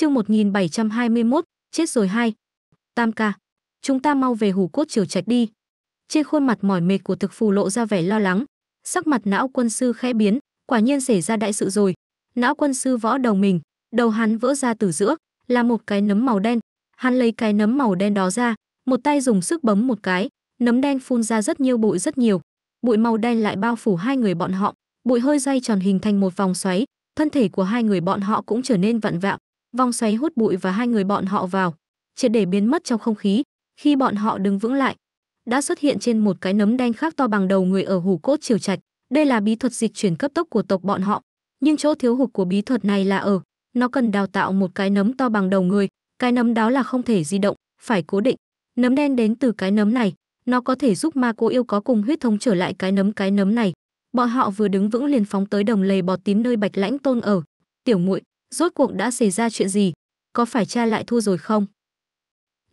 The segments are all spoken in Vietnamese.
Chương 1721, chết rồi hai. Tam ca, chúng ta mau về hủ cốt triều trạch đi. Trên khuôn mặt mỏi mệt của thực phù lộ ra vẻ lo lắng, sắc mặt não quân sư khẽ biến, quả nhiên xảy ra đại sự rồi. Não quân sư võ đầu mình, đầu hắn vỡ ra từ giữa, là một cái nấm màu đen. Hắn lấy cái nấm màu đen đó ra, một tay dùng sức bấm một cái, nấm đen phun ra rất nhiều bụi rất nhiều. Bụi màu đen lại bao phủ hai người bọn họ, bụi hơi dây tròn hình thành một vòng xoáy, thân thể của hai người bọn họ cũng trở nên vặn vẹo, vòng xoáy hút bụi và hai người bọn họ vào, triệt để biến mất trong không khí, khi bọn họ đứng vững lại, đã xuất hiện trên một cái nấm đen khác to bằng đầu người ở hủ cốt triều trạch. Đây là bí thuật dịch chuyển cấp tốc của tộc bọn họ, nhưng chỗ thiếu hụt của bí thuật này là ở, nó cần đào tạo một cái nấm to bằng đầu người, cái nấm đó là không thể di động, phải cố định. Nấm đen đến từ cái nấm này, nó có thể giúp ma cô yêu có cùng huyết thống trở lại cái nấm cái nấm này. Bọn họ vừa đứng vững liền phóng tới đồng lầy bọt tím nơi Bạch Lãnh Tôn ở. Tiểu muội, Rốt cuộc đã xảy ra chuyện gì? Có phải cha lại thua rồi không?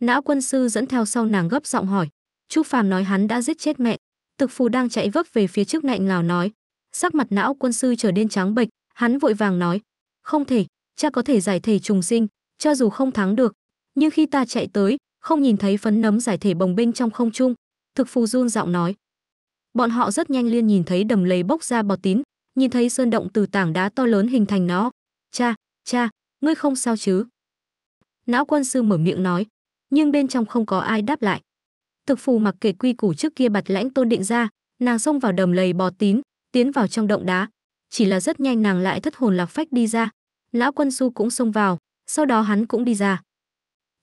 Nã quân sư dẫn theo sau nàng gấp giọng hỏi. Trúc Phàm nói hắn đã giết chết mẹ. Thực phù đang chạy vấp về phía trước nạnh ngào nói. Sắc mặt não quân sư trở nên trắng bệch, hắn vội vàng nói. Không thể, cha có thể giải thể trùng sinh, cho dù không thắng được. Nhưng khi ta chạy tới, không nhìn thấy phấn nấm giải thể bồng binh trong không trung. Thực phù run giọng nói. Bọn họ rất nhanh liên nhìn thấy đầm lầy bốc ra bọt tín, nhìn thấy sơn động từ tảng đá to lớn hình thành nó. Cha, cha ngươi không sao chứ não quân sư mở miệng nói nhưng bên trong không có ai đáp lại thực phù mặc kệ quy củ trước kia bặt lãnh tôn định ra nàng xông vào đầm lầy bò tín tiến vào trong động đá chỉ là rất nhanh nàng lại thất hồn lạc phách đi ra lão quân su cũng xông vào sau đó hắn cũng đi ra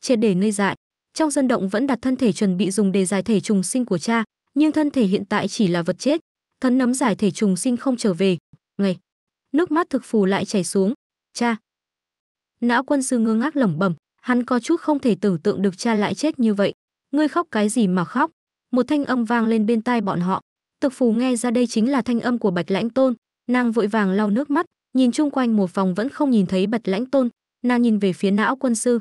triệt để ngây dại trong dân động vẫn đặt thân thể chuẩn bị dùng để giải thể trùng sinh của cha nhưng thân thể hiện tại chỉ là vật chết thân nấm giải thể trùng sinh không trở về ngày nước mắt thực phù lại chảy xuống cha Não quân sư ngơ ngác lẩm bẩm, hắn có chút không thể tưởng tượng được cha lại chết như vậy. Ngươi khóc cái gì mà khóc? Một thanh âm vang lên bên tai bọn họ. Thực phù nghe ra đây chính là thanh âm của Bạch Lãnh Tôn, nàng vội vàng lau nước mắt, nhìn chung quanh một vòng vẫn không nhìn thấy Bạch Lãnh Tôn, nàng nhìn về phía não quân sư.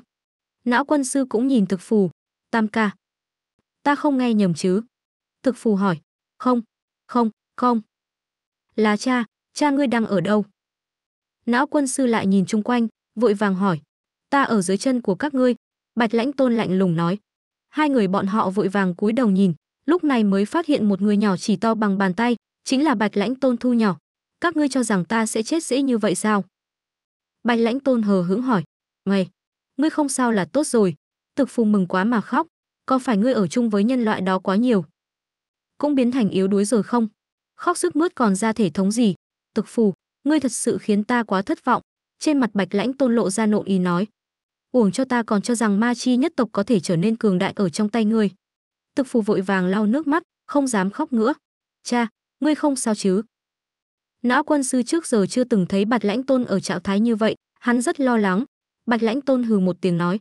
Não quân sư cũng nhìn thực phù, tam ca. Ta không nghe nhầm chứ? Thực phù hỏi. Không, không, không. Là cha, cha ngươi đang ở đâu? Não quân sư lại nhìn chung quanh, vội vàng hỏi ta ở dưới chân của các ngươi bạch lãnh tôn lạnh lùng nói hai người bọn họ vội vàng cúi đầu nhìn lúc này mới phát hiện một người nhỏ chỉ to bằng bàn tay chính là bạch lãnh tôn thu nhỏ các ngươi cho rằng ta sẽ chết dễ như vậy sao bạch lãnh tôn hờ hững hỏi ngay ngươi không sao là tốt rồi thực phù mừng quá mà khóc có phải ngươi ở chung với nhân loại đó quá nhiều cũng biến thành yếu đuối rồi không khóc sức mướt còn ra thể thống gì thực phù ngươi thật sự khiến ta quá thất vọng trên mặt bạch lãnh tôn lộ ra nộ ý nói uổng cho ta còn cho rằng ma chi nhất tộc có thể trở nên cường đại ở trong tay ngươi thực phù vội vàng lau nước mắt không dám khóc nữa cha ngươi không sao chứ não quân sư trước giờ chưa từng thấy bạch lãnh tôn ở trạng thái như vậy hắn rất lo lắng bạch lãnh tôn hừ một tiếng nói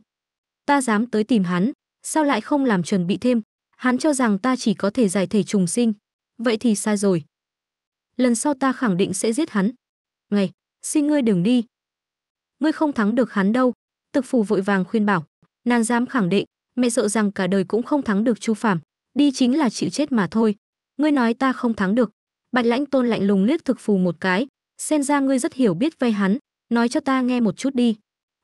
ta dám tới tìm hắn sao lại không làm chuẩn bị thêm hắn cho rằng ta chỉ có thể giải thể trùng sinh vậy thì sai rồi lần sau ta khẳng định sẽ giết hắn ngày xin ngươi đừng đi ngươi không thắng được hắn đâu tực phù vội vàng khuyên bảo nàng dám khẳng định mẹ sợ rằng cả đời cũng không thắng được chu phàm đi chính là chịu chết mà thôi ngươi nói ta không thắng được bạch lãnh tôn lạnh lùng liếc thực phù một cái xem ra ngươi rất hiểu biết vây hắn nói cho ta nghe một chút đi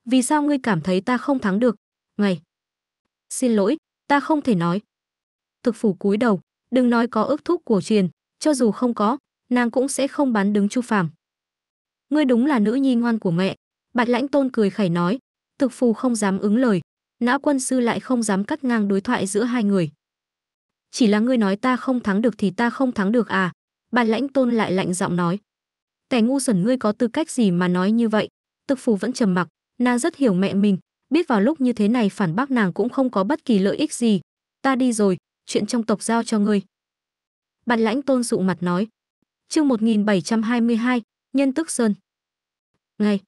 vì sao ngươi cảm thấy ta không thắng được ngày xin lỗi ta không thể nói thực phủ cúi đầu đừng nói có ước thúc của truyền cho dù không có nàng cũng sẽ không bán đứng chu phàm ngươi đúng là nữ nhi ngoan của mẹ Bạch Lãnh Tôn cười khẩy nói, thực phù không dám ứng lời, nã quân sư lại không dám cắt ngang đối thoại giữa hai người. Chỉ là ngươi nói ta không thắng được thì ta không thắng được à? Bạch Lãnh Tôn lại lạnh giọng nói. Kẻ ngu xuẩn ngươi có tư cách gì mà nói như vậy? Thực phù vẫn trầm mặc, nàng rất hiểu mẹ mình, biết vào lúc như thế này phản bác nàng cũng không có bất kỳ lợi ích gì. Ta đi rồi, chuyện trong tộc giao cho ngươi. Bạch Lãnh Tôn dụ mặt nói. Chương 1722, Nhân Tức Sơn. Ngày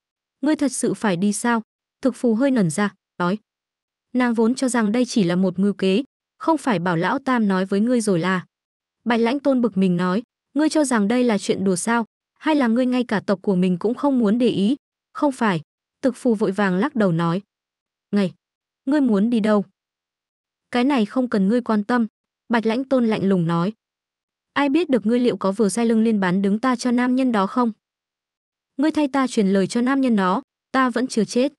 ngươi thật sự phải đi sao? Thực phù hơi ngẩn ra, nói. Nàng vốn cho rằng đây chỉ là một mưu kế, không phải bảo lão tam nói với ngươi rồi là. Bạch lãnh tôn bực mình nói, ngươi cho rằng đây là chuyện đùa sao, hay là ngươi ngay cả tộc của mình cũng không muốn để ý? Không phải, thực phù vội vàng lắc đầu nói. Ngày, ngươi muốn đi đâu? Cái này không cần ngươi quan tâm, Bạch lãnh tôn lạnh lùng nói. Ai biết được ngươi liệu có vừa sai lưng liên bán đứng ta cho nam nhân đó không? ngươi thay ta truyền lời cho nam nhân nó ta vẫn chưa chết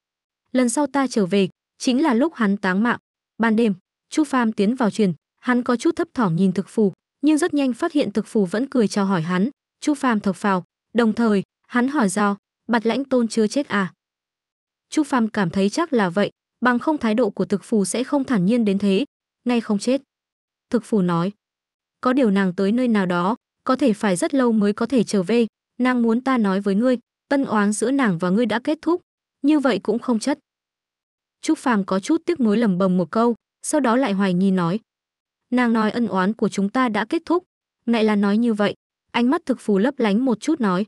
lần sau ta trở về chính là lúc hắn táng mạng ban đêm chu pham tiến vào truyền hắn có chút thấp thỏm nhìn thực phù nhưng rất nhanh phát hiện thực phù vẫn cười chào hỏi hắn chu pham thập phào đồng thời hắn hỏi do Bạch lãnh tôn chưa chết à chu pham cảm thấy chắc là vậy bằng không thái độ của thực phù sẽ không thản nhiên đến thế nay không chết thực phù nói có điều nàng tới nơi nào đó có thể phải rất lâu mới có thể trở về nàng muốn ta nói với ngươi, ân oán giữa nàng và ngươi đã kết thúc, như vậy cũng không chất. Trúc Phàm có chút tiếc nuối lẩm bẩm một câu, sau đó lại hoài nghi nói. Nàng nói ân oán của chúng ta đã kết thúc, lại là nói như vậy, ánh mắt thực phù lấp lánh một chút nói.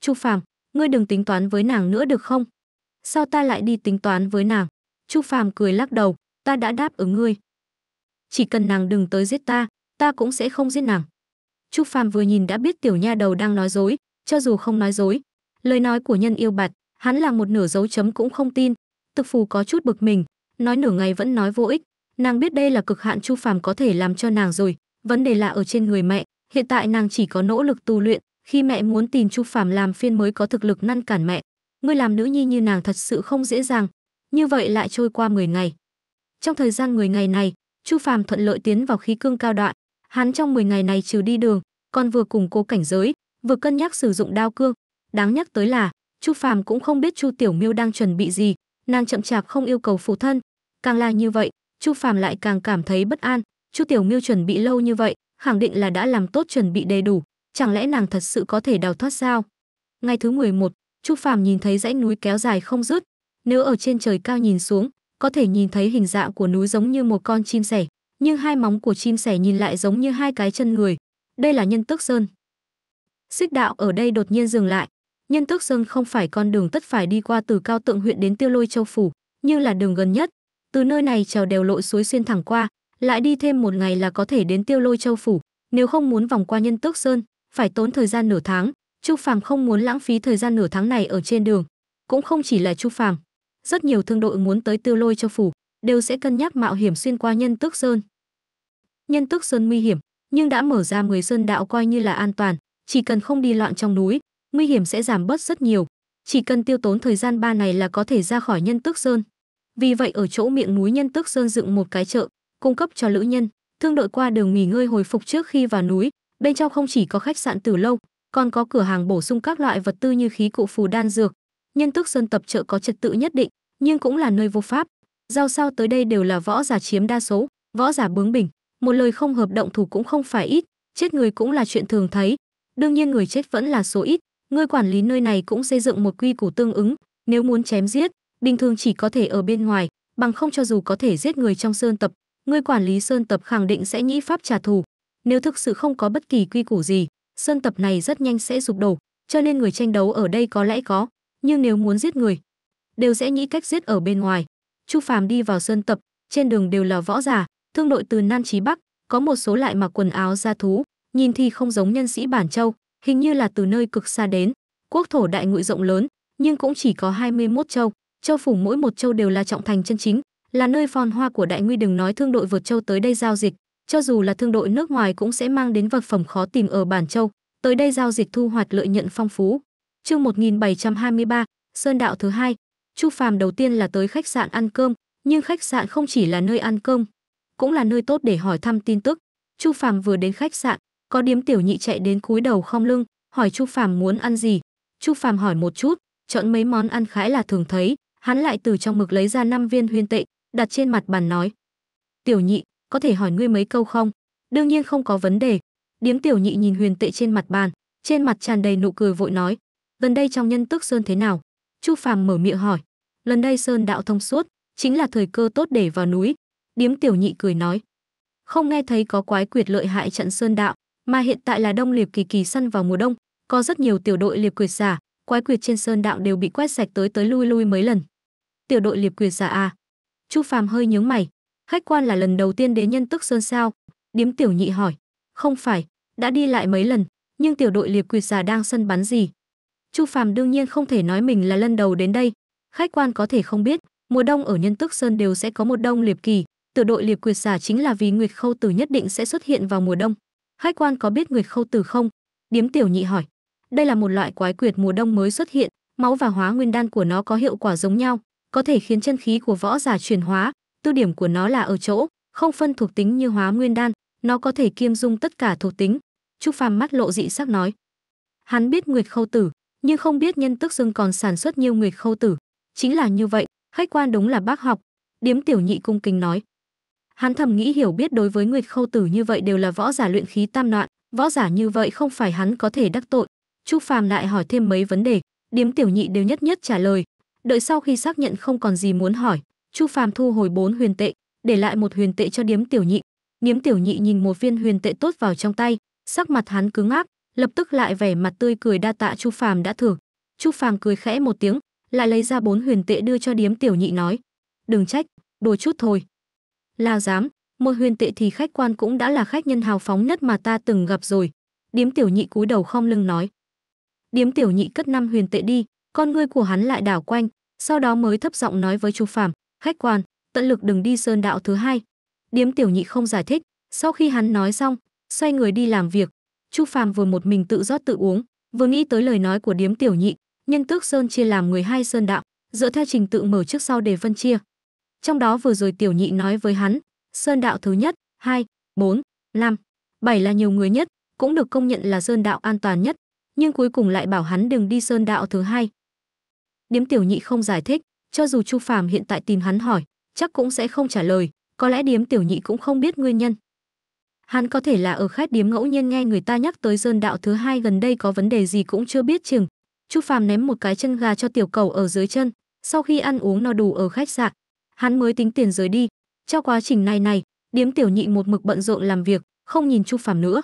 Trúc Phàm, ngươi đừng tính toán với nàng nữa được không? Sao ta lại đi tính toán với nàng? Trúc Phàm cười lắc đầu, ta đã đáp ứng ngươi. Chỉ cần nàng đừng tới giết ta, ta cũng sẽ không giết nàng. Trúc Phàm vừa nhìn đã biết tiểu nha đầu đang nói dối, cho dù không nói dối, lời nói của nhân yêu bạt, hắn là một nửa dấu chấm cũng không tin. Thực phù có chút bực mình, nói nửa ngày vẫn nói vô ích, nàng biết đây là cực hạn Chu Phàm có thể làm cho nàng rồi, vấn đề là ở trên người mẹ, hiện tại nàng chỉ có nỗ lực tu luyện, khi mẹ muốn tìm Chu Phàm làm phiên mới có thực lực ngăn cản mẹ. Ngươi làm nữ nhi như nàng thật sự không dễ dàng, như vậy lại trôi qua 10 ngày. Trong thời gian 10 ngày này, Chu Phàm thuận lợi tiến vào khí cương cao đoạn, Hắn trong 10 ngày này trừ đi đường, còn vừa cùng cô cảnh giới, vừa cân nhắc sử dụng đao cương. Đáng nhắc tới là, Chu Phàm cũng không biết Chu Tiểu Miêu đang chuẩn bị gì, nàng chậm chạp không yêu cầu phụ thân. Càng là như vậy, Chu Phàm lại càng cảm thấy bất an, Chu Tiểu Miêu chuẩn bị lâu như vậy, khẳng định là đã làm tốt chuẩn bị đầy đủ, chẳng lẽ nàng thật sự có thể đào thoát sao? Ngày thứ 11, Chu Phàm nhìn thấy dãy núi kéo dài không dứt, nếu ở trên trời cao nhìn xuống, có thể nhìn thấy hình dạng của núi giống như một con chim sẻ, nhưng hai móng của chim sẻ nhìn lại giống như hai cái chân người. Đây là nhân tước sơn. Xích đạo ở đây đột nhiên dừng lại. Nhân tước sơn không phải con đường tất phải đi qua từ cao tượng huyện đến tiêu lôi châu phủ, nhưng là đường gần nhất. Từ nơi này trèo đèo lội suối xuyên thẳng qua, lại đi thêm một ngày là có thể đến tiêu lôi châu phủ. Nếu không muốn vòng qua nhân tước sơn, phải tốn thời gian nửa tháng. Chu Phàm không muốn lãng phí thời gian nửa tháng này ở trên đường. Cũng không chỉ là Chu Phàm, rất nhiều thương đội muốn tới tiêu lôi châu phủ đều sẽ cân nhắc mạo hiểm xuyên qua nhân tước sơn nhân tức sơn nguy hiểm nhưng đã mở ra người sơn đạo coi như là an toàn chỉ cần không đi loạn trong núi nguy hiểm sẽ giảm bớt rất nhiều chỉ cần tiêu tốn thời gian ba này là có thể ra khỏi nhân tước sơn vì vậy ở chỗ miệng núi nhân tước sơn dựng một cái chợ cung cấp cho lữ nhân thương đội qua đường nghỉ ngơi hồi phục trước khi vào núi bên trong không chỉ có khách sạn từ lâu còn có cửa hàng bổ sung các loại vật tư như khí cụ phù đan dược nhân tước sơn tập chợ có trật tự nhất định nhưng cũng là nơi vô pháp giao sao tới đây đều là võ giả chiếm đa số võ giả bướng bỉnh một lời không hợp động thủ cũng không phải ít, chết người cũng là chuyện thường thấy. Đương nhiên người chết vẫn là số ít, người quản lý nơi này cũng xây dựng một quy củ tương ứng, nếu muốn chém giết, bình thường chỉ có thể ở bên ngoài, bằng không cho dù có thể giết người trong sơn tập, người quản lý sơn tập khẳng định sẽ nghĩ pháp trả thù. Nếu thực sự không có bất kỳ quy củ gì, sơn tập này rất nhanh sẽ sụp đổ, cho nên người tranh đấu ở đây có lẽ có, nhưng nếu muốn giết người, đều sẽ nghĩ cách giết ở bên ngoài. Chu Phàm đi vào sơn tập, trên đường đều là võ giả, thương đội từ Nam Chí Bắc, có một số lại mặc quần áo da thú, nhìn thì không giống nhân sĩ Bản Châu, hình như là từ nơi cực xa đến. Quốc thổ đại ngụy rộng lớn, nhưng cũng chỉ có 21 châu, châu phủ mỗi một châu đều là trọng thành chân chính, là nơi phòn hoa của đại nguy đừng nói thương đội vượt châu tới đây giao dịch, cho dù là thương đội nước ngoài cũng sẽ mang đến vật phẩm khó tìm ở Bản Châu, tới đây giao dịch thu hoạch lợi nhuận phong phú. Chương 1723, Sơn đạo thứ hai, Chu Phàm đầu tiên là tới khách sạn ăn cơm, nhưng khách sạn không chỉ là nơi ăn cơm, cũng là nơi tốt để hỏi thăm tin tức. Chu Phàm vừa đến khách sạn, có điếm tiểu nhị chạy đến cúi đầu không lưng, hỏi Chu Phàm muốn ăn gì. Chu Phàm hỏi một chút, chọn mấy món ăn khái là thường thấy, hắn lại từ trong mực lấy ra năm viên huyên tệ, đặt trên mặt bàn nói: "Tiểu nhị, có thể hỏi ngươi mấy câu không?" Đương nhiên không có vấn đề. Điếm tiểu nhị nhìn huyền tệ trên mặt bàn, trên mặt tràn đầy nụ cười vội nói: "Gần đây trong nhân tức sơn thế nào?" Chu Phàm mở miệng hỏi: "Lần đây sơn đạo thông suốt, chính là thời cơ tốt để vào núi, Điếm tiểu nhị cười nói. Không nghe thấy có quái quyệt lợi hại trận sơn đạo, mà hiện tại là đông liệp kỳ kỳ săn vào mùa đông, có rất nhiều tiểu đội liệp quyệt giả, quái quyệt trên sơn đạo đều bị quét sạch tới tới lui lui mấy lần. Tiểu đội liệp quyệt giả à? Chu Phàm hơi nhướng mày, khách quan là lần đầu tiên đến nhân tức sơn sao? Điếm tiểu nhị hỏi. Không phải, đã đi lại mấy lần, nhưng tiểu đội liệp quyệt giả đang sân bắn gì? Chu Phàm đương nhiên không thể nói mình là lần đầu đến đây, khách quan có thể không biết, mùa đông ở nhân tức sơn đều sẽ có một đông liệp kỳ, từ đội liệp quyệt giả chính là vì Nguyệt Khâu Tử nhất định sẽ xuất hiện vào mùa đông. khách quan có biết Nguyệt Khâu Tử không? Điếm tiểu nhị hỏi. Đây là một loại quái quyệt mùa đông mới xuất hiện, máu và hóa nguyên đan của nó có hiệu quả giống nhau, có thể khiến chân khí của võ giả chuyển hóa, tư điểm của nó là ở chỗ không phân thuộc tính như hóa nguyên đan, nó có thể kiêm dung tất cả thuộc tính. Trúc Phàm mắt lộ dị sắc nói. Hắn biết Nguyệt Khâu Tử, nhưng không biết nhân tức dương còn sản xuất nhiều Nguyệt Khâu Tử. Chính là như vậy, khách quan đúng là bác học. Điếm tiểu nhị cung kính nói. Hắn thầm nghĩ hiểu biết đối với Nguyệt Khâu Tử như vậy đều là võ giả luyện khí tam loạn, võ giả như vậy không phải hắn có thể đắc tội. Chu Phàm lại hỏi thêm mấy vấn đề, điếm tiểu nhị đều nhất nhất trả lời. Đợi sau khi xác nhận không còn gì muốn hỏi, Chu Phàm thu hồi bốn huyền tệ, để lại một huyền tệ cho điếm tiểu nhị. Điếm tiểu nhị nhìn một viên huyền tệ tốt vào trong tay, sắc mặt hắn cứng áp, lập tức lại vẻ mặt tươi cười đa tạ Chu Phàm đã thử. Chu Phàm cười khẽ một tiếng, lại lấy ra bốn huyền tệ đưa cho điếm tiểu nhị nói: "Đừng trách, đùa chút thôi." Là dám, một huyền tệ thì khách quan cũng đã là khách nhân hào phóng nhất mà ta từng gặp rồi. Điếm tiểu nhị cúi đầu khom lưng nói. Điếm tiểu nhị cất năm huyền tệ đi, con ngươi của hắn lại đảo quanh, sau đó mới thấp giọng nói với chu Phạm, khách quan, tận lực đừng đi sơn đạo thứ hai. Điếm tiểu nhị không giải thích, sau khi hắn nói xong, xoay người đi làm việc. Chu Phạm vừa một mình tự rót tự uống, vừa nghĩ tới lời nói của điếm tiểu nhị, nhân tước sơn chia làm 12 sơn đạo, dựa theo trình tự mở trước sau để phân chia, trong đó vừa rồi tiểu nhị nói với hắn, sơn đạo thứ nhất, hai bốn năm bảy là nhiều người nhất, cũng được công nhận là sơn đạo an toàn nhất, nhưng cuối cùng lại bảo hắn đừng đi sơn đạo thứ hai. Điếm tiểu nhị không giải thích, cho dù Chu Phàm hiện tại tìm hắn hỏi, chắc cũng sẽ không trả lời, có lẽ điếm tiểu nhị cũng không biết nguyên nhân. Hắn có thể là ở khách điếm ngẫu nhiên nghe người ta nhắc tới sơn đạo thứ hai gần đây có vấn đề gì cũng chưa biết chừng. Chu Phàm ném một cái chân gà cho tiểu cầu ở dưới chân, sau khi ăn uống no đủ ở khách sạn, hắn mới tính tiền rời đi. Trong quá trình này này, điếm tiểu nhị một mực bận rộn làm việc, không nhìn Chu Phàm nữa.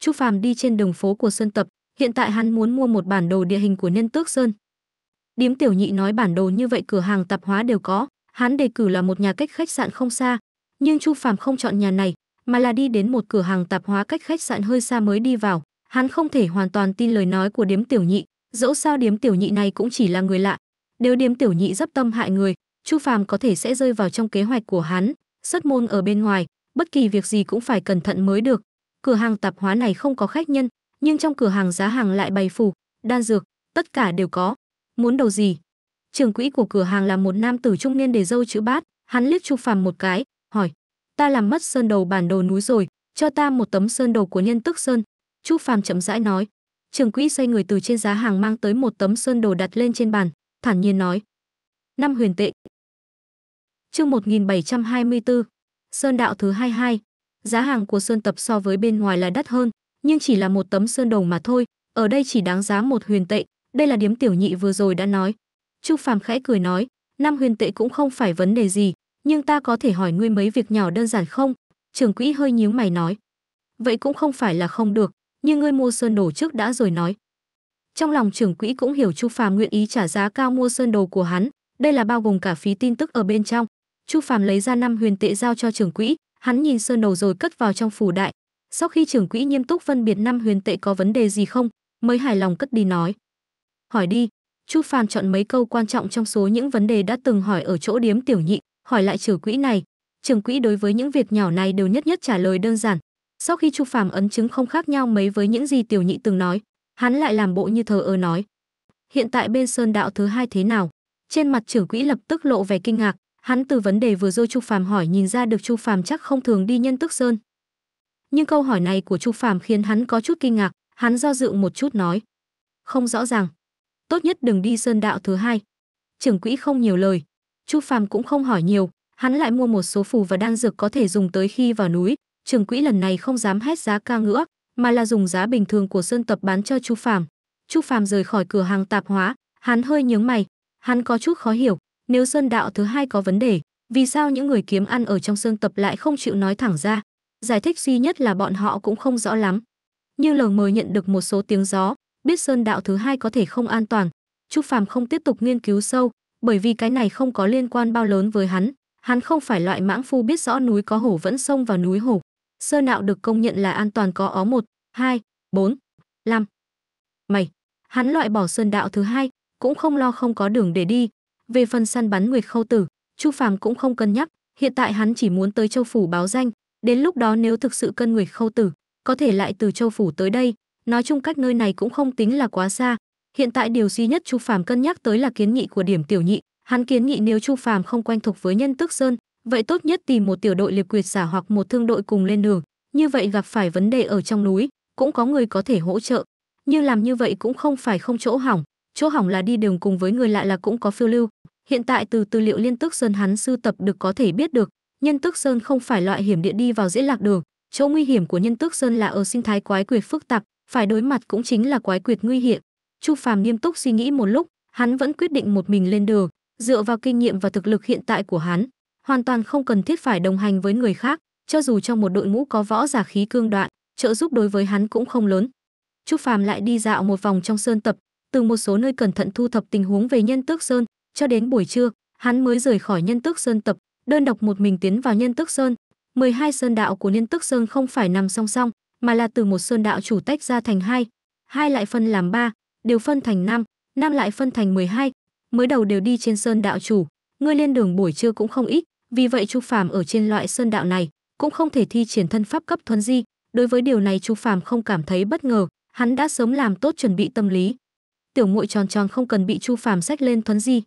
Chu Phàm đi trên đường phố của Sơn Tập, hiện tại hắn muốn mua một bản đồ địa hình của Nhân Tước Sơn. Điếm tiểu nhị nói bản đồ như vậy cửa hàng tạp hóa đều có, hắn đề cử là một nhà cách khách sạn không xa, nhưng Chu Phàm không chọn nhà này, mà là đi đến một cửa hàng tạp hóa cách khách sạn hơi xa mới đi vào. Hắn không thể hoàn toàn tin lời nói của điếm tiểu nhị, dẫu sao điếm tiểu nhị này cũng chỉ là người lạ. Nếu điếm tiểu nhị dấp tâm hại người, Chu Phàm có thể sẽ rơi vào trong kế hoạch của hắn, xuất môn ở bên ngoài, bất kỳ việc gì cũng phải cẩn thận mới được. Cửa hàng tạp hóa này không có khách nhân, nhưng trong cửa hàng giá hàng lại bày phủ, đan dược, tất cả đều có. Muốn đầu gì? Trưởng quỹ của cửa hàng là một nam tử trung niên để dâu chữ bát, hắn liếc Chu Phàm một cái, hỏi: "Ta làm mất sơn đầu bản đồ núi rồi, cho ta một tấm sơn đầu của nhân tức sơn." Chu Phàm chậm rãi nói. Trưởng quỹ xoay người từ trên giá hàng mang tới một tấm sơn đồ đặt lên trên bàn, thản nhiên nói: "Năm huyền tệ, Chương 1724. Sơn đạo thứ 22. Giá hàng của sơn tập so với bên ngoài là đắt hơn, nhưng chỉ là một tấm sơn đồng mà thôi, ở đây chỉ đáng giá một huyền tệ, đây là điếm tiểu nhị vừa rồi đã nói. Chu Phàm khẽ cười nói, năm huyền tệ cũng không phải vấn đề gì, nhưng ta có thể hỏi ngươi mấy việc nhỏ đơn giản không? Trưởng quỹ hơi nhíu mày nói. Vậy cũng không phải là không được, nhưng ngươi mua sơn đồ trước đã rồi nói. Trong lòng trưởng quỹ cũng hiểu Chu Phàm nguyện ý trả giá cao mua sơn đồ của hắn, đây là bao gồm cả phí tin tức ở bên trong, chu phàm lấy ra năm huyền tệ giao cho trưởng quỹ hắn nhìn sơn đầu rồi cất vào trong phủ đại sau khi trưởng quỹ nghiêm túc phân biệt năm huyền tệ có vấn đề gì không mới hài lòng cất đi nói hỏi đi chu phàm chọn mấy câu quan trọng trong số những vấn đề đã từng hỏi ở chỗ điếm tiểu nhị hỏi lại trưởng quỹ này trưởng quỹ đối với những việc nhỏ này đều nhất nhất trả lời đơn giản sau khi chu phàm ấn chứng không khác nhau mấy với những gì tiểu nhị từng nói hắn lại làm bộ như thờ ơ nói hiện tại bên sơn đạo thứ hai thế nào trên mặt trưởng quỹ lập tức lộ vẻ kinh ngạc Hắn từ vấn đề vừa rồi Chu Phàm hỏi nhìn ra được Chu Phàm chắc không thường đi Nhân Tức Sơn. Nhưng câu hỏi này của Chu Phàm khiến hắn có chút kinh ngạc, hắn do dự một chút nói: "Không rõ ràng, tốt nhất đừng đi sơn đạo thứ hai." Trưởng quỹ không nhiều lời, Chu Phàm cũng không hỏi nhiều, hắn lại mua một số phù và đan dược có thể dùng tới khi vào núi, trưởng quỹ lần này không dám hết giá ca ngnữa, mà là dùng giá bình thường của sơn tập bán cho Chu Phàm. Chu Phàm rời khỏi cửa hàng tạp hóa, hắn hơi nhướng mày, hắn có chút khó hiểu, nếu Sơn đạo thứ hai có vấn đề, vì sao những người kiếm ăn ở trong sơn tập lại không chịu nói thẳng ra? Giải thích duy nhất là bọn họ cũng không rõ lắm. Như lờ mờ nhận được một số tiếng gió, biết sơn đạo thứ hai có thể không an toàn, Trúc Phàm không tiếp tục nghiên cứu sâu, bởi vì cái này không có liên quan bao lớn với hắn, hắn không phải loại mãng phu biết rõ núi có hổ vẫn xông vào núi hổ. Sơn đạo được công nhận là an toàn có ó một, hai, bốn, năm, Mày, hắn loại bỏ sơn đạo thứ hai, cũng không lo không có đường để đi, về phần săn bắn Nguyệt Khâu Tử, Chu Phàm cũng không cân nhắc, hiện tại hắn chỉ muốn tới Châu phủ báo danh, đến lúc đó nếu thực sự cân Nguyệt Khâu Tử, có thể lại từ Châu phủ tới đây, nói chung cách nơi này cũng không tính là quá xa. Hiện tại điều duy nhất Chu Phàm cân nhắc tới là kiến nghị của Điểm Tiểu Nhị, hắn kiến nghị nếu Chu Phàm không quen thuộc với Nhân Tức Sơn, vậy tốt nhất tìm một tiểu đội liệt quyệt giả hoặc một thương đội cùng lên đường, như vậy gặp phải vấn đề ở trong núi, cũng có người có thể hỗ trợ. Nhưng làm như vậy cũng không phải không chỗ hỏng, chỗ hỏng là đi đường cùng với người lạ là cũng có phiêu lưu, Hiện tại từ tư liệu Liên tức Sơn hắn sưu tập được có thể biết được, Nhân tức Sơn không phải loại hiểm địa đi vào dễ lạc đường, chỗ nguy hiểm của Nhân tức Sơn là ở sinh thái quái quyệt phức tạp, phải đối mặt cũng chính là quái quyệt nguy hiểm. Chu Phàm nghiêm túc suy nghĩ một lúc, hắn vẫn quyết định một mình lên đường, dựa vào kinh nghiệm và thực lực hiện tại của hắn, hoàn toàn không cần thiết phải đồng hành với người khác, cho dù trong một đội ngũ có võ giả khí cương đoạn, trợ giúp đối với hắn cũng không lớn. Chu Phàm lại đi dạo một vòng trong sơn tập, từ một số nơi cẩn thận thu thập tình huống về nhân tức sơn, cho đến buổi trưa, hắn mới rời khỏi nhân tức sơn tập, đơn độc một mình tiến vào nhân tức sơn. 12 sơn đạo của nhân tức sơn không phải nằm song song, mà là từ một sơn đạo chủ tách ra thành hai, hai lại phân làm ba, đều phân thành năm, năm lại phân thành 12. Mới đầu đều đi trên sơn đạo chủ, người lên đường buổi trưa cũng không ít, vì vậy Chu Phàm ở trên loại sơn đạo này cũng không thể thi triển thân pháp cấp thuần di, đối với điều này Chu Phàm không cảm thấy bất ngờ, hắn đã sớm làm tốt chuẩn bị tâm lý. Tiểu muội tròn tròn không cần bị Chu Phàm sách lên thuần di,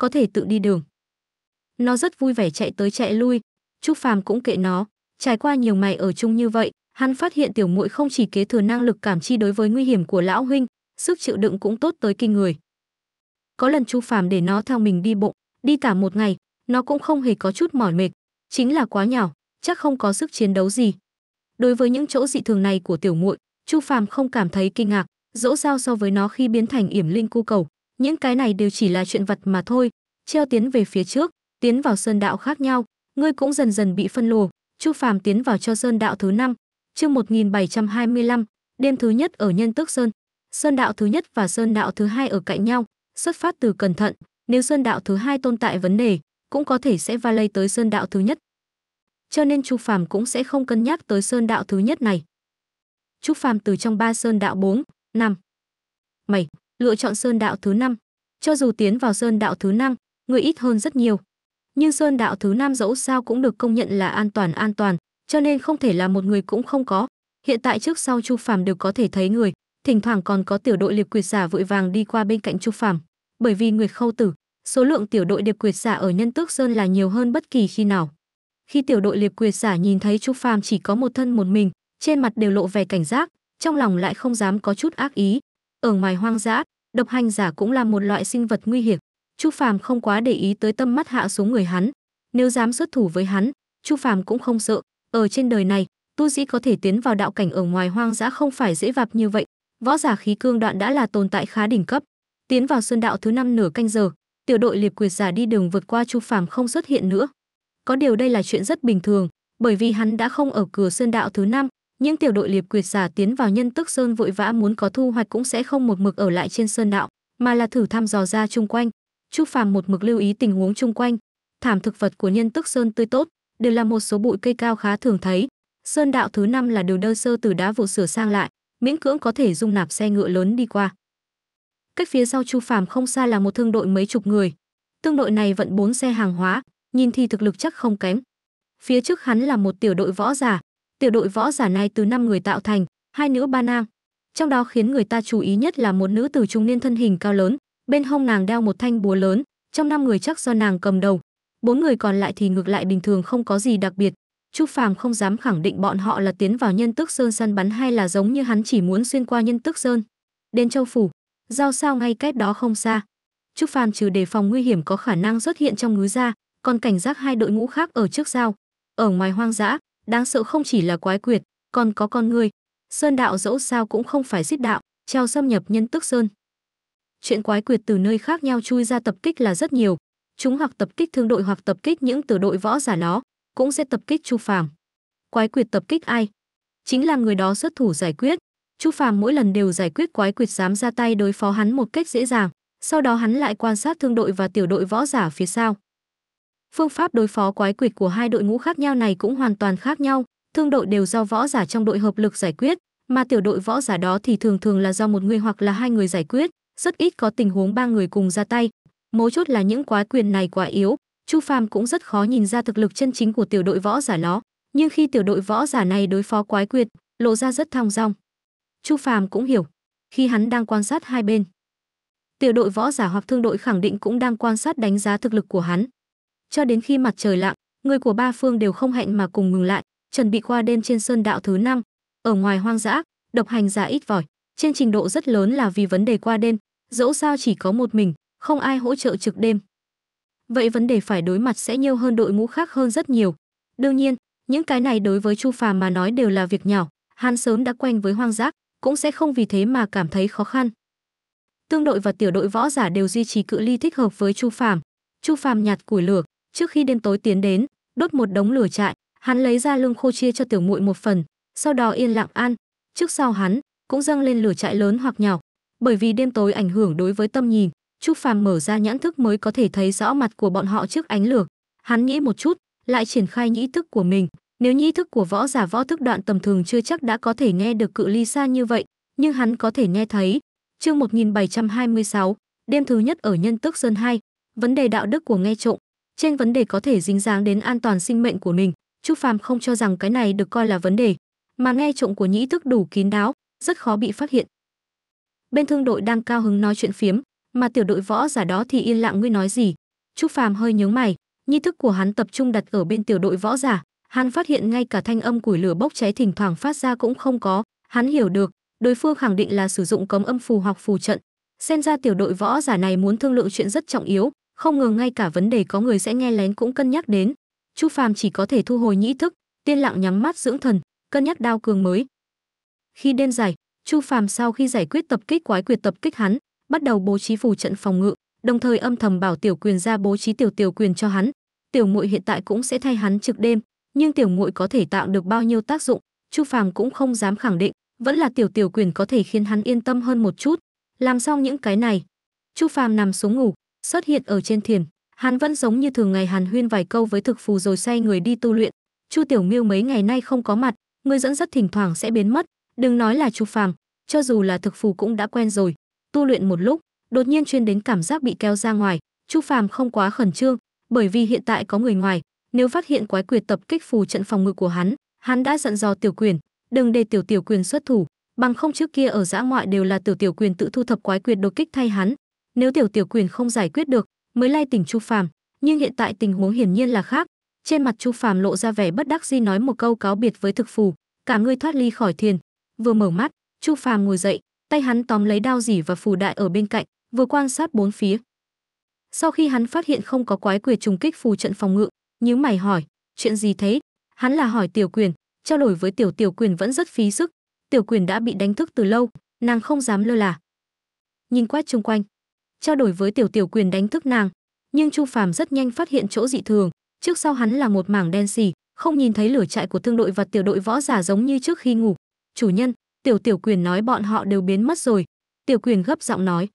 có thể tự đi đường. Nó rất vui vẻ chạy tới chạy lui, Trúc Phàm cũng kệ nó, trải qua nhiều ngày ở chung như vậy, hắn phát hiện tiểu muội không chỉ kế thừa năng lực cảm chi đối với nguy hiểm của lão huynh, sức chịu đựng cũng tốt tới kinh người. Có lần Chu Phàm để nó theo mình đi bộ, đi cả một ngày, nó cũng không hề có chút mỏi mệt, chính là quá nhỏ, chắc không có sức chiến đấu gì. Đối với những chỗ dị thường này của tiểu muội, Chu Phàm không cảm thấy kinh ngạc, dẫu sao so với nó khi biến thành yểm linh cu cầu, những cái này đều chỉ là chuyện vật mà thôi treo tiến về phía trước tiến vào sơn đạo khác nhau ngươi cũng dần dần bị phân lùa chu phàm tiến vào cho sơn đạo thứ năm chương 1725, đêm thứ nhất ở nhân tước sơn sơn đạo thứ nhất và sơn đạo thứ hai ở cạnh nhau xuất phát từ cẩn thận nếu sơn đạo thứ hai tồn tại vấn đề cũng có thể sẽ va lây tới sơn đạo thứ nhất cho nên chu phàm cũng sẽ không cân nhắc tới sơn đạo thứ nhất này chu phàm từ trong ba sơn đạo bốn năm 7 lựa chọn sơn đạo thứ năm cho dù tiến vào sơn đạo thứ năm người ít hơn rất nhiều nhưng sơn đạo thứ năm dẫu sao cũng được công nhận là an toàn an toàn cho nên không thể là một người cũng không có hiện tại trước sau chu phàm đều có thể thấy người thỉnh thoảng còn có tiểu đội liệp quyệt giả vội vàng đi qua bên cạnh chu phàm bởi vì nguyệt khâu tử số lượng tiểu đội liệp quyệt giả ở nhân tước sơn là nhiều hơn bất kỳ khi nào khi tiểu đội liệp quyệt giả nhìn thấy chu phàm chỉ có một thân một mình trên mặt đều lộ vẻ cảnh giác trong lòng lại không dám có chút ác ý ở ngoài hoang dã, độc hành giả cũng là một loại sinh vật nguy hiểm. Chu Phàm không quá để ý tới tâm mắt hạ xuống người hắn, nếu dám xuất thủ với hắn, Chu Phàm cũng không sợ. Ở trên đời này, tu sĩ có thể tiến vào đạo cảnh ở ngoài hoang dã không phải dễ vạp như vậy. Võ giả khí cương đoạn đã là tồn tại khá đỉnh cấp. Tiến vào xuân đạo thứ năm nửa canh giờ, tiểu đội liệp quyệt giả đi đường vượt qua Chu Phàm không xuất hiện nữa. Có điều đây là chuyện rất bình thường, bởi vì hắn đã không ở cửa sơn đạo thứ năm, những tiểu đội liệp quyệt giả tiến vào nhân tức sơn vội vã muốn có thu hoạch cũng sẽ không một mực ở lại trên sơn đạo mà là thử thăm dò ra chung quanh trúc phàm một mực lưu ý tình huống chung quanh thảm thực vật của nhân tức sơn tươi tốt đều là một số bụi cây cao khá thường thấy sơn đạo thứ năm là đường đơn sơ từ đá vụ sửa sang lại miễn cưỡng có thể dung nạp xe ngựa lớn đi qua cách phía sau chu phàm không xa là một thương đội mấy chục người tương đội này vận bốn xe hàng hóa nhìn thì thực lực chắc không kém phía trước hắn là một tiểu đội võ giả Tiểu đội võ giả này từ năm người tạo thành, hai nữ ba nam. Trong đó khiến người ta chú ý nhất là một nữ từ trung niên thân hình cao lớn, bên hông nàng đeo một thanh búa lớn, trong năm người chắc do nàng cầm đầu. Bốn người còn lại thì ngược lại bình thường không có gì đặc biệt. Trúc Phàm không dám khẳng định bọn họ là tiến vào nhân tức sơn săn bắn hay là giống như hắn chỉ muốn xuyên qua nhân tức sơn. Đến châu phủ, giao sao ngay cách đó không xa. Trúc Phàm trừ đề phòng nguy hiểm có khả năng xuất hiện trong núi ra, còn cảnh giác hai đội ngũ khác ở trước giao. Ở ngoài hoang dã, Đáng sợ không chỉ là quái quyệt, còn có con người. Sơn đạo dẫu sao cũng không phải giết đạo, treo xâm nhập nhân tức sơn. Chuyện quái quyệt từ nơi khác nhau chui ra tập kích là rất nhiều. Chúng hoặc tập kích thương đội hoặc tập kích những từ đội võ giả đó, cũng sẽ tập kích Chu Phàm. Quái quyệt tập kích ai? Chính là người đó xuất thủ giải quyết. Chu Phàm mỗi lần đều giải quyết quái quyệt dám ra tay đối phó hắn một cách dễ dàng, sau đó hắn lại quan sát thương đội và tiểu đội võ giả phía sau, Phương pháp đối phó quái quỷ của hai đội ngũ khác nhau này cũng hoàn toàn khác nhau, thương đội đều do võ giả trong đội hợp lực giải quyết, mà tiểu đội võ giả đó thì thường thường là do một người hoặc là hai người giải quyết, rất ít có tình huống ba người cùng ra tay. Mấu chốt là những quái quyền này quá yếu, Chu Phàm cũng rất khó nhìn ra thực lực chân chính của tiểu đội võ giả đó, nhưng khi tiểu đội võ giả này đối phó quái quyệt, lộ ra rất thong dong. Chu Phàm cũng hiểu, khi hắn đang quan sát hai bên, tiểu đội võ giả hoặc thương đội khẳng định cũng đang quan sát đánh giá thực lực của hắn, cho đến khi mặt trời lặn, người của ba phương đều không hẹn mà cùng ngừng lại, chuẩn bị qua đêm trên sơn đạo thứ năm. Ở ngoài hoang dã, độc hành giả ít vỏi, trên trình độ rất lớn là vì vấn đề qua đêm, dẫu sao chỉ có một mình, không ai hỗ trợ trực đêm. Vậy vấn đề phải đối mặt sẽ nhiều hơn đội ngũ khác hơn rất nhiều. Đương nhiên, những cái này đối với Chu Phàm mà nói đều là việc nhỏ, hắn sớm đã quen với hoang dã, cũng sẽ không vì thế mà cảm thấy khó khăn. Tương đội và tiểu đội võ giả đều duy trì cự ly thích hợp với Chu Phàm. Chu Phàm nhặt củi lửa, trước khi đêm tối tiến đến đốt một đống lửa trại hắn lấy ra lương khô chia cho tiểu muội một phần sau đó yên lặng ăn trước sau hắn cũng dâng lên lửa trại lớn hoặc nhỏ bởi vì đêm tối ảnh hưởng đối với tâm nhìn trúc phàm mở ra nhãn thức mới có thể thấy rõ mặt của bọn họ trước ánh lửa hắn nghĩ một chút lại triển khai nhĩ thức của mình nếu nhĩ thức của võ giả võ thức đoạn tầm thường chưa chắc đã có thể nghe được cự ly xa như vậy nhưng hắn có thể nghe thấy chương 1726, đêm thứ nhất ở nhân tức sơn hai vấn đề đạo đức của nghe trộm trên vấn đề có thể dính dáng đến an toàn sinh mệnh của mình, Trúc Phàm không cho rằng cái này được coi là vấn đề, mà nghe trộm của nhĩ thức đủ kín đáo, rất khó bị phát hiện. Bên thương đội đang cao hứng nói chuyện phiếm, mà tiểu đội võ giả đó thì yên lặng ngươi nói gì. Trúc Phàm hơi nhướng mày, nhi thức của hắn tập trung đặt ở bên tiểu đội võ giả, hắn phát hiện ngay cả thanh âm củi lửa bốc cháy thỉnh thoảng phát ra cũng không có, hắn hiểu được, đối phương khẳng định là sử dụng cấm âm phù hoặc phù trận. Xem ra tiểu đội võ giả này muốn thương lượng chuyện rất trọng yếu, không ngờ ngay cả vấn đề có người sẽ nghe lén cũng cân nhắc đến chu phàm chỉ có thể thu hồi nhĩ thức tiên lặng nhắm mắt dưỡng thần cân nhắc đao cường mới khi đêm dài chu phàm sau khi giải quyết tập kích quái quyệt tập kích hắn bắt đầu bố trí phù trận phòng ngự đồng thời âm thầm bảo tiểu quyền ra bố trí tiểu tiểu quyền cho hắn tiểu muội hiện tại cũng sẽ thay hắn trực đêm nhưng tiểu muội có thể tạo được bao nhiêu tác dụng chu phàm cũng không dám khẳng định vẫn là tiểu tiểu quyền có thể khiến hắn yên tâm hơn một chút làm xong những cái này chu phàm nằm xuống ngủ xuất hiện ở trên thuyền hàn vẫn giống như thường ngày hàn huyên vài câu với thực phù rồi say người đi tu luyện chu tiểu miêu mấy ngày nay không có mặt người dẫn rất thỉnh thoảng sẽ biến mất đừng nói là chu phàm cho dù là thực phù cũng đã quen rồi tu luyện một lúc đột nhiên chuyên đến cảm giác bị kéo ra ngoài chu phàm không quá khẩn trương bởi vì hiện tại có người ngoài nếu phát hiện quái quyệt tập kích phù trận phòng ngự của hắn hắn đã dặn dò tiểu quyền đừng để tiểu tiểu quyền xuất thủ bằng không trước kia ở dã ngoại đều là tiểu tiểu quyền tự thu thập quái quyệt đột kích thay hắn nếu tiểu tiểu quyền không giải quyết được, mới lai tỉnh Chu Phàm, nhưng hiện tại tình huống hiển nhiên là khác. Trên mặt Chu Phàm lộ ra vẻ bất đắc di nói một câu cáo biệt với thực phù, cả người thoát ly khỏi thiền. Vừa mở mắt, Chu Phàm ngồi dậy, tay hắn tóm lấy đao dỉ và phù đại ở bên cạnh, vừa quan sát bốn phía. Sau khi hắn phát hiện không có quái quỷ trùng kích phù trận phòng ngự, nhíu mày hỏi, chuyện gì thế? Hắn là hỏi Tiểu Quyền, trao đổi với Tiểu Tiểu Quyền vẫn rất phí sức, Tiểu Quyền đã bị đánh thức từ lâu, nàng không dám lơ là. Nhìn quét chung quanh, trao đổi với tiểu tiểu quyền đánh thức nàng nhưng chu phàm rất nhanh phát hiện chỗ dị thường trước sau hắn là một mảng đen xì không nhìn thấy lửa chạy của thương đội và tiểu đội võ giả giống như trước khi ngủ chủ nhân tiểu tiểu quyền nói bọn họ đều biến mất rồi tiểu quyền gấp giọng nói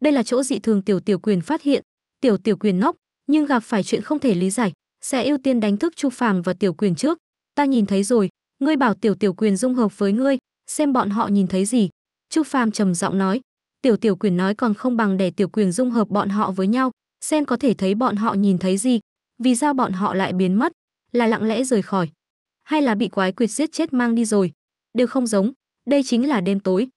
đây là chỗ dị thường tiểu tiểu quyền phát hiện tiểu tiểu quyền nóc nhưng gặp phải chuyện không thể lý giải sẽ ưu tiên đánh thức chu phàm và tiểu quyền trước ta nhìn thấy rồi ngươi bảo tiểu tiểu quyền dung hợp với ngươi xem bọn họ nhìn thấy gì chu phàm trầm giọng nói tiểu tiểu quyền nói còn không bằng để tiểu quyền dung hợp bọn họ với nhau, xem có thể thấy bọn họ nhìn thấy gì, vì sao bọn họ lại biến mất, là lặng lẽ rời khỏi, hay là bị quái quyệt giết chết mang đi rồi, đều không giống, đây chính là đêm tối.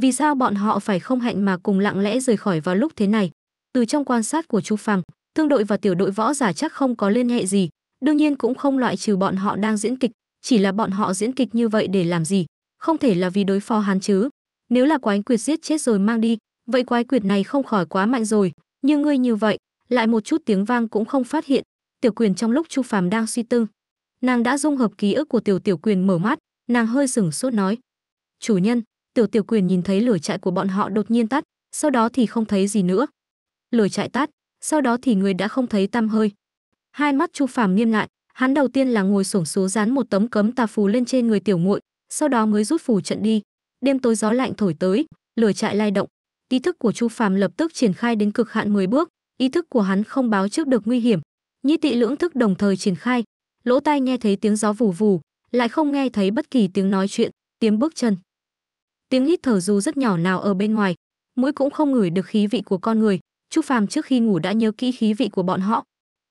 Vì sao bọn họ phải không hạnh mà cùng lặng lẽ rời khỏi vào lúc thế này? Từ trong quan sát của Chu Phàm, thương đội và tiểu đội võ giả chắc không có liên hệ gì, đương nhiên cũng không loại trừ bọn họ đang diễn kịch, chỉ là bọn họ diễn kịch như vậy để làm gì, không thể là vì đối phó hắn chứ, nếu là quái quyệt giết chết rồi mang đi, vậy quái quyệt này không khỏi quá mạnh rồi, nhưng ngươi như vậy, lại một chút tiếng vang cũng không phát hiện. Tiểu Quyền trong lúc Chu Phàm đang suy tư, nàng đã dung hợp ký ức của Tiểu Tiểu Quyền mở mắt, nàng hơi sửng sốt nói: "Chủ nhân." Tiểu Tiểu Quyền nhìn thấy lửa trại của bọn họ đột nhiên tắt, sau đó thì không thấy gì nữa. Lửa trại tắt, sau đó thì người đã không thấy tăm hơi. Hai mắt Chu Phàm nghiêm lại, hắn đầu tiên là ngồi xổm xuống dán một tấm cấm tà phù lên trên người tiểu muội, sau đó mới rút phù trận đi, đêm tối gió lạnh thổi tới, lửa trại lay động. Ý thức của Chu Phàm lập tức triển khai đến cực hạn 10 bước, ý thức của hắn không báo trước được nguy hiểm. Nhi tị lưỡng thức đồng thời triển khai, lỗ tai nghe thấy tiếng gió vù vù, lại không nghe thấy bất kỳ tiếng nói chuyện, tiếng bước chân. Tiếng hít thở dù rất nhỏ nào ở bên ngoài, mũi cũng không ngửi được khí vị của con người, Chu Phàm trước khi ngủ đã nhớ kỹ khí vị của bọn họ.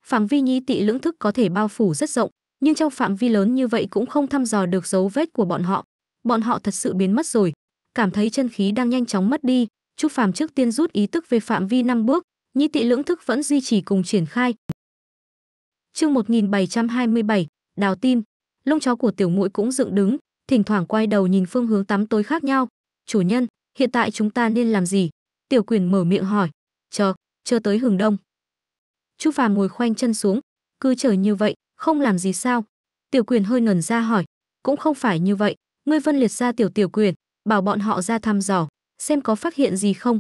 Phạm vi Nhi tị lưỡng thức có thể bao phủ rất rộng, nhưng trong phạm vi lớn như vậy cũng không thăm dò được dấu vết của bọn họ bọn họ thật sự biến mất rồi cảm thấy chân khí đang nhanh chóng mất đi trúc phàm trước tiên rút ý thức về phạm vi năm bước nhị tị lưỡng thức vẫn duy trì cùng triển khai chương 1727, đào tim lông chó của tiểu muội cũng dựng đứng thỉnh thoảng quay đầu nhìn phương hướng tắm tối khác nhau chủ nhân hiện tại chúng ta nên làm gì tiểu quyền mở miệng hỏi chờ chờ tới hừng đông trúc phàm ngồi khoanh chân xuống cứ chờ như vậy không làm gì sao tiểu quyền hơi ngẩn ra hỏi cũng không phải như vậy Ngươi phân liệt ra tiểu tiểu quyền, bảo bọn họ ra thăm dò, xem có phát hiện gì không.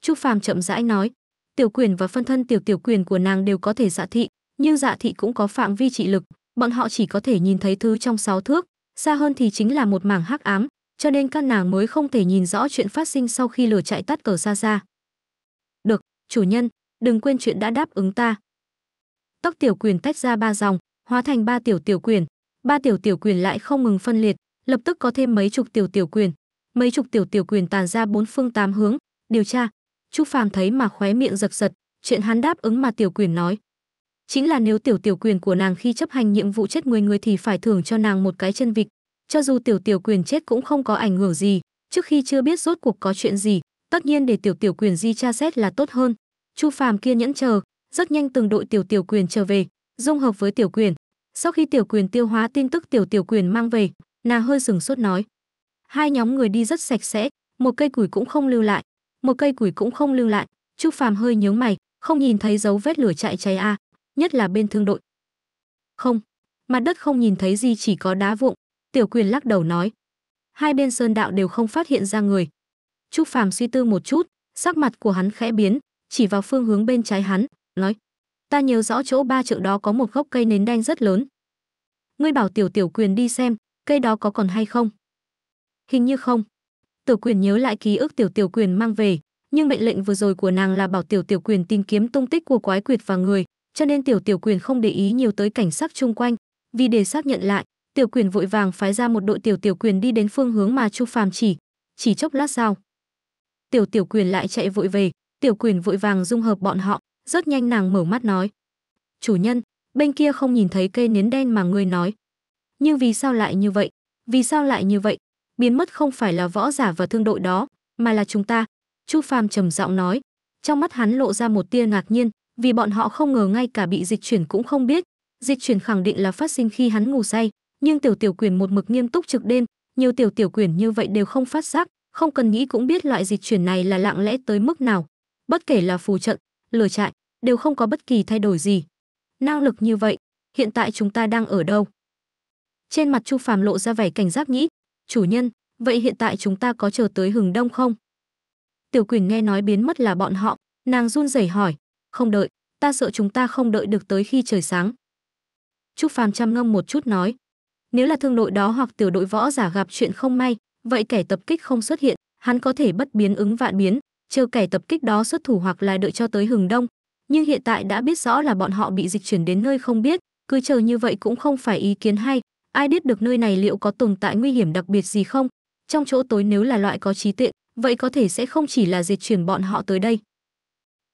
Chu Phàm chậm rãi nói, tiểu quyền và phân thân tiểu tiểu quyền của nàng đều có thể dạ thị, nhưng dạ thị cũng có phạm vi trị lực, bọn họ chỉ có thể nhìn thấy thứ trong sáu thước, xa hơn thì chính là một mảng hắc ám, cho nên các nàng mới không thể nhìn rõ chuyện phát sinh sau khi lửa chạy tắt cờ xa xa. Được, chủ nhân, đừng quên chuyện đã đáp ứng ta. Tóc tiểu quyền tách ra ba dòng, hóa thành ba tiểu tiểu quyền, ba tiểu tiểu quyền lại không ngừng phân liệt, lập tức có thêm mấy chục tiểu tiểu quyền mấy chục tiểu tiểu quyền tàn ra bốn phương tám hướng điều tra trúc phàm thấy mà khóe miệng giật giật chuyện hắn đáp ứng mà tiểu quyền nói chính là nếu tiểu tiểu quyền của nàng khi chấp hành nhiệm vụ chết người người thì phải thưởng cho nàng một cái chân vịt cho dù tiểu tiểu quyền chết cũng không có ảnh hưởng gì trước khi chưa biết rốt cuộc có chuyện gì tất nhiên để tiểu tiểu quyền di tra xét là tốt hơn chu phàm kia nhẫn chờ rất nhanh từng đội tiểu tiểu quyền trở về dung hợp với tiểu quyền sau khi tiểu quyền tiêu hóa tin tức tiểu tiểu quyền mang về Nà hơi sừng sốt nói. Hai nhóm người đi rất sạch sẽ, một cây củi cũng không lưu lại, một cây củi cũng không lưu lại. Trúc Phàm hơi nhướng mày, không nhìn thấy dấu vết lửa chạy cháy a, à, nhất là bên thương đội. Không, mặt đất không nhìn thấy gì chỉ có đá vụn, Tiểu Quyền lắc đầu nói. Hai bên sơn đạo đều không phát hiện ra người. Trúc Phàm suy tư một chút, sắc mặt của hắn khẽ biến, chỉ vào phương hướng bên trái hắn, nói: "Ta nhớ rõ chỗ ba chợ đó có một gốc cây nến đen rất lớn. Ngươi bảo Tiểu Tiểu Quyền đi xem, cây đó có còn hay không? Hình như không. tiểu quyền nhớ lại ký ức tiểu tiểu quyền mang về, nhưng mệnh lệnh vừa rồi của nàng là bảo tiểu tiểu quyền tìm kiếm tung tích của quái quyệt và người, cho nên tiểu tiểu quyền không để ý nhiều tới cảnh sắc chung quanh, vì để xác nhận lại, tiểu quyền vội vàng phái ra một đội tiểu tiểu quyền đi đến phương hướng mà Chu Phàm chỉ, chỉ chốc lát sau. Tiểu tiểu quyền lại chạy vội về, tiểu quyền vội vàng dung hợp bọn họ, rất nhanh nàng mở mắt nói: "Chủ nhân, bên kia không nhìn thấy cây nến đen mà người nói." Nhưng vì sao lại như vậy? Vì sao lại như vậy? Biến mất không phải là võ giả và thương đội đó, mà là chúng ta. Chu Phàm trầm giọng nói. Trong mắt hắn lộ ra một tia ngạc nhiên, vì bọn họ không ngờ ngay cả bị dịch chuyển cũng không biết. Dịch chuyển khẳng định là phát sinh khi hắn ngủ say, nhưng tiểu tiểu quyền một mực nghiêm túc trực đêm, nhiều tiểu tiểu quyền như vậy đều không phát giác, không cần nghĩ cũng biết loại dịch chuyển này là lặng lẽ tới mức nào. Bất kể là phù trận, lửa trại, đều không có bất kỳ thay đổi gì. Năng lực như vậy, hiện tại chúng ta đang ở đâu? trên mặt chu phàm lộ ra vẻ cảnh giác nhĩ chủ nhân vậy hiện tại chúng ta có chờ tới hừng đông không tiểu quỳnh nghe nói biến mất là bọn họ nàng run rẩy hỏi không đợi ta sợ chúng ta không đợi được tới khi trời sáng chu phàm chăm ngâm một chút nói nếu là thương đội đó hoặc tiểu đội võ giả gặp chuyện không may vậy kẻ tập kích không xuất hiện hắn có thể bất biến ứng vạn biến chờ kẻ tập kích đó xuất thủ hoặc là đợi cho tới hừng đông nhưng hiện tại đã biết rõ là bọn họ bị dịch chuyển đến nơi không biết cứ chờ như vậy cũng không phải ý kiến hay ai biết được nơi này liệu có tồn tại nguy hiểm đặc biệt gì không trong chỗ tối nếu là loại có trí tuệ vậy có thể sẽ không chỉ là diệt chuyển bọn họ tới đây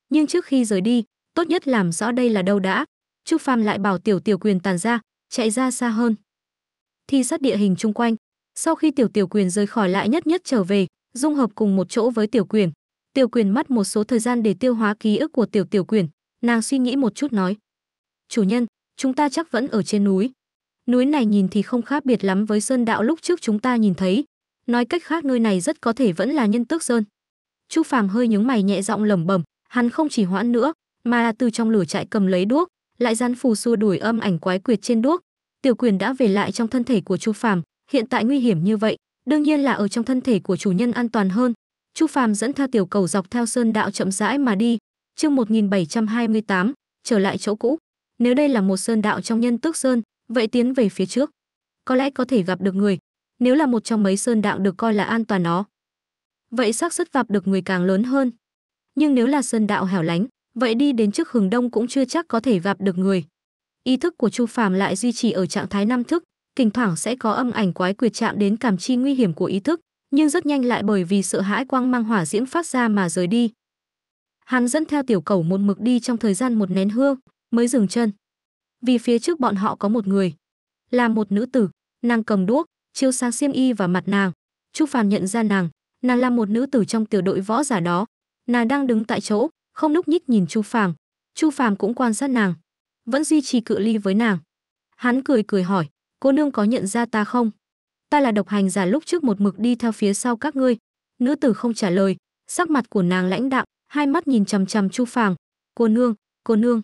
nhưng trước khi rời đi tốt nhất làm rõ đây là đâu đã trúc pham lại bảo tiểu tiểu quyền tàn ra chạy ra xa hơn thi sát địa hình chung quanh sau khi tiểu tiểu quyền rời khỏi lại nhất nhất trở về dung hợp cùng một chỗ với tiểu quyền tiểu quyền mất một số thời gian để tiêu hóa ký ức của tiểu tiểu quyền nàng suy nghĩ một chút nói chủ nhân chúng ta chắc vẫn ở trên núi Núi này nhìn thì không khác biệt lắm với sơn đạo lúc trước chúng ta nhìn thấy. Nói cách khác nơi này rất có thể vẫn là nhân tước sơn. Chu Phàm hơi nhướng mày nhẹ giọng lẩm bẩm, hắn không chỉ hoãn nữa, mà từ trong lửa trại cầm lấy đuốc, lại gian phù xua đuổi âm ảnh quái quyệt trên đuốc. Tiểu quyền đã về lại trong thân thể của Chu Phàm, hiện tại nguy hiểm như vậy, đương nhiên là ở trong thân thể của chủ nhân an toàn hơn. Chu Phàm dẫn theo tiểu cầu dọc theo sơn đạo chậm rãi mà đi. Chương 1728, trở lại chỗ cũ. Nếu đây là một sơn đạo trong nhân tước sơn, vậy tiến về phía trước có lẽ có thể gặp được người nếu là một trong mấy sơn đạo được coi là an toàn nó vậy xác suất gặp được người càng lớn hơn nhưng nếu là sơn đạo hẻo lánh vậy đi đến trước hừng đông cũng chưa chắc có thể gặp được người ý thức của chu phàm lại duy trì ở trạng thái năm thức kinh thoảng sẽ có âm ảnh quái quyệt chạm đến cảm chi nguy hiểm của ý thức nhưng rất nhanh lại bởi vì sợ hãi quang mang hỏa diễm phát ra mà rời đi hắn dẫn theo tiểu cầu một mực đi trong thời gian một nén hương mới dừng chân vì phía trước bọn họ có một người là một nữ tử nàng cầm đuốc chiếu sáng xiêm y và mặt nàng trúc phàm nhận ra nàng nàng là một nữ tử trong tiểu đội võ giả đó nàng đang đứng tại chỗ không lúc nhích nhìn chu phàm chu phàm cũng quan sát nàng vẫn duy trì cự ly với nàng hắn cười cười hỏi cô nương có nhận ra ta không ta là độc hành giả lúc trước một mực đi theo phía sau các ngươi nữ tử không trả lời sắc mặt của nàng lãnh đạm hai mắt nhìn chằm chằm chu phàm cô nương cô nương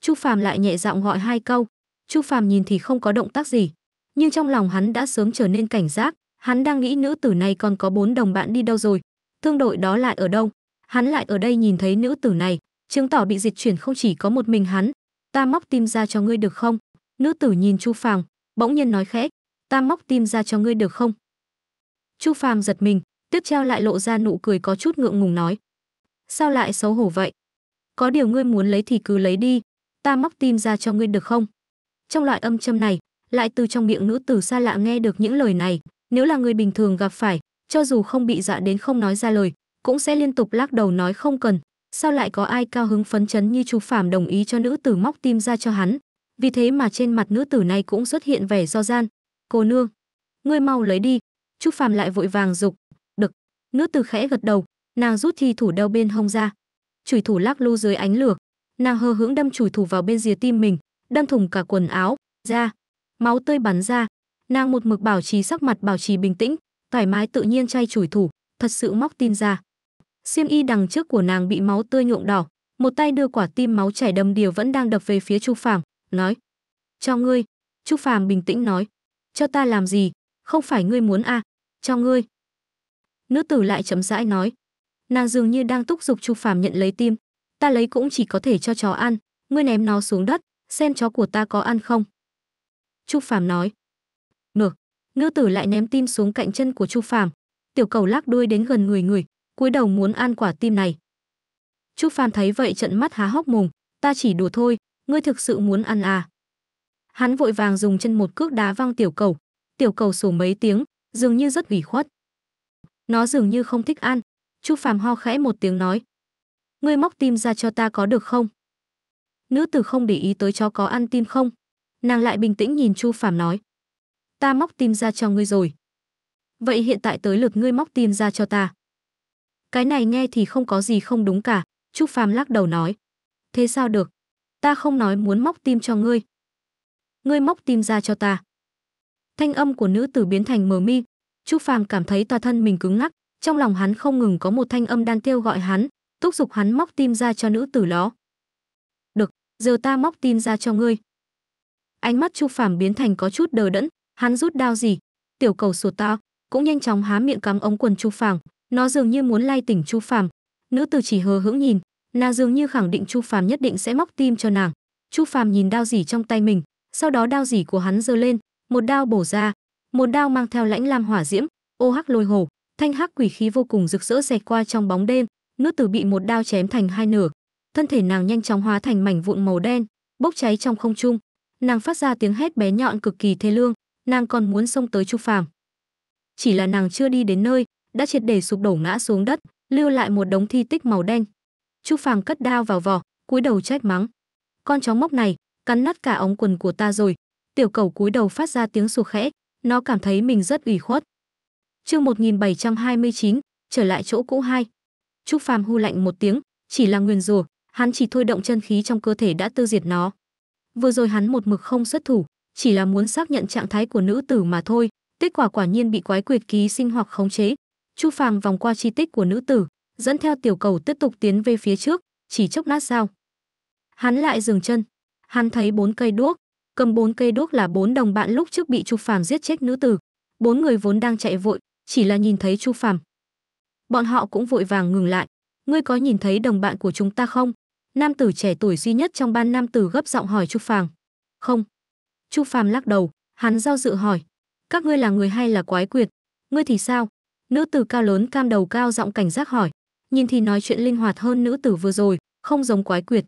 Chu Phàm lại nhẹ giọng gọi hai câu. Chu Phàm nhìn thì không có động tác gì, nhưng trong lòng hắn đã sớm trở nên cảnh giác, hắn đang nghĩ nữ tử này còn có bốn đồng bạn đi đâu rồi, thương đội đó lại ở đâu? Hắn lại ở đây nhìn thấy nữ tử này, chứng tỏ bị dịch chuyển không chỉ có một mình hắn. Ta móc tim ra cho ngươi được không? Nữ tử nhìn Chu Phàm, bỗng nhiên nói khẽ, ta móc tim ra cho ngươi được không? Chu Phàm giật mình, tiếp theo lại lộ ra nụ cười có chút ngượng ngùng nói, sao lại xấu hổ vậy? Có điều ngươi muốn lấy thì cứ lấy đi, ta móc tim ra cho ngươi được không? Trong loại âm châm này, lại từ trong miệng nữ tử xa lạ nghe được những lời này, nếu là người bình thường gặp phải, cho dù không bị dọa đến không nói ra lời, cũng sẽ liên tục lắc đầu nói không cần, sao lại có ai cao hứng phấn chấn như chú Phạm đồng ý cho nữ tử móc tim ra cho hắn. Vì thế mà trên mặt nữ tử này cũng xuất hiện vẻ do gian. Cô nương, ngươi mau lấy đi. chú Phạm lại vội vàng dục, "Được." Nữ tử khẽ gật đầu, nàng rút thi thủ đeo bên hông ra. Chủy thủ lắc lu dưới ánh lửa, nàng hờ hững đâm chùi thủ vào bên rìa tim mình đâm thủng cả quần áo da máu tươi bắn ra nàng một mực bảo trì sắc mặt bảo trì bình tĩnh thoải mái tự nhiên chay chùi thủ thật sự móc tin ra xiêm y đằng trước của nàng bị máu tươi nhuộm đỏ một tay đưa quả tim máu chảy đầm điều vẫn đang đập về phía chu phàm nói cho ngươi chu phàm bình tĩnh nói cho ta làm gì không phải ngươi muốn à cho ngươi nữ tử lại chậm rãi nói nàng dường như đang thúc giục chu phàm nhận lấy tim ta lấy cũng chỉ có thể cho chó ăn, ngươi ném nó xuống đất, xem chó của ta có ăn không. Chu Phàm nói. Ngược, nữ tử lại ném tim xuống cạnh chân của Chu Phàm. Tiểu cầu lắc đuôi đến gần người người, cúi đầu muốn ăn quả tim này. Chu Phàm thấy vậy trận mắt há hốc mồm, ta chỉ đùa thôi, ngươi thực sự muốn ăn à. Hắn vội vàng dùng chân một cước đá văng tiểu cầu, tiểu cầu sổ mấy tiếng, dường như rất ủy khuất. Nó dường như không thích ăn, Chu Phàm ho khẽ một tiếng nói, Ngươi móc tim ra cho ta có được không? Nữ tử không để ý tới chó có ăn tim không? Nàng lại bình tĩnh nhìn Chu Phàm nói. Ta móc tim ra cho ngươi rồi. Vậy hiện tại tới lượt ngươi móc tim ra cho ta. Cái này nghe thì không có gì không đúng cả, Chu Phàm lắc đầu nói. Thế sao được? Ta không nói muốn móc tim cho ngươi. Ngươi móc tim ra cho ta. Thanh âm của nữ tử biến thành mờ mi, Chu Phàm cảm thấy toàn thân mình cứng ngắc, trong lòng hắn không ngừng có một thanh âm đang kêu gọi hắn, thúc giục hắn móc tim ra cho nữ tử đó. Được, giờ ta móc tim ra cho ngươi. Ánh mắt Chu Phàm biến thành có chút đờ đẫn, hắn rút đao gì? Tiểu cầu sủa to, cũng nhanh chóng há miệng cắm ống quần Chu Phàm, nó dường như muốn lay tỉnh Chu Phàm. Nữ tử chỉ hờ hững nhìn, nàng dường như khẳng định Chu Phàm nhất định sẽ móc tim cho nàng. Chu Phàm nhìn đao dỉ trong tay mình, sau đó đao dỉ của hắn giơ lên, một đao bổ ra, một đao mang theo lãnh lam hỏa diễm, ô hắc lôi hồ, thanh hắc quỷ khí vô cùng rực rỡ rẹt qua trong bóng đêm, nữ tử bị một đao chém thành hai nửa thân thể nàng nhanh chóng hóa thành mảnh vụn màu đen bốc cháy trong không trung nàng phát ra tiếng hét bé nhọn cực kỳ thê lương nàng còn muốn xông tới chu phàm chỉ là nàng chưa đi đến nơi đã triệt để sụp đổ ngã xuống đất lưu lại một đống thi tích màu đen chu phàm cất đao vào vỏ cúi đầu trách mắng con chó mốc này cắn nát cả ống quần của ta rồi tiểu cầu cúi đầu phát ra tiếng sụt khẽ nó cảm thấy mình rất ủy khuất chương 1729, trở lại chỗ cũ hai Trúc Phàm hu lạnh một tiếng, chỉ là nguyên rủa, hắn chỉ thôi động chân khí trong cơ thể đã tiêu diệt nó. Vừa rồi hắn một mực không xuất thủ, chỉ là muốn xác nhận trạng thái của nữ tử mà thôi, kết quả quả nhiên bị quái quyệt ký sinh hoặc khống chế. Chu Phàm vòng qua chi tích của nữ tử, dẫn theo tiểu cầu tiếp tục tiến về phía trước, chỉ chốc nát sau. Hắn lại dừng chân, hắn thấy bốn cây đuốc, cầm bốn cây đuốc là bốn đồng bạn lúc trước bị Chu Phàm giết chết nữ tử. Bốn người vốn đang chạy vội, chỉ là nhìn thấy Chu Phàm, bọn họ cũng vội vàng ngừng lại ngươi có nhìn thấy đồng bạn của chúng ta không nam tử trẻ tuổi duy nhất trong ban nam tử gấp giọng hỏi chu phàm. không chu phàm lắc đầu hắn giao dự hỏi các ngươi là người hay là quái quyệt ngươi thì sao nữ tử cao lớn cam đầu cao giọng cảnh giác hỏi nhìn thì nói chuyện linh hoạt hơn nữ tử vừa rồi không giống quái quyệt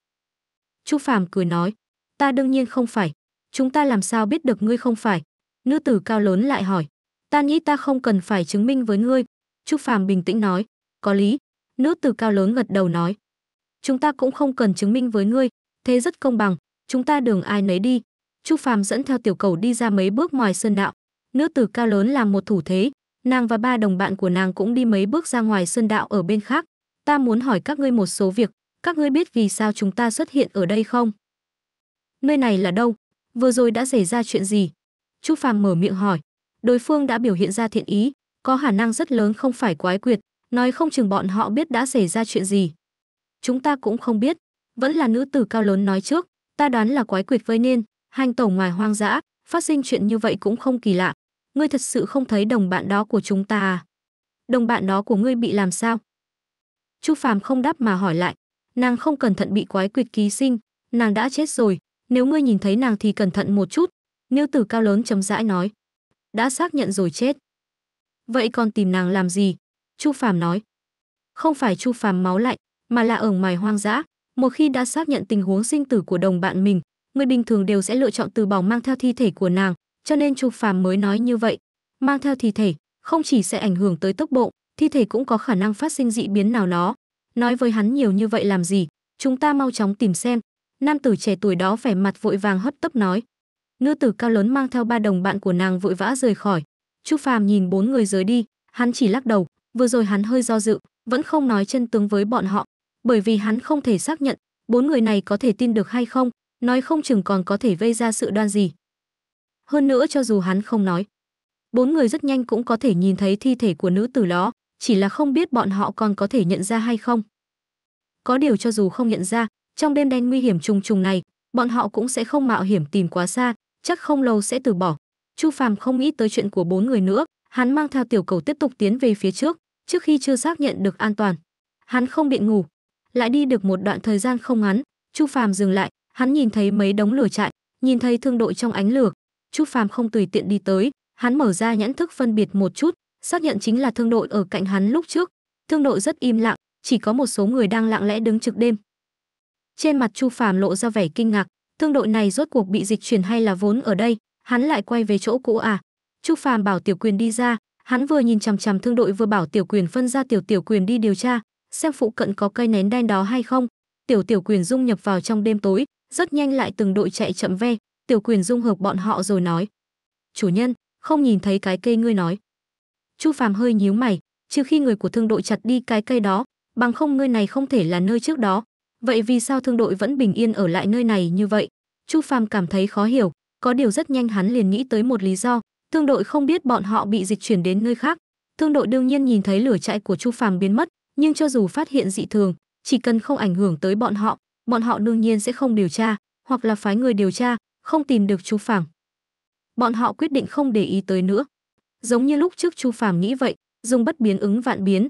chu phàm cười nói ta đương nhiên không phải chúng ta làm sao biết được ngươi không phải nữ tử cao lớn lại hỏi ta nghĩ ta không cần phải chứng minh với ngươi Trúc Phàm bình tĩnh nói, có lý. Nữ từ cao lớn gật đầu nói, chúng ta cũng không cần chứng minh với ngươi, thế rất công bằng, chúng ta đường ai nấy đi. Trúc Phàm dẫn theo tiểu cầu đi ra mấy bước ngoài sơn đạo. Nữ tử cao lớn làm một thủ thế, nàng và ba đồng bạn của nàng cũng đi mấy bước ra ngoài sơn đạo ở bên khác. Ta muốn hỏi các ngươi một số việc, các ngươi biết vì sao chúng ta xuất hiện ở đây không? Nơi này là đâu? Vừa rồi đã xảy ra chuyện gì? Trúc Phàm mở miệng hỏi. Đối phương đã biểu hiện ra thiện ý, có khả năng rất lớn không phải quái quyệt, nói không chừng bọn họ biết đã xảy ra chuyện gì. Chúng ta cũng không biết, vẫn là nữ tử cao lớn nói trước, ta đoán là quái quyệt với nên, hành tẩu ngoài hoang dã, phát sinh chuyện như vậy cũng không kỳ lạ. Ngươi thật sự không thấy đồng bạn đó của chúng ta à? Đồng bạn đó của ngươi bị làm sao? Chu Phàm không đáp mà hỏi lại, nàng không cẩn thận bị quái quyệt ký sinh, nàng đã chết rồi, nếu ngươi nhìn thấy nàng thì cẩn thận một chút. Nữ tử cao lớn chấm rãi nói, đã xác nhận rồi chết vậy còn tìm nàng làm gì chu phàm nói không phải chu phàm máu lạnh mà là ở ngoài hoang dã một khi đã xác nhận tình huống sinh tử của đồng bạn mình người bình thường đều sẽ lựa chọn từ bỏ mang theo thi thể của nàng cho nên chu phàm mới nói như vậy mang theo thi thể không chỉ sẽ ảnh hưởng tới tốc độ thi thể cũng có khả năng phát sinh dị biến nào đó nói với hắn nhiều như vậy làm gì chúng ta mau chóng tìm xem nam tử trẻ tuổi đó vẻ mặt vội vàng hấp tấp nói nữ tử cao lớn mang theo ba đồng bạn của nàng vội vã rời khỏi Chu Phàm nhìn bốn người rời đi, hắn chỉ lắc đầu, vừa rồi hắn hơi do dự, vẫn không nói chân tướng với bọn họ, bởi vì hắn không thể xác nhận bốn người này có thể tin được hay không, nói không chừng còn có thể vây ra sự đoan gì. Hơn nữa cho dù hắn không nói, bốn người rất nhanh cũng có thể nhìn thấy thi thể của nữ tử đó, chỉ là không biết bọn họ còn có thể nhận ra hay không. Có điều cho dù không nhận ra, trong đêm đen nguy hiểm trùng trùng này, bọn họ cũng sẽ không mạo hiểm tìm quá xa, chắc không lâu sẽ từ bỏ. Chu Phàm không nghĩ tới chuyện của bốn người nữa, hắn mang theo tiểu cầu tiếp tục tiến về phía trước, trước khi chưa xác nhận được an toàn. Hắn không điện ngủ, lại đi được một đoạn thời gian không ngắn, Chu Phàm dừng lại, hắn nhìn thấy mấy đống lửa trại, nhìn thấy thương đội trong ánh lửa. Chu Phàm không tùy tiện đi tới, hắn mở ra nhãn thức phân biệt một chút, xác nhận chính là thương đội ở cạnh hắn lúc trước. Thương đội rất im lặng, chỉ có một số người đang lặng lẽ đứng trực đêm. Trên mặt Chu Phàm lộ ra vẻ kinh ngạc, thương đội này rốt cuộc bị dịch chuyển hay là vốn ở đây, hắn lại quay về chỗ cũ à Chu phàm bảo tiểu quyền đi ra hắn vừa nhìn chằm chằm thương đội vừa bảo tiểu quyền phân ra tiểu tiểu quyền đi điều tra xem phụ cận có cây nén đen đó hay không tiểu tiểu quyền dung nhập vào trong đêm tối rất nhanh lại từng đội chạy chậm ve tiểu quyền dung hợp bọn họ rồi nói chủ nhân không nhìn thấy cái cây ngươi nói chu phàm hơi nhíu mày trừ khi người của thương đội chặt đi cái cây đó bằng không ngươi này không thể là nơi trước đó vậy vì sao thương đội vẫn bình yên ở lại nơi này như vậy chu phàm cảm thấy khó hiểu có điều rất nhanh hắn liền nghĩ tới một lý do, thương đội không biết bọn họ bị dịch chuyển đến nơi khác. Thương đội đương nhiên nhìn thấy lửa chạy của Chu Phàm biến mất, nhưng cho dù phát hiện dị thường, chỉ cần không ảnh hưởng tới bọn họ, bọn họ đương nhiên sẽ không điều tra, hoặc là phái người điều tra, không tìm được Chu Phàm. Bọn họ quyết định không để ý tới nữa. Giống như lúc trước Chu Phàm nghĩ vậy, dùng bất biến ứng vạn biến.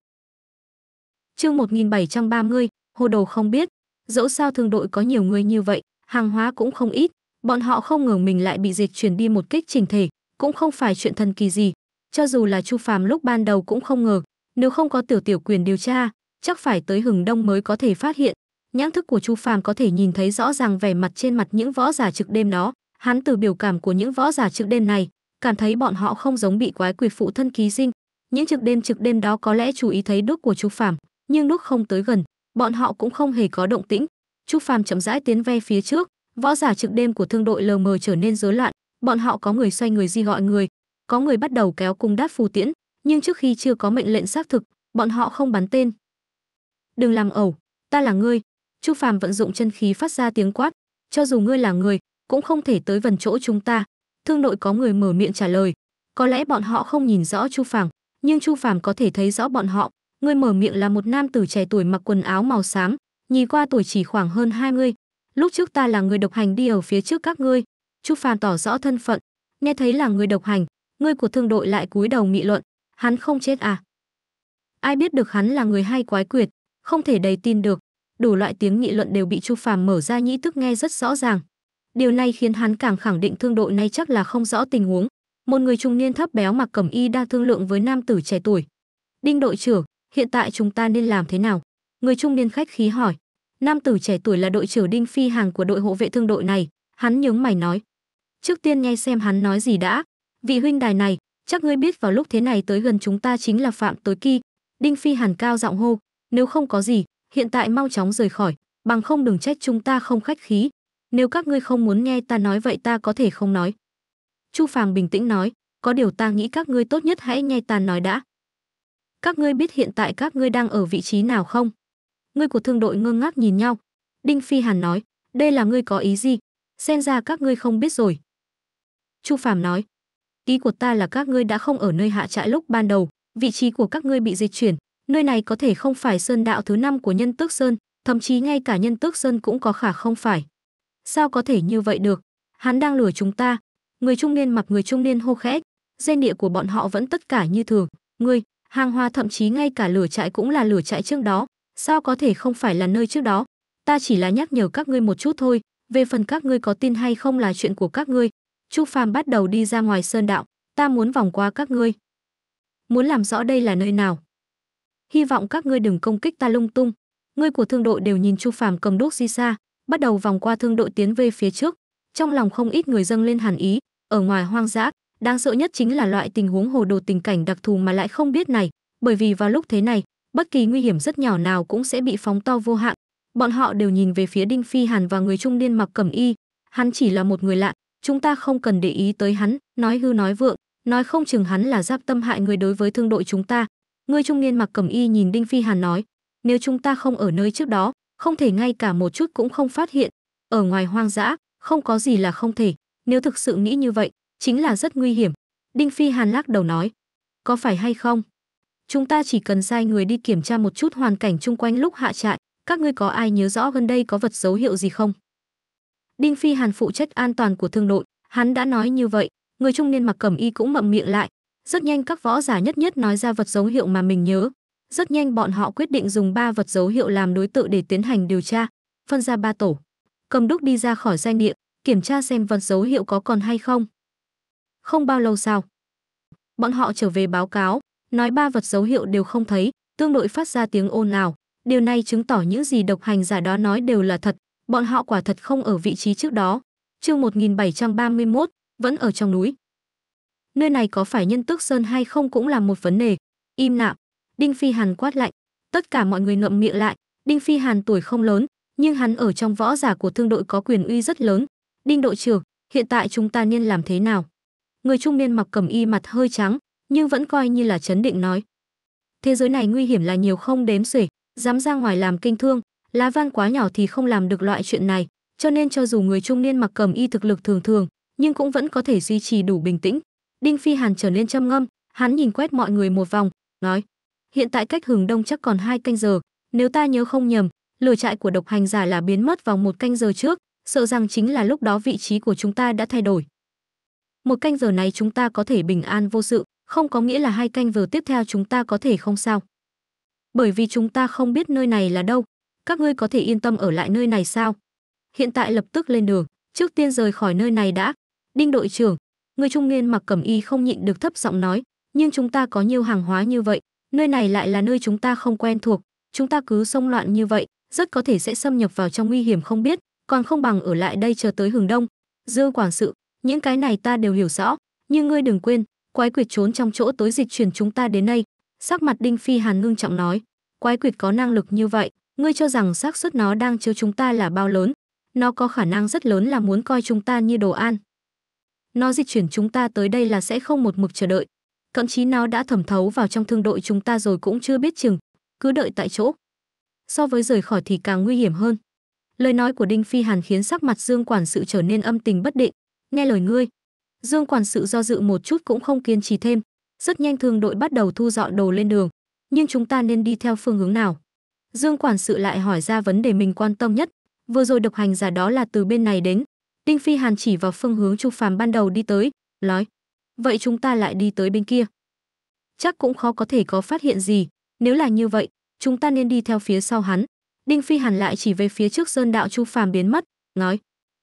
Chương 1730, hồ đồ không biết, dẫu sao thương đội có nhiều người như vậy, hàng hóa cũng không ít, Bọn họ không ngờ mình lại bị diệt chuyển đi một kích trình thể, cũng không phải chuyện thần kỳ gì. Cho dù là Chu Phàm lúc ban đầu cũng không ngờ, nếu không có tiểu tiểu quyền điều tra, chắc phải tới hừng đông mới có thể phát hiện. Nhãn thức của Chu Phàm có thể nhìn thấy rõ ràng vẻ mặt trên mặt những võ giả trực đêm đó, hắn từ biểu cảm của những võ giả trực đêm này, cảm thấy bọn họ không giống bị quái quỷ phụ thân ký sinh. Những trực đêm trực đêm đó có lẽ chú ý thấy đúc của Chu Phàm, nhưng đúc không tới gần, bọn họ cũng không hề có động tĩnh. Chu Phàm chậm rãi tiến ve phía trước, Võ giả trực đêm của thương đội lờ mờ trở nên rối loạn, bọn họ có người xoay người di gọi người, có người bắt đầu kéo cung đát phù tiễn, nhưng trước khi chưa có mệnh lệnh xác thực, bọn họ không bắn tên. Đừng làm ẩu, ta là ngươi. Chu Phàm vận dụng chân khí phát ra tiếng quát, cho dù ngươi là người, cũng không thể tới vần chỗ chúng ta. Thương đội có người mở miệng trả lời, có lẽ bọn họ không nhìn rõ Chu Phàm, nhưng Chu Phàm có thể thấy rõ bọn họ. Người mở miệng là một nam tử trẻ tuổi mặc quần áo màu xám, nhìn qua tuổi chỉ khoảng hơn 20, lúc trước ta là người độc hành đi ở phía trước các ngươi chu phàm tỏ rõ thân phận nghe thấy là người độc hành ngươi của thương đội lại cúi đầu nghị luận hắn không chết à ai biết được hắn là người hay quái quyệt không thể đầy tin được đủ loại tiếng nghị luận đều bị chu phàm mở ra nhĩ thức nghe rất rõ ràng điều này khiến hắn càng khẳng định thương đội nay chắc là không rõ tình huống một người trung niên thấp béo mặc cẩm y đang thương lượng với nam tử trẻ tuổi đinh đội trưởng hiện tại chúng ta nên làm thế nào người trung niên khách khí hỏi Nam tử trẻ tuổi là đội trưởng Đinh Phi Hàng của đội hộ vệ thương đội này, hắn nhướng mày nói: "Trước tiên nghe xem hắn nói gì đã, vị huynh đài này, chắc ngươi biết vào lúc thế này tới gần chúng ta chính là Phạm Tối Kỳ." Đinh Phi Hàn cao giọng hô: "Nếu không có gì, hiện tại mau chóng rời khỏi, bằng không đừng trách chúng ta không khách khí. Nếu các ngươi không muốn nghe ta nói vậy ta có thể không nói." Chu Phàm bình tĩnh nói: "Có điều ta nghĩ các ngươi tốt nhất hãy nghe ta nói đã." các ngươi biết hiện tại các ngươi đang ở vị trí nào không? Ngươi của thương đội ngơ ngác nhìn nhau. Đinh Phi Hàn nói, đây là ngươi có ý gì? Xem ra các ngươi không biết rồi. Chu Phàm nói, ý của ta là các ngươi đã không ở nơi hạ trại lúc ban đầu, vị trí của các ngươi bị dịch chuyển, nơi này có thể không phải sơn đạo thứ năm của nhân tước sơn, thậm chí ngay cả nhân tước sơn cũng có khả không phải. Sao có thể như vậy được? Hắn đang lừa chúng ta. Người trung niên mặt người trung niên hô khẽ, gen địa của bọn họ vẫn tất cả như thường. Ngươi, hàng hoa thậm chí ngay cả lửa trại cũng là lửa trại trước đó, sao có thể không phải là nơi trước đó? Ta chỉ là nhắc nhở các ngươi một chút thôi, về phần các ngươi có tin hay không là chuyện của các ngươi. chu Phàm bắt đầu đi ra ngoài sơn đạo, ta muốn vòng qua các ngươi. Muốn làm rõ đây là nơi nào. Hy vọng các ngươi đừng công kích ta lung tung. Ngươi của thương đội đều nhìn chu Phàm cầm đuốc di xa, bắt đầu vòng qua thương đội tiến về phía trước. Trong lòng không ít người dâng lên hàn ý, ở ngoài hoang dã, đáng sợ nhất chính là loại tình huống hồ đồ tình cảnh đặc thù mà lại không biết này, bởi vì vào lúc thế này, bất kỳ nguy hiểm rất nhỏ nào cũng sẽ bị phóng to vô hạn. Bọn họ đều nhìn về phía Đinh Phi Hàn và người trung niên mặc cẩm y, hắn chỉ là một người lạ, chúng ta không cần để ý tới hắn, nói hư nói vượng, nói không chừng hắn là giáp tâm hại người đối với thương đội chúng ta. Người trung niên mặc cẩm y nhìn Đinh Phi Hàn nói, nếu chúng ta không ở nơi trước đó, không thể ngay cả một chút cũng không phát hiện, ở ngoài hoang dã, không có gì là không thể, nếu thực sự nghĩ như vậy, chính là rất nguy hiểm. Đinh Phi Hàn lắc đầu nói, có phải hay không? chúng ta chỉ cần sai người đi kiểm tra một chút hoàn cảnh chung quanh lúc hạ trại các ngươi có ai nhớ rõ gần đây có vật dấu hiệu gì không đinh phi hàn phụ trách an toàn của thương đội hắn đã nói như vậy người trung niên mặc cẩm y cũng mậm miệng lại rất nhanh các võ giả nhất nhất nói ra vật dấu hiệu mà mình nhớ rất nhanh bọn họ quyết định dùng ba vật dấu hiệu làm đối tượng để tiến hành điều tra phân ra ba tổ cầm đúc đi ra khỏi danh địa kiểm tra xem vật dấu hiệu có còn hay không không bao lâu sau bọn họ trở về báo cáo nói ba vật dấu hiệu đều không thấy, tương đội phát ra tiếng ồn ào. Điều này chứng tỏ những gì độc hành giả đó nói đều là thật, bọn họ quả thật không ở vị trí trước đó. Chương 1731, vẫn ở trong núi. Nơi này có phải nhân tước sơn hay không cũng là một vấn đề. Im lặng, Đinh Phi Hàn quát lạnh, tất cả mọi người ngậm miệng lại, Đinh Phi Hàn tuổi không lớn, nhưng hắn ở trong võ giả của thương đội có quyền uy rất lớn. Đinh đội trưởng, hiện tại chúng ta nên làm thế nào? Người trung niên mặc cẩm y mặt hơi trắng, nhưng vẫn coi như là chấn định nói. Thế giới này nguy hiểm là nhiều không đếm xuể, dám ra ngoài làm kinh thương, lá văn quá nhỏ thì không làm được loại chuyện này, cho nên cho dù người trung niên mặc cầm y thực lực thường thường, nhưng cũng vẫn có thể duy trì đủ bình tĩnh. Đinh Phi Hàn trở nên trầm ngâm, hắn nhìn quét mọi người một vòng, nói: "Hiện tại cách Hừng Đông chắc còn hai canh giờ, nếu ta nhớ không nhầm, lửa trại của độc hành giả là biến mất vào một canh giờ trước, sợ rằng chính là lúc đó vị trí của chúng ta đã thay đổi. Một canh giờ này chúng ta có thể bình an vô sự." không có nghĩa là hai canh vừa tiếp theo chúng ta có thể không sao. Bởi vì chúng ta không biết nơi này là đâu, các ngươi có thể yên tâm ở lại nơi này sao? Hiện tại lập tức lên đường, trước tiên rời khỏi nơi này đã. Đinh đội trưởng, người trung niên mặc cẩm y không nhịn được thấp giọng nói, nhưng chúng ta có nhiều hàng hóa như vậy, nơi này lại là nơi chúng ta không quen thuộc, chúng ta cứ xông loạn như vậy, rất có thể sẽ xâm nhập vào trong nguy hiểm không biết, còn không bằng ở lại đây chờ tới hừng đông. dư quản sự, những cái này ta đều hiểu rõ, nhưng ngươi đừng quên, quái quyệt trốn trong chỗ tối dịch chuyển chúng ta đến đây sắc mặt đinh phi hàn ngưng trọng nói quái quyệt có năng lực như vậy ngươi cho rằng xác suất nó đang chiếu chúng ta là bao lớn nó có khả năng rất lớn là muốn coi chúng ta như đồ ăn nó dịch chuyển chúng ta tới đây là sẽ không một mực chờ đợi thậm chí nó đã thẩm thấu vào trong thương đội chúng ta rồi cũng chưa biết chừng cứ đợi tại chỗ so với rời khỏi thì càng nguy hiểm hơn lời nói của đinh phi hàn khiến sắc mặt dương quản sự trở nên âm tình bất định nghe lời ngươi Dương quản sự do dự một chút cũng không kiên trì thêm, rất nhanh thường đội bắt đầu thu dọn đồ lên đường. Nhưng chúng ta nên đi theo phương hướng nào? Dương quản sự lại hỏi ra vấn đề mình quan tâm nhất, vừa rồi độc hành giả đó là từ bên này đến. Đinh Phi Hàn chỉ vào phương hướng Chu Phàm ban đầu đi tới, nói: "Vậy chúng ta lại đi tới bên kia." Chắc cũng khó có thể có phát hiện gì, nếu là như vậy, chúng ta nên đi theo phía sau hắn. Đinh Phi Hàn lại chỉ về phía trước sơn đạo Chu Phàm biến mất, nói: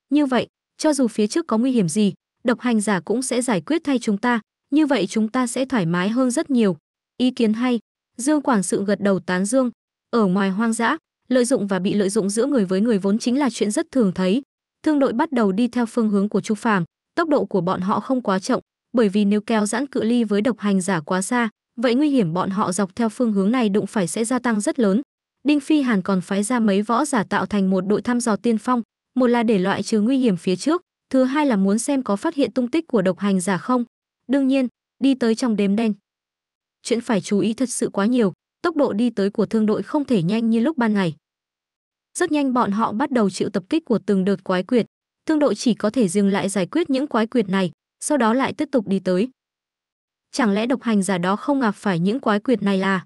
"Như vậy, cho dù phía trước có nguy hiểm gì, độc hành giả cũng sẽ giải quyết thay chúng ta, như vậy chúng ta sẽ thoải mái hơn rất nhiều. Ý kiến hay, Dương Quảng sự gật đầu tán dương, ở ngoài hoang dã, lợi dụng và bị lợi dụng giữa người với người vốn chính là chuyện rất thường thấy. Thương đội bắt đầu đi theo phương hướng của Chu Phàm, tốc độ của bọn họ không quá chậm, bởi vì nếu kéo giãn cự ly với độc hành giả quá xa, vậy nguy hiểm bọn họ dọc theo phương hướng này đụng phải sẽ gia tăng rất lớn. Đinh Phi Hàn còn phái ra mấy võ giả tạo thành một đội thăm dò tiên phong, một là để loại trừ nguy hiểm phía trước, Thứ hai là muốn xem có phát hiện tung tích của độc hành giả không. Đương nhiên, đi tới trong đêm đen. Chuyện phải chú ý thật sự quá nhiều, tốc độ đi tới của thương đội không thể nhanh như lúc ban ngày. Rất nhanh bọn họ bắt đầu chịu tập kích của từng đợt quái quyệt. Thương đội chỉ có thể dừng lại giải quyết những quái quyệt này, sau đó lại tiếp tục đi tới. Chẳng lẽ độc hành giả đó không gặp phải những quái quyệt này là?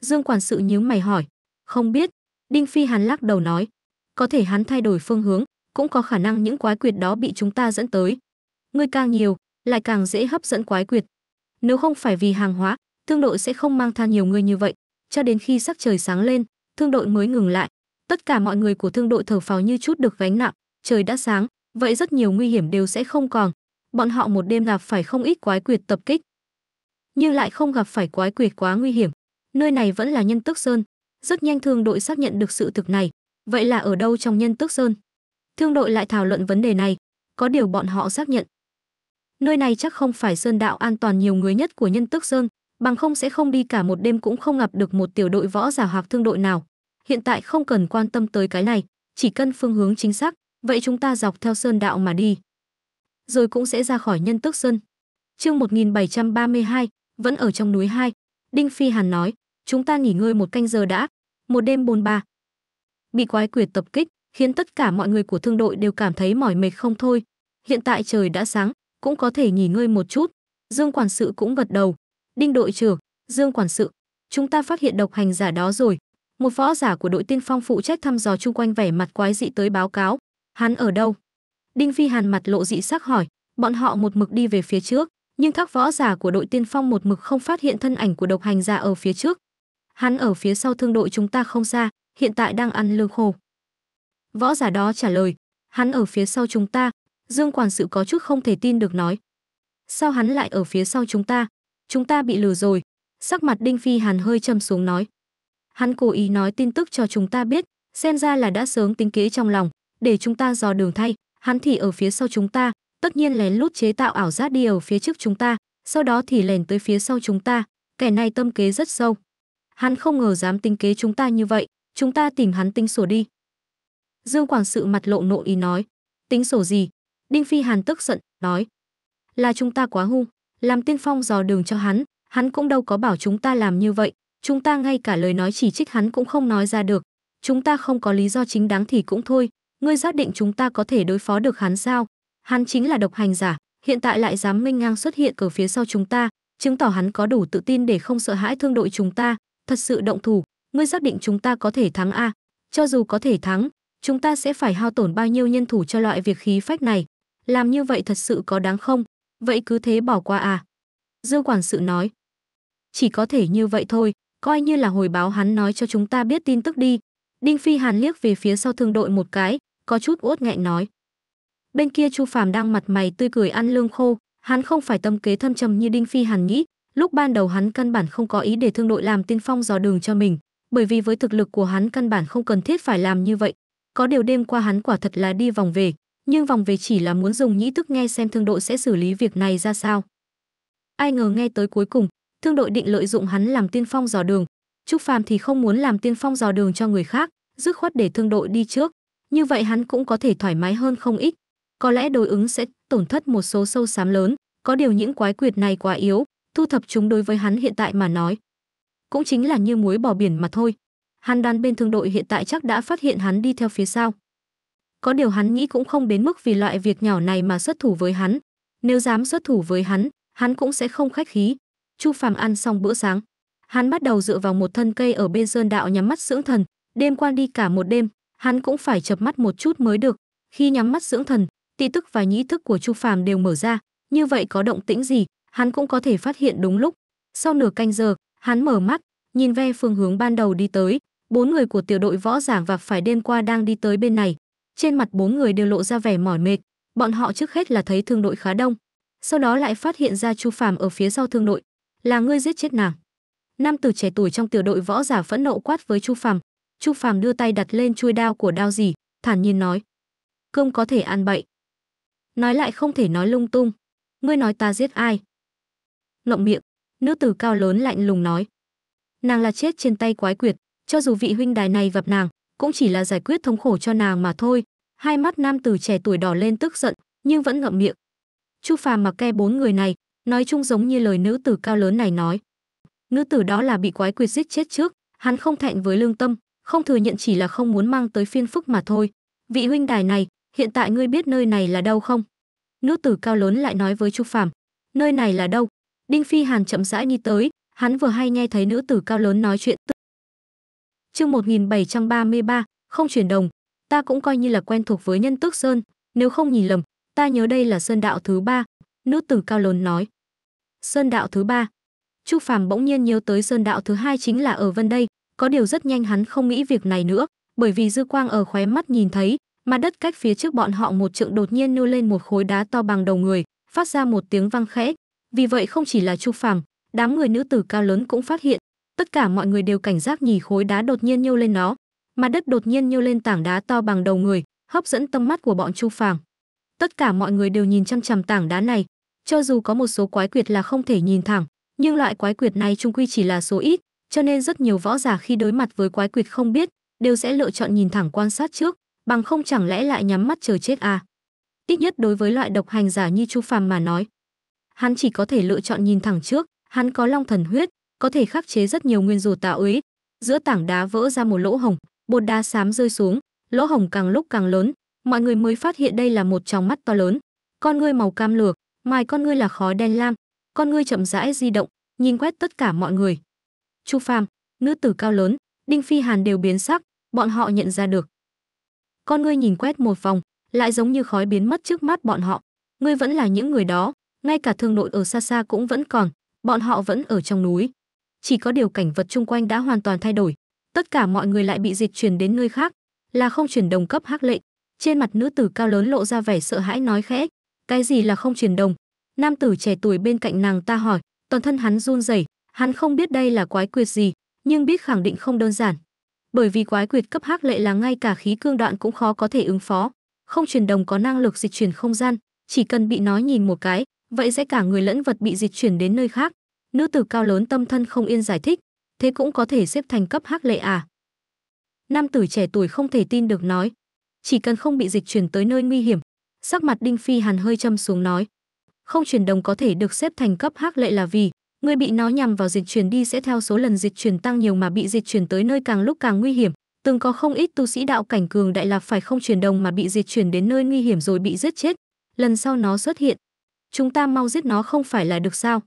Dương quản sự nhíu mày hỏi. Không biết, Đinh Phi Hàn lắc đầu nói. Có thể hắn thay đổi phương hướng, cũng có khả năng những quái quyệt đó bị chúng ta dẫn tới. Ngươi càng nhiều, lại càng dễ hấp dẫn quái quyệt. Nếu không phải vì hàng hóa, thương đội sẽ không mang than nhiều người như vậy, cho đến khi sắc trời sáng lên, thương đội mới ngừng lại. Tất cả mọi người của thương đội thở phào như chút được gánh nặng, trời đã sáng, vậy rất nhiều nguy hiểm đều sẽ không còn. Bọn họ một đêm gặp phải không ít quái quyệt tập kích, nhưng lại không gặp phải quái quyệt quá nguy hiểm. Nơi này vẫn là Nhân Tước Sơn, rất nhanh thương đội xác nhận được sự thực này. Vậy là ở đâu trong Nhân Tước Sơn? Thương đội lại thảo luận vấn đề này, có điều bọn họ xác nhận. Nơi này chắc không phải sơn đạo an toàn nhiều người nhất của nhân tức sơn, bằng không sẽ không đi cả một đêm cũng không gặp được một tiểu đội võ giả hoặc thương đội nào. Hiện tại không cần quan tâm tới cái này, chỉ cần phương hướng chính xác, vậy chúng ta dọc theo sơn đạo mà đi. Rồi cũng sẽ ra khỏi nhân tức sơn. Chương 1732, vẫn ở trong núi 2, Đinh Phi Hàn nói, chúng ta nghỉ ngơi một canh giờ đã, một đêm bồn ba. Bị quái quyệt tập kích, khiến tất cả mọi người của thương đội đều cảm thấy mỏi mệt không thôi. Hiện tại trời đã sáng, cũng có thể nghỉ ngơi một chút. Dương quản sự cũng gật đầu. Đinh đội trưởng, Dương quản sự, chúng ta phát hiện độc hành giả đó rồi. Một võ giả của đội tiên phong phụ trách thăm dò chung quanh vẻ mặt quái dị tới báo cáo. Hắn ở đâu? Đinh Phi Hàn mặt lộ dị sắc hỏi, bọn họ một mực đi về phía trước, nhưng các võ giả của đội tiên phong một mực không phát hiện thân ảnh của độc hành giả ở phía trước. Hắn ở phía sau thương đội chúng ta không xa, hiện tại đang ăn lương khô. Võ giả đó trả lời, hắn ở phía sau chúng ta. Dương quản sự có chút không thể tin được nói. Sao hắn lại ở phía sau chúng ta? Chúng ta bị lừa rồi. Sắc mặt Đinh Phi Hàn hơi châm xuống nói. Hắn cố ý nói tin tức cho chúng ta biết, xem ra là đã sớm tính kế trong lòng, để chúng ta dò đường thay. Hắn thì ở phía sau chúng ta, tất nhiên lén lút chế tạo ảo giác đi ở phía trước chúng ta, sau đó thì lèn tới phía sau chúng ta. Kẻ này tâm kế rất sâu. Hắn không ngờ dám tính kế chúng ta như vậy, chúng ta tìm hắn tính sổ đi. Dương Quảng Sự mặt lộ nộ ý nói, tính sổ gì? Đinh Phi Hàn tức giận, nói, là chúng ta quá hung, làm tiên phong dò đường cho hắn, hắn cũng đâu có bảo chúng ta làm như vậy, chúng ta ngay cả lời nói chỉ trích hắn cũng không nói ra được, chúng ta không có lý do chính đáng thì cũng thôi, ngươi xác định chúng ta có thể đối phó được hắn sao? Hắn chính là độc hành giả, hiện tại lại dám minh ngang xuất hiện ở phía sau chúng ta, chứng tỏ hắn có đủ tự tin để không sợ hãi thương đội chúng ta, thật sự động thủ, ngươi xác định chúng ta có thể thắng a? Cho dù có thể thắng, chúng ta sẽ phải hao tổn bao nhiêu nhân thủ cho loại việc khí phách này làm như vậy thật sự có đáng không vậy cứ thế bỏ qua à dương quản sự nói chỉ có thể như vậy thôi coi như là hồi báo hắn nói cho chúng ta biết tin tức đi đinh phi hàn liếc về phía sau thương đội một cái có chút uất nghẹn nói bên kia chu phàm đang mặt mày tươi cười ăn lương khô hắn không phải tâm kế thâm trầm như đinh phi hàn nghĩ lúc ban đầu hắn căn bản không có ý để thương đội làm tiên phong dò đường cho mình bởi vì với thực lực của hắn căn bản không cần thiết phải làm như vậy có điều đêm qua hắn quả thật là đi vòng về, nhưng vòng về chỉ là muốn dùng nhĩ tức nghe xem thương đội sẽ xử lý việc này ra sao. Ai ngờ nghe tới cuối cùng, thương đội định lợi dụng hắn làm tiên phong dò đường. Trúc Phàm thì không muốn làm tiên phong dò đường cho người khác, dứt khoát để thương đội đi trước. Như vậy hắn cũng có thể thoải mái hơn không ít. Có lẽ đối ứng sẽ tổn thất một số sâu xám lớn, có điều những quái quyệt này quá yếu, thu thập chúng đối với hắn hiện tại mà nói. Cũng chính là như muối bỏ biển mà thôi hắn đàn bên thương đội hiện tại chắc đã phát hiện hắn đi theo phía sau. Có điều hắn nghĩ cũng không đến mức vì loại việc nhỏ này mà xuất thủ với hắn. Nếu dám xuất thủ với hắn, hắn cũng sẽ không khách khí. Chu Phàm ăn xong bữa sáng, hắn bắt đầu dựa vào một thân cây ở bên sơn đạo nhắm mắt dưỡng thần, đêm qua đi cả một đêm, hắn cũng phải chập mắt một chút mới được. Khi nhắm mắt dưỡng thần, tị tức và nhĩ thức của Chu Phàm đều mở ra, như vậy có động tĩnh gì, hắn cũng có thể phát hiện đúng lúc. Sau nửa canh giờ, hắn mở mắt, nhìn ve phương hướng ban đầu đi tới, bốn người của tiểu đội võ giảng và phải đêm qua đang đi tới bên này. Trên mặt bốn người đều lộ ra vẻ mỏi mệt, bọn họ trước hết là thấy thương đội khá đông, sau đó lại phát hiện ra Chu Phàm ở phía sau thương đội, là ngươi giết chết nàng. Nam tử trẻ tuổi trong tiểu đội võ giả phẫn nộ quát với Chu Phàm, Chu Phàm đưa tay đặt lên chuôi đao của đao gì, thản nhiên nói: "Cơm có thể ăn bậy." Nói lại không thể nói lung tung, ngươi nói ta giết ai? Ngậm miệng, nữ tử cao lớn lạnh lùng nói: "Nàng là chết trên tay quái quyệt, cho dù vị huynh đài này gặp nàng, cũng chỉ là giải quyết thống khổ cho nàng mà thôi. Hai mắt nam tử trẻ tuổi đỏ lên tức giận, nhưng vẫn ngậm miệng. Chu Phàm mặc ke bốn người này, nói chung giống như lời nữ tử cao lớn này nói. Nữ tử đó là bị quái quyệt giết chết trước, hắn không thẹn với lương tâm, không thừa nhận chỉ là không muốn mang tới phiên phức mà thôi. Vị huynh đài này, hiện tại ngươi biết nơi này là đâu không? Nữ tử cao lớn lại nói với Chu Phàm, nơi này là đâu? Đinh Phi Hàn chậm rãi đi tới, hắn vừa hay nghe thấy nữ tử cao lớn nói chuyện Chương 1733, không chuyển đồng, ta cũng coi như là quen thuộc với nhân tước sơn, nếu không nhìn lầm, ta nhớ đây là sơn đạo thứ ba, nữ tử cao lớn nói. Sơn đạo thứ ba. Chu Phàm bỗng nhiên nhớ tới sơn đạo thứ hai chính là ở Vân đây, có điều rất nhanh hắn không nghĩ việc này nữa, bởi vì dư quang ở khóe mắt nhìn thấy, mà đất cách phía trước bọn họ một trượng đột nhiên nêu lên một khối đá to bằng đầu người, phát ra một tiếng vang khẽ. Vì vậy không chỉ là Chu Phàm, đám người nữ tử cao lớn cũng phát hiện, tất cả mọi người đều cảnh giác nhì khối đá đột nhiên nhô lên nó mặt đất đột nhiên nhô lên tảng đá to bằng đầu người hấp dẫn tâm mắt của bọn chu phàng tất cả mọi người đều nhìn chăm chằm tảng đá này cho dù có một số quái quyệt là không thể nhìn thẳng nhưng loại quái quyệt này trung quy chỉ là số ít cho nên rất nhiều võ giả khi đối mặt với quái quyệt không biết đều sẽ lựa chọn nhìn thẳng quan sát trước bằng không chẳng lẽ lại nhắm mắt chờ chết à ít nhất đối với loại độc hành giả như chu phàm mà nói hắn chỉ có thể lựa chọn nhìn thẳng trước hắn có long thần huyết có thể khắc chế rất nhiều nguyên rủa tạo úy. Giữa tảng đá vỡ ra một lỗ hồng, bột đá xám rơi xuống, lỗ hồng càng lúc càng lớn, mọi người mới phát hiện đây là một tròng mắt to lớn. Con ngươi màu cam lửa, mài con ngươi là khói đen lam, con ngươi chậm rãi di động, nhìn quét tất cả mọi người. Chu Phàm, nữ tử cao lớn, Đinh Phi Hàn đều biến sắc, bọn họ nhận ra được. Con ngươi nhìn quét một vòng, lại giống như khói biến mất trước mắt bọn họ. Ngươi vẫn là những người đó, ngay cả thương nội ở xa xa cũng vẫn còn, bọn họ vẫn ở trong núi chỉ có điều cảnh vật chung quanh đã hoàn toàn thay đổi tất cả mọi người lại bị dịch chuyển đến nơi khác là không chuyển đồng cấp hắc lệnh trên mặt nữ tử cao lớn lộ ra vẻ sợ hãi nói khẽ cái gì là không chuyển đồng nam tử trẻ tuổi bên cạnh nàng ta hỏi toàn thân hắn run rẩy hắn không biết đây là quái quyệt gì nhưng biết khẳng định không đơn giản bởi vì quái quyệt cấp hắc lệ là ngay cả khí cương đoạn cũng khó có thể ứng phó không chuyển đồng có năng lực dịch chuyển không gian chỉ cần bị nói nhìn một cái vậy sẽ cả người lẫn vật bị dịch chuyển đến nơi khác Nữ tử cao lớn tâm thân không yên giải thích, thế cũng có thể xếp thành cấp hắc lệ à? Nam tử trẻ tuổi không thể tin được nói, chỉ cần không bị dịch chuyển tới nơi nguy hiểm, sắc mặt Đinh Phi Hàn hơi châm xuống nói, không chuyển đồng có thể được xếp thành cấp hắc lệ là vì người bị nó nhằm vào dịch chuyển đi sẽ theo số lần dịch chuyển tăng nhiều mà bị dịch chuyển tới nơi càng lúc càng nguy hiểm từng có không ít tu sĩ đạo cảnh cường đại là phải không chuyển đồng mà bị dịch chuyển đến nơi nguy hiểm rồi bị giết chết lần sau nó xuất hiện chúng ta mau giết nó không phải là được sao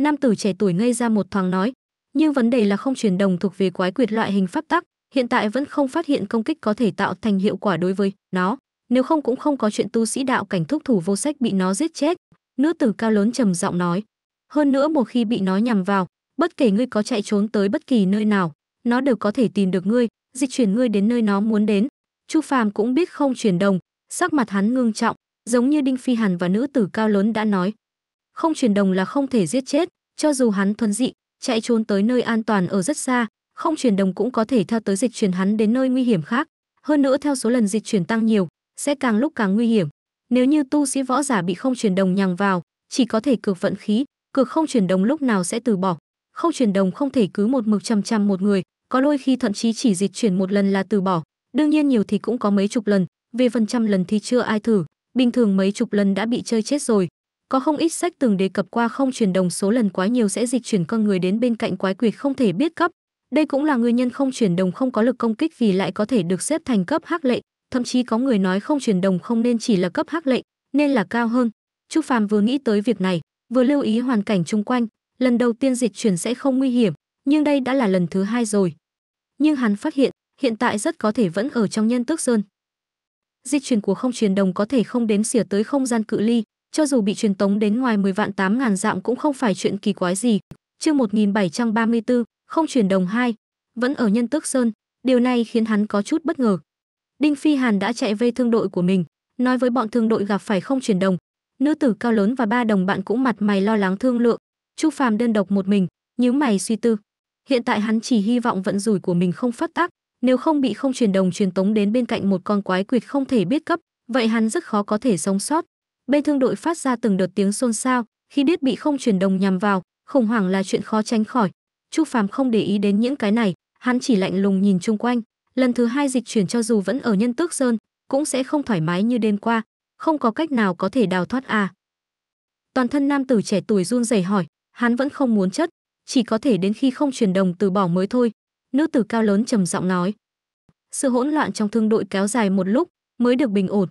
nam tử trẻ tuổi ngây ra một thoáng nói nhưng vấn đề là không chuyển đồng thuộc về quái quyệt loại hình pháp tắc hiện tại vẫn không phát hiện công kích có thể tạo thành hiệu quả đối với nó nếu không cũng không có chuyện tu sĩ đạo cảnh thúc thủ vô sách bị nó giết chết nữ tử cao lớn trầm giọng nói hơn nữa một khi bị nó nhằm vào bất kể ngươi có chạy trốn tới bất kỳ nơi nào nó đều có thể tìm được ngươi dịch chuyển ngươi đến nơi nó muốn đến chu phàm cũng biết không chuyển đồng sắc mặt hắn ngưng trọng giống như đinh phi hàn và nữ tử cao lớn đã nói không chuyển đồng là không thể giết chết, cho dù hắn thuần dị, chạy trốn tới nơi an toàn ở rất xa, không chuyển đồng cũng có thể theo tới dịch chuyển hắn đến nơi nguy hiểm khác. Hơn nữa theo số lần dịch chuyển tăng nhiều, sẽ càng lúc càng nguy hiểm. Nếu như tu sĩ võ giả bị không chuyển đồng nhằng vào, chỉ có thể cược vận khí, cược không chuyển đồng lúc nào sẽ từ bỏ. Không chuyển đồng không thể cứ một mực chăm chăm một người, có đôi khi thậm chí chỉ dịch chuyển một lần là từ bỏ. Đương nhiên nhiều thì cũng có mấy chục lần, về phần trăm lần thì chưa ai thử, bình thường mấy chục lần đã bị chơi chết rồi, có không ít sách từng đề cập qua không chuyển đồng số lần quá nhiều sẽ dịch chuyển con người đến bên cạnh quái quỷ không thể biết cấp. Đây cũng là nguyên nhân không chuyển đồng không có lực công kích vì lại có thể được xếp thành cấp hắc lệ, thậm chí có người nói không chuyển đồng không nên chỉ là cấp hắc lệ, nên là cao hơn. chu Phàm vừa nghĩ tới việc này, vừa lưu ý hoàn cảnh chung quanh, lần đầu tiên dịch chuyển sẽ không nguy hiểm, nhưng đây đã là lần thứ hai rồi. Nhưng hắn phát hiện, hiện tại rất có thể vẫn ở trong nhân tước sơn. Dịch chuyển của không chuyển đồng có thể không đếm xỉa tới không gian cự ly, cho dù bị truyền tống đến ngoài 10 vạn 8 ngàn dặm cũng không phải chuyện kỳ quái gì. Chương 1734, không chuyển đồng 2, vẫn ở nhân tước sơn, điều này khiến hắn có chút bất ngờ. Đinh Phi Hàn đã chạy về thương đội của mình, nói với bọn thương đội gặp phải không chuyển đồng. Nữ tử cao lớn và ba đồng bạn cũng mặt mày lo lắng thương lượng. Chu Phàm đơn độc một mình, nhíu mày suy tư. Hiện tại hắn chỉ hy vọng vận rủi của mình không phát tác, nếu không bị không truyền đồng truyền tống đến bên cạnh một con quái quỷ không thể biết cấp, vậy hắn rất khó có thể sống sót. Bên thương đội phát ra từng đợt tiếng xôn xao, khi biết bị không chuyển đồng nhằm vào, khủng hoảng là chuyện khó tránh khỏi. Chu Phàm không để ý đến những cái này, hắn chỉ lạnh lùng nhìn chung quanh. Lần thứ hai dịch chuyển cho dù vẫn ở Nhân Tước Sơn, cũng sẽ không thoải mái như đêm qua, không có cách nào có thể đào thoát à. Toàn thân nam tử trẻ tuổi run rẩy hỏi, hắn vẫn không muốn chất, chỉ có thể đến khi không chuyển đồng từ bỏ mới thôi. Nữ tử cao lớn trầm giọng nói. Sự hỗn loạn trong thương đội kéo dài một lúc mới được bình ổn,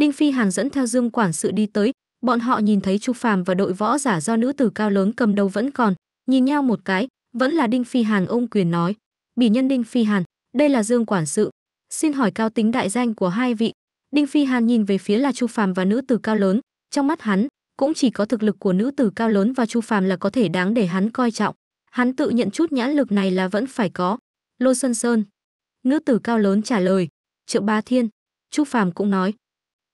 Đinh Phi Hàn dẫn theo Dương quản sự đi tới, bọn họ nhìn thấy Chu Phàm và đội võ giả do nữ tử cao lớn cầm đầu vẫn còn, nhìn nhau một cái, vẫn là Đinh Phi Hàn ôm quyền nói: "Bỉ nhân Đinh Phi Hàn, đây là Dương quản sự, xin hỏi cao tính đại danh của hai vị." Đinh Phi Hàn nhìn về phía là Chu Phàm và nữ tử cao lớn, trong mắt hắn cũng chỉ có thực lực của nữ tử cao lớn và Chu Phàm là có thể đáng để hắn coi trọng. Hắn tự nhận chút nhãn lực này là vẫn phải có. Lô Sơn Sơn. Nữ tử cao lớn trả lời, Trượng Ba Thiên." Chu Phàm cũng nói,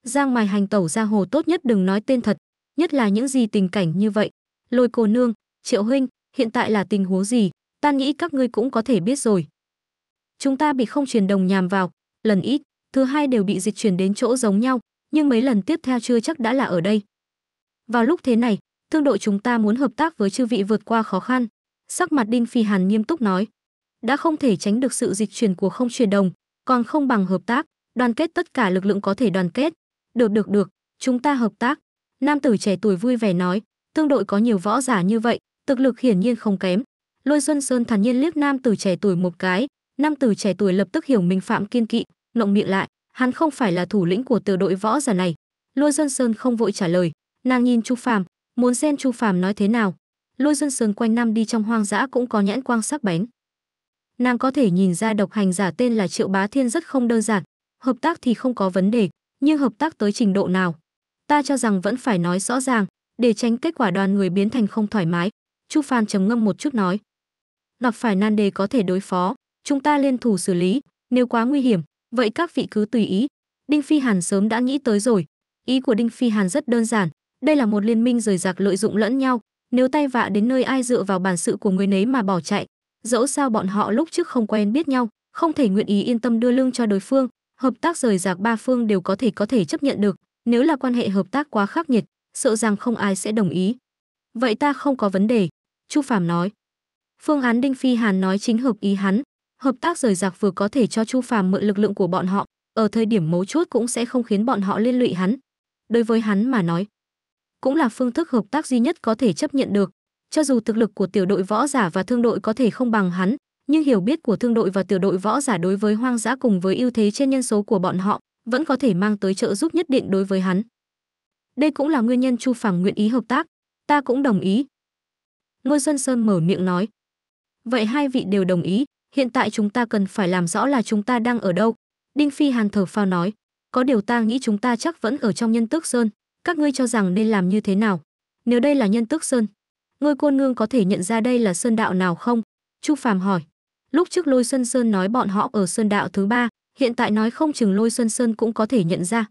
Giang mài hành tẩu ra hồ tốt nhất đừng nói tên thật, nhất là những gì tình cảnh như vậy. Lôi cô nương, triệu huynh, hiện tại là tình huống gì, ta nghĩ các ngươi cũng có thể biết rồi. Chúng ta bị không truyền đồng nhàm vào, lần ít, thứ hai đều bị dịch chuyển đến chỗ giống nhau, nhưng mấy lần tiếp theo chưa chắc đã là ở đây. Vào lúc thế này, thương đội chúng ta muốn hợp tác với chư vị vượt qua khó khăn. Sắc mặt Đinh Phi Hàn nghiêm túc nói, đã không thể tránh được sự dịch chuyển của không truyền đồng, còn không bằng hợp tác, đoàn kết tất cả lực lượng có thể đoàn kết, được được được, chúng ta hợp tác. Nam tử trẻ tuổi vui vẻ nói, thương đội có nhiều võ giả như vậy, thực lực hiển nhiên không kém. Lôi Xuân Sơn thản nhiên liếc nam tử trẻ tuổi một cái, nam tử trẻ tuổi lập tức hiểu mình phạm kiên kỵ, ngậm miệng lại, hắn không phải là thủ lĩnh của tiểu đội võ giả này. Lôi Xuân Sơn không vội trả lời, nàng nhìn Chu Phàm, muốn xem Chu Phàm nói thế nào. Lôi Xuân Sơn quanh năm đi trong hoang dã cũng có nhãn quang sắc bén. Nàng có thể nhìn ra độc hành giả tên là Triệu Bá Thiên rất không đơn giản, hợp tác thì không có vấn đề, nhưng hợp tác tới trình độ nào? Ta cho rằng vẫn phải nói rõ ràng, để tránh kết quả đoàn người biến thành không thoải mái. Chu Phan trầm ngâm một chút nói. Gặp phải nan đề có thể đối phó, chúng ta liên thủ xử lý, nếu quá nguy hiểm, vậy các vị cứ tùy ý. Đinh Phi Hàn sớm đã nghĩ tới rồi. Ý của Đinh Phi Hàn rất đơn giản, đây là một liên minh rời rạc lợi dụng lẫn nhau, nếu tay vạ đến nơi ai dựa vào bản sự của người nấy mà bỏ chạy, dẫu sao bọn họ lúc trước không quen biết nhau, không thể nguyện ý yên tâm đưa lương cho đối phương, hợp tác rời rạc ba phương đều có thể có thể chấp nhận được, nếu là quan hệ hợp tác quá khắc nghiệt, sợ rằng không ai sẽ đồng ý. Vậy ta không có vấn đề, Chu Phàm nói. Phương án Đinh Phi Hàn nói chính hợp ý hắn, hợp tác rời rạc vừa có thể cho Chu Phàm mượn lực lượng của bọn họ, ở thời điểm mấu chốt cũng sẽ không khiến bọn họ liên lụy hắn. Đối với hắn mà nói, cũng là phương thức hợp tác duy nhất có thể chấp nhận được, cho dù thực lực của tiểu đội võ giả và thương đội có thể không bằng hắn, nhưng hiểu biết của thương đội và tiểu đội võ giả đối với hoang dã cùng với ưu thế trên nhân số của bọn họ vẫn có thể mang tới trợ giúp nhất định đối với hắn. Đây cũng là nguyên nhân Chu Phàm nguyện ý hợp tác, ta cũng đồng ý. Ngô Xuân Sơn mở miệng nói. Vậy hai vị đều đồng ý, hiện tại chúng ta cần phải làm rõ là chúng ta đang ở đâu. Đinh Phi Hàn thở phào nói, có điều ta nghĩ chúng ta chắc vẫn ở trong nhân tước sơn, các ngươi cho rằng nên làm như thế nào? Nếu đây là nhân tước sơn, ngươi quân ngương có thể nhận ra đây là sơn đạo nào không? Chu Phàm hỏi lúc trước lôi xuân sơn nói bọn họ ở sơn đạo thứ ba hiện tại nói không chừng lôi xuân sơn cũng có thể nhận ra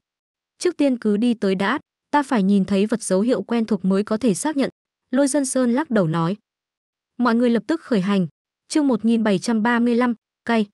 trước tiên cứ đi tới đã ta phải nhìn thấy vật dấu hiệu quen thuộc mới có thể xác nhận lôi xuân sơn lắc đầu nói mọi người lập tức khởi hành chương 1735, cay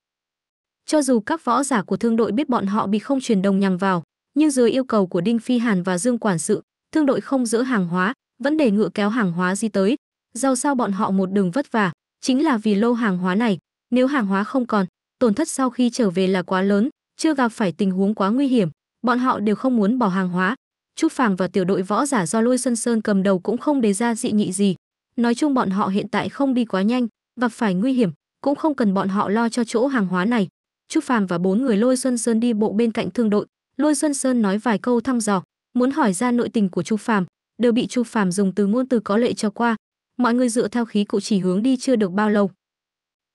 cho dù các võ giả của thương đội biết bọn họ bị không truyền đồng nhằm vào nhưng dưới yêu cầu của đinh phi hàn và dương quản sự thương đội không giữ hàng hóa vẫn để ngựa kéo hàng hóa di tới rau sao bọn họ một đường vất vả chính là vì lô hàng hóa này nếu hàng hóa không còn, tổn thất sau khi trở về là quá lớn, chưa gặp phải tình huống quá nguy hiểm, bọn họ đều không muốn bỏ hàng hóa. Trúc Phàng và tiểu đội võ giả do Lôi Xuân Sơn cầm đầu cũng không đề ra dị nghị gì. Nói chung bọn họ hiện tại không đi quá nhanh, gặp phải nguy hiểm, cũng không cần bọn họ lo cho chỗ hàng hóa này. Trúc Phàm và bốn người Lôi Xuân Sơn đi bộ bên cạnh thương đội, Lôi Xuân Sơn nói vài câu thăm dò, muốn hỏi ra nội tình của Trúc Phàm, đều bị Trúc Phàm dùng từ ngôn từ có lệ cho qua. Mọi người dựa theo khí cụ chỉ hướng đi chưa được bao lâu,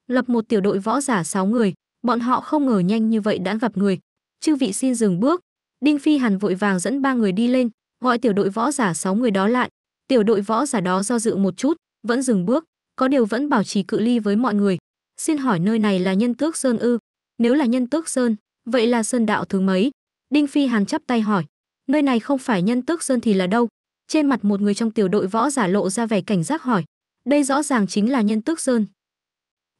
lập một tiểu đội võ giả 6 người, bọn họ không ngờ nhanh như vậy đã gặp người. Chư vị xin dừng bước. Đinh Phi Hàn vội vàng dẫn ba người đi lên, gọi tiểu đội võ giả 6 người đó lại. Tiểu đội võ giả đó do dự một chút, vẫn dừng bước, có điều vẫn bảo trì cự ly với mọi người. Xin hỏi nơi này là Nhân Tước Sơn ư? Nếu là Nhân Tước Sơn, vậy là sơn đạo thứ mấy? Đinh Phi Hàn chắp tay hỏi. Nơi này không phải Nhân Tước Sơn thì là đâu? Trên mặt một người trong tiểu đội võ giả lộ ra vẻ cảnh giác hỏi. Đây rõ ràng chính là Nhân Tước Sơn,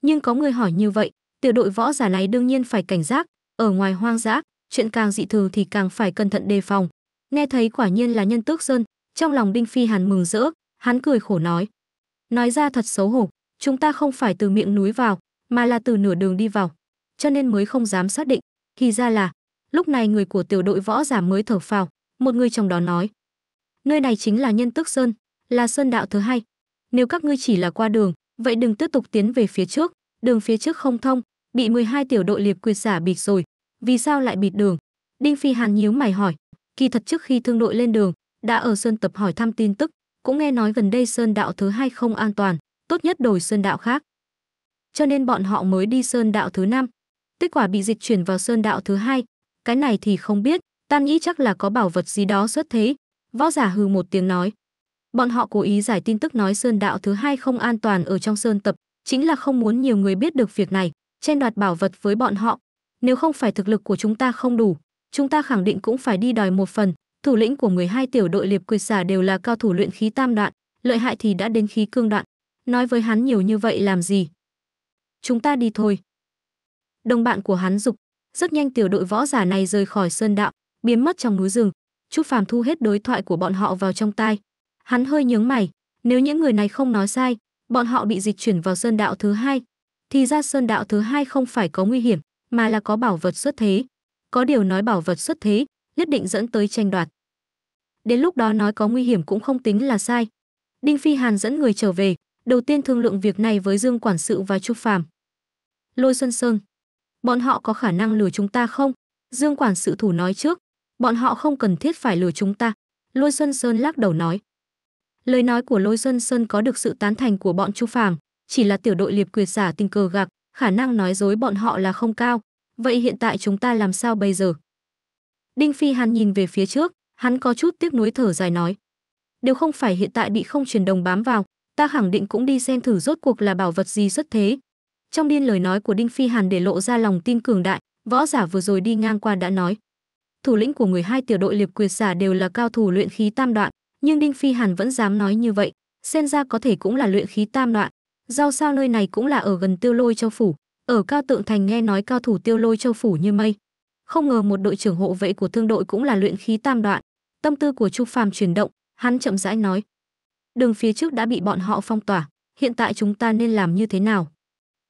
nhưng có người hỏi như vậy tiểu đội võ giả này đương nhiên phải cảnh giác ở ngoài hoang dã chuyện càng dị thường thì càng phải cẩn thận đề phòng nghe thấy quả nhiên là nhân tước sơn trong lòng đinh phi hàn mừng rỡ hắn cười khổ nói nói ra thật xấu hổ chúng ta không phải từ miệng núi vào mà là từ nửa đường đi vào cho nên mới không dám xác định thì ra là lúc này người của tiểu đội võ giả mới thở phào một người trong đó nói nơi này chính là nhân tước sơn là sơn đạo thứ hai nếu các ngươi chỉ là qua đường vậy đừng tiếp tục tiến về phía trước đường phía trước không thông bị 12 tiểu đội liệp quyệt giả bịt rồi vì sao lại bịt đường đinh phi hàn nhíu mày hỏi kỳ thật trước khi thương đội lên đường đã ở sơn tập hỏi thăm tin tức cũng nghe nói gần đây sơn đạo thứ hai không an toàn tốt nhất đổi sơn đạo khác cho nên bọn họ mới đi sơn đạo thứ năm kết quả bị dịch chuyển vào sơn đạo thứ hai cái này thì không biết ta nghĩ chắc là có bảo vật gì đó xuất thế võ giả hừ một tiếng nói Bọn họ cố ý giải tin tức nói sơn đạo thứ hai không an toàn ở trong sơn tập, chính là không muốn nhiều người biết được việc này, chen đoạt bảo vật với bọn họ. Nếu không phải thực lực của chúng ta không đủ, chúng ta khẳng định cũng phải đi đòi một phần. Thủ lĩnh của 12 tiểu đội liệp quỳ xả đều là cao thủ luyện khí tam đoạn, lợi hại thì đã đến khí cương đoạn. Nói với hắn nhiều như vậy làm gì? Chúng ta đi thôi. Đồng bạn của hắn dục, rất nhanh tiểu đội võ giả này rời khỏi sơn đạo, biến mất trong núi rừng. Trúc Phàm thu hết đối thoại của bọn họ vào trong tai, Hắn hơi nhướng mày, nếu những người này không nói sai, bọn họ bị dịch chuyển vào sơn đạo thứ hai, thì ra sơn đạo thứ hai không phải có nguy hiểm, mà là có bảo vật xuất thế. Có điều nói bảo vật xuất thế, nhất định dẫn tới tranh đoạt. Đến lúc đó nói có nguy hiểm cũng không tính là sai. Đinh Phi Hàn dẫn người trở về, đầu tiên thương lượng việc này với Dương quản sự và Chu Phàm. Lôi Xuân Sơn, bọn họ có khả năng lừa chúng ta không? Dương quản sự thủ nói trước, bọn họ không cần thiết phải lừa chúng ta. Lôi Xuân Sơn lắc đầu nói, Lời nói của Lôi Xuân sơn có được sự tán thành của bọn Chu Phàm, chỉ là tiểu đội Liệp Quyệt giả tình cờ gặp, khả năng nói dối bọn họ là không cao. Vậy hiện tại chúng ta làm sao bây giờ? Đinh Phi Hàn nhìn về phía trước, hắn có chút tiếc nuối thở dài nói. Đều không phải hiện tại bị không truyền đồng bám vào, ta khẳng định cũng đi xem thử rốt cuộc là bảo vật gì xuất thế. Trong điên lời nói của Đinh Phi Hàn để lộ ra lòng tin cường đại, võ giả vừa rồi đi ngang qua đã nói. Thủ lĩnh của người hai tiểu đội liệp quyệt giả đều là cao thủ luyện khí tam đoạn, nhưng Đinh Phi Hàn vẫn dám nói như vậy, xem ra có thể cũng là luyện khí tam đoạn, giao sao nơi này cũng là ở gần Tiêu Lôi Châu phủ, ở Cao Tượng Thành nghe nói cao thủ Tiêu Lôi Châu phủ như mây. Không ngờ một đội trưởng hộ vệ của thương đội cũng là luyện khí tam đoạn, tâm tư của Chu Phàm chuyển động, hắn chậm rãi nói: "Đường phía trước đã bị bọn họ phong tỏa, hiện tại chúng ta nên làm như thế nào?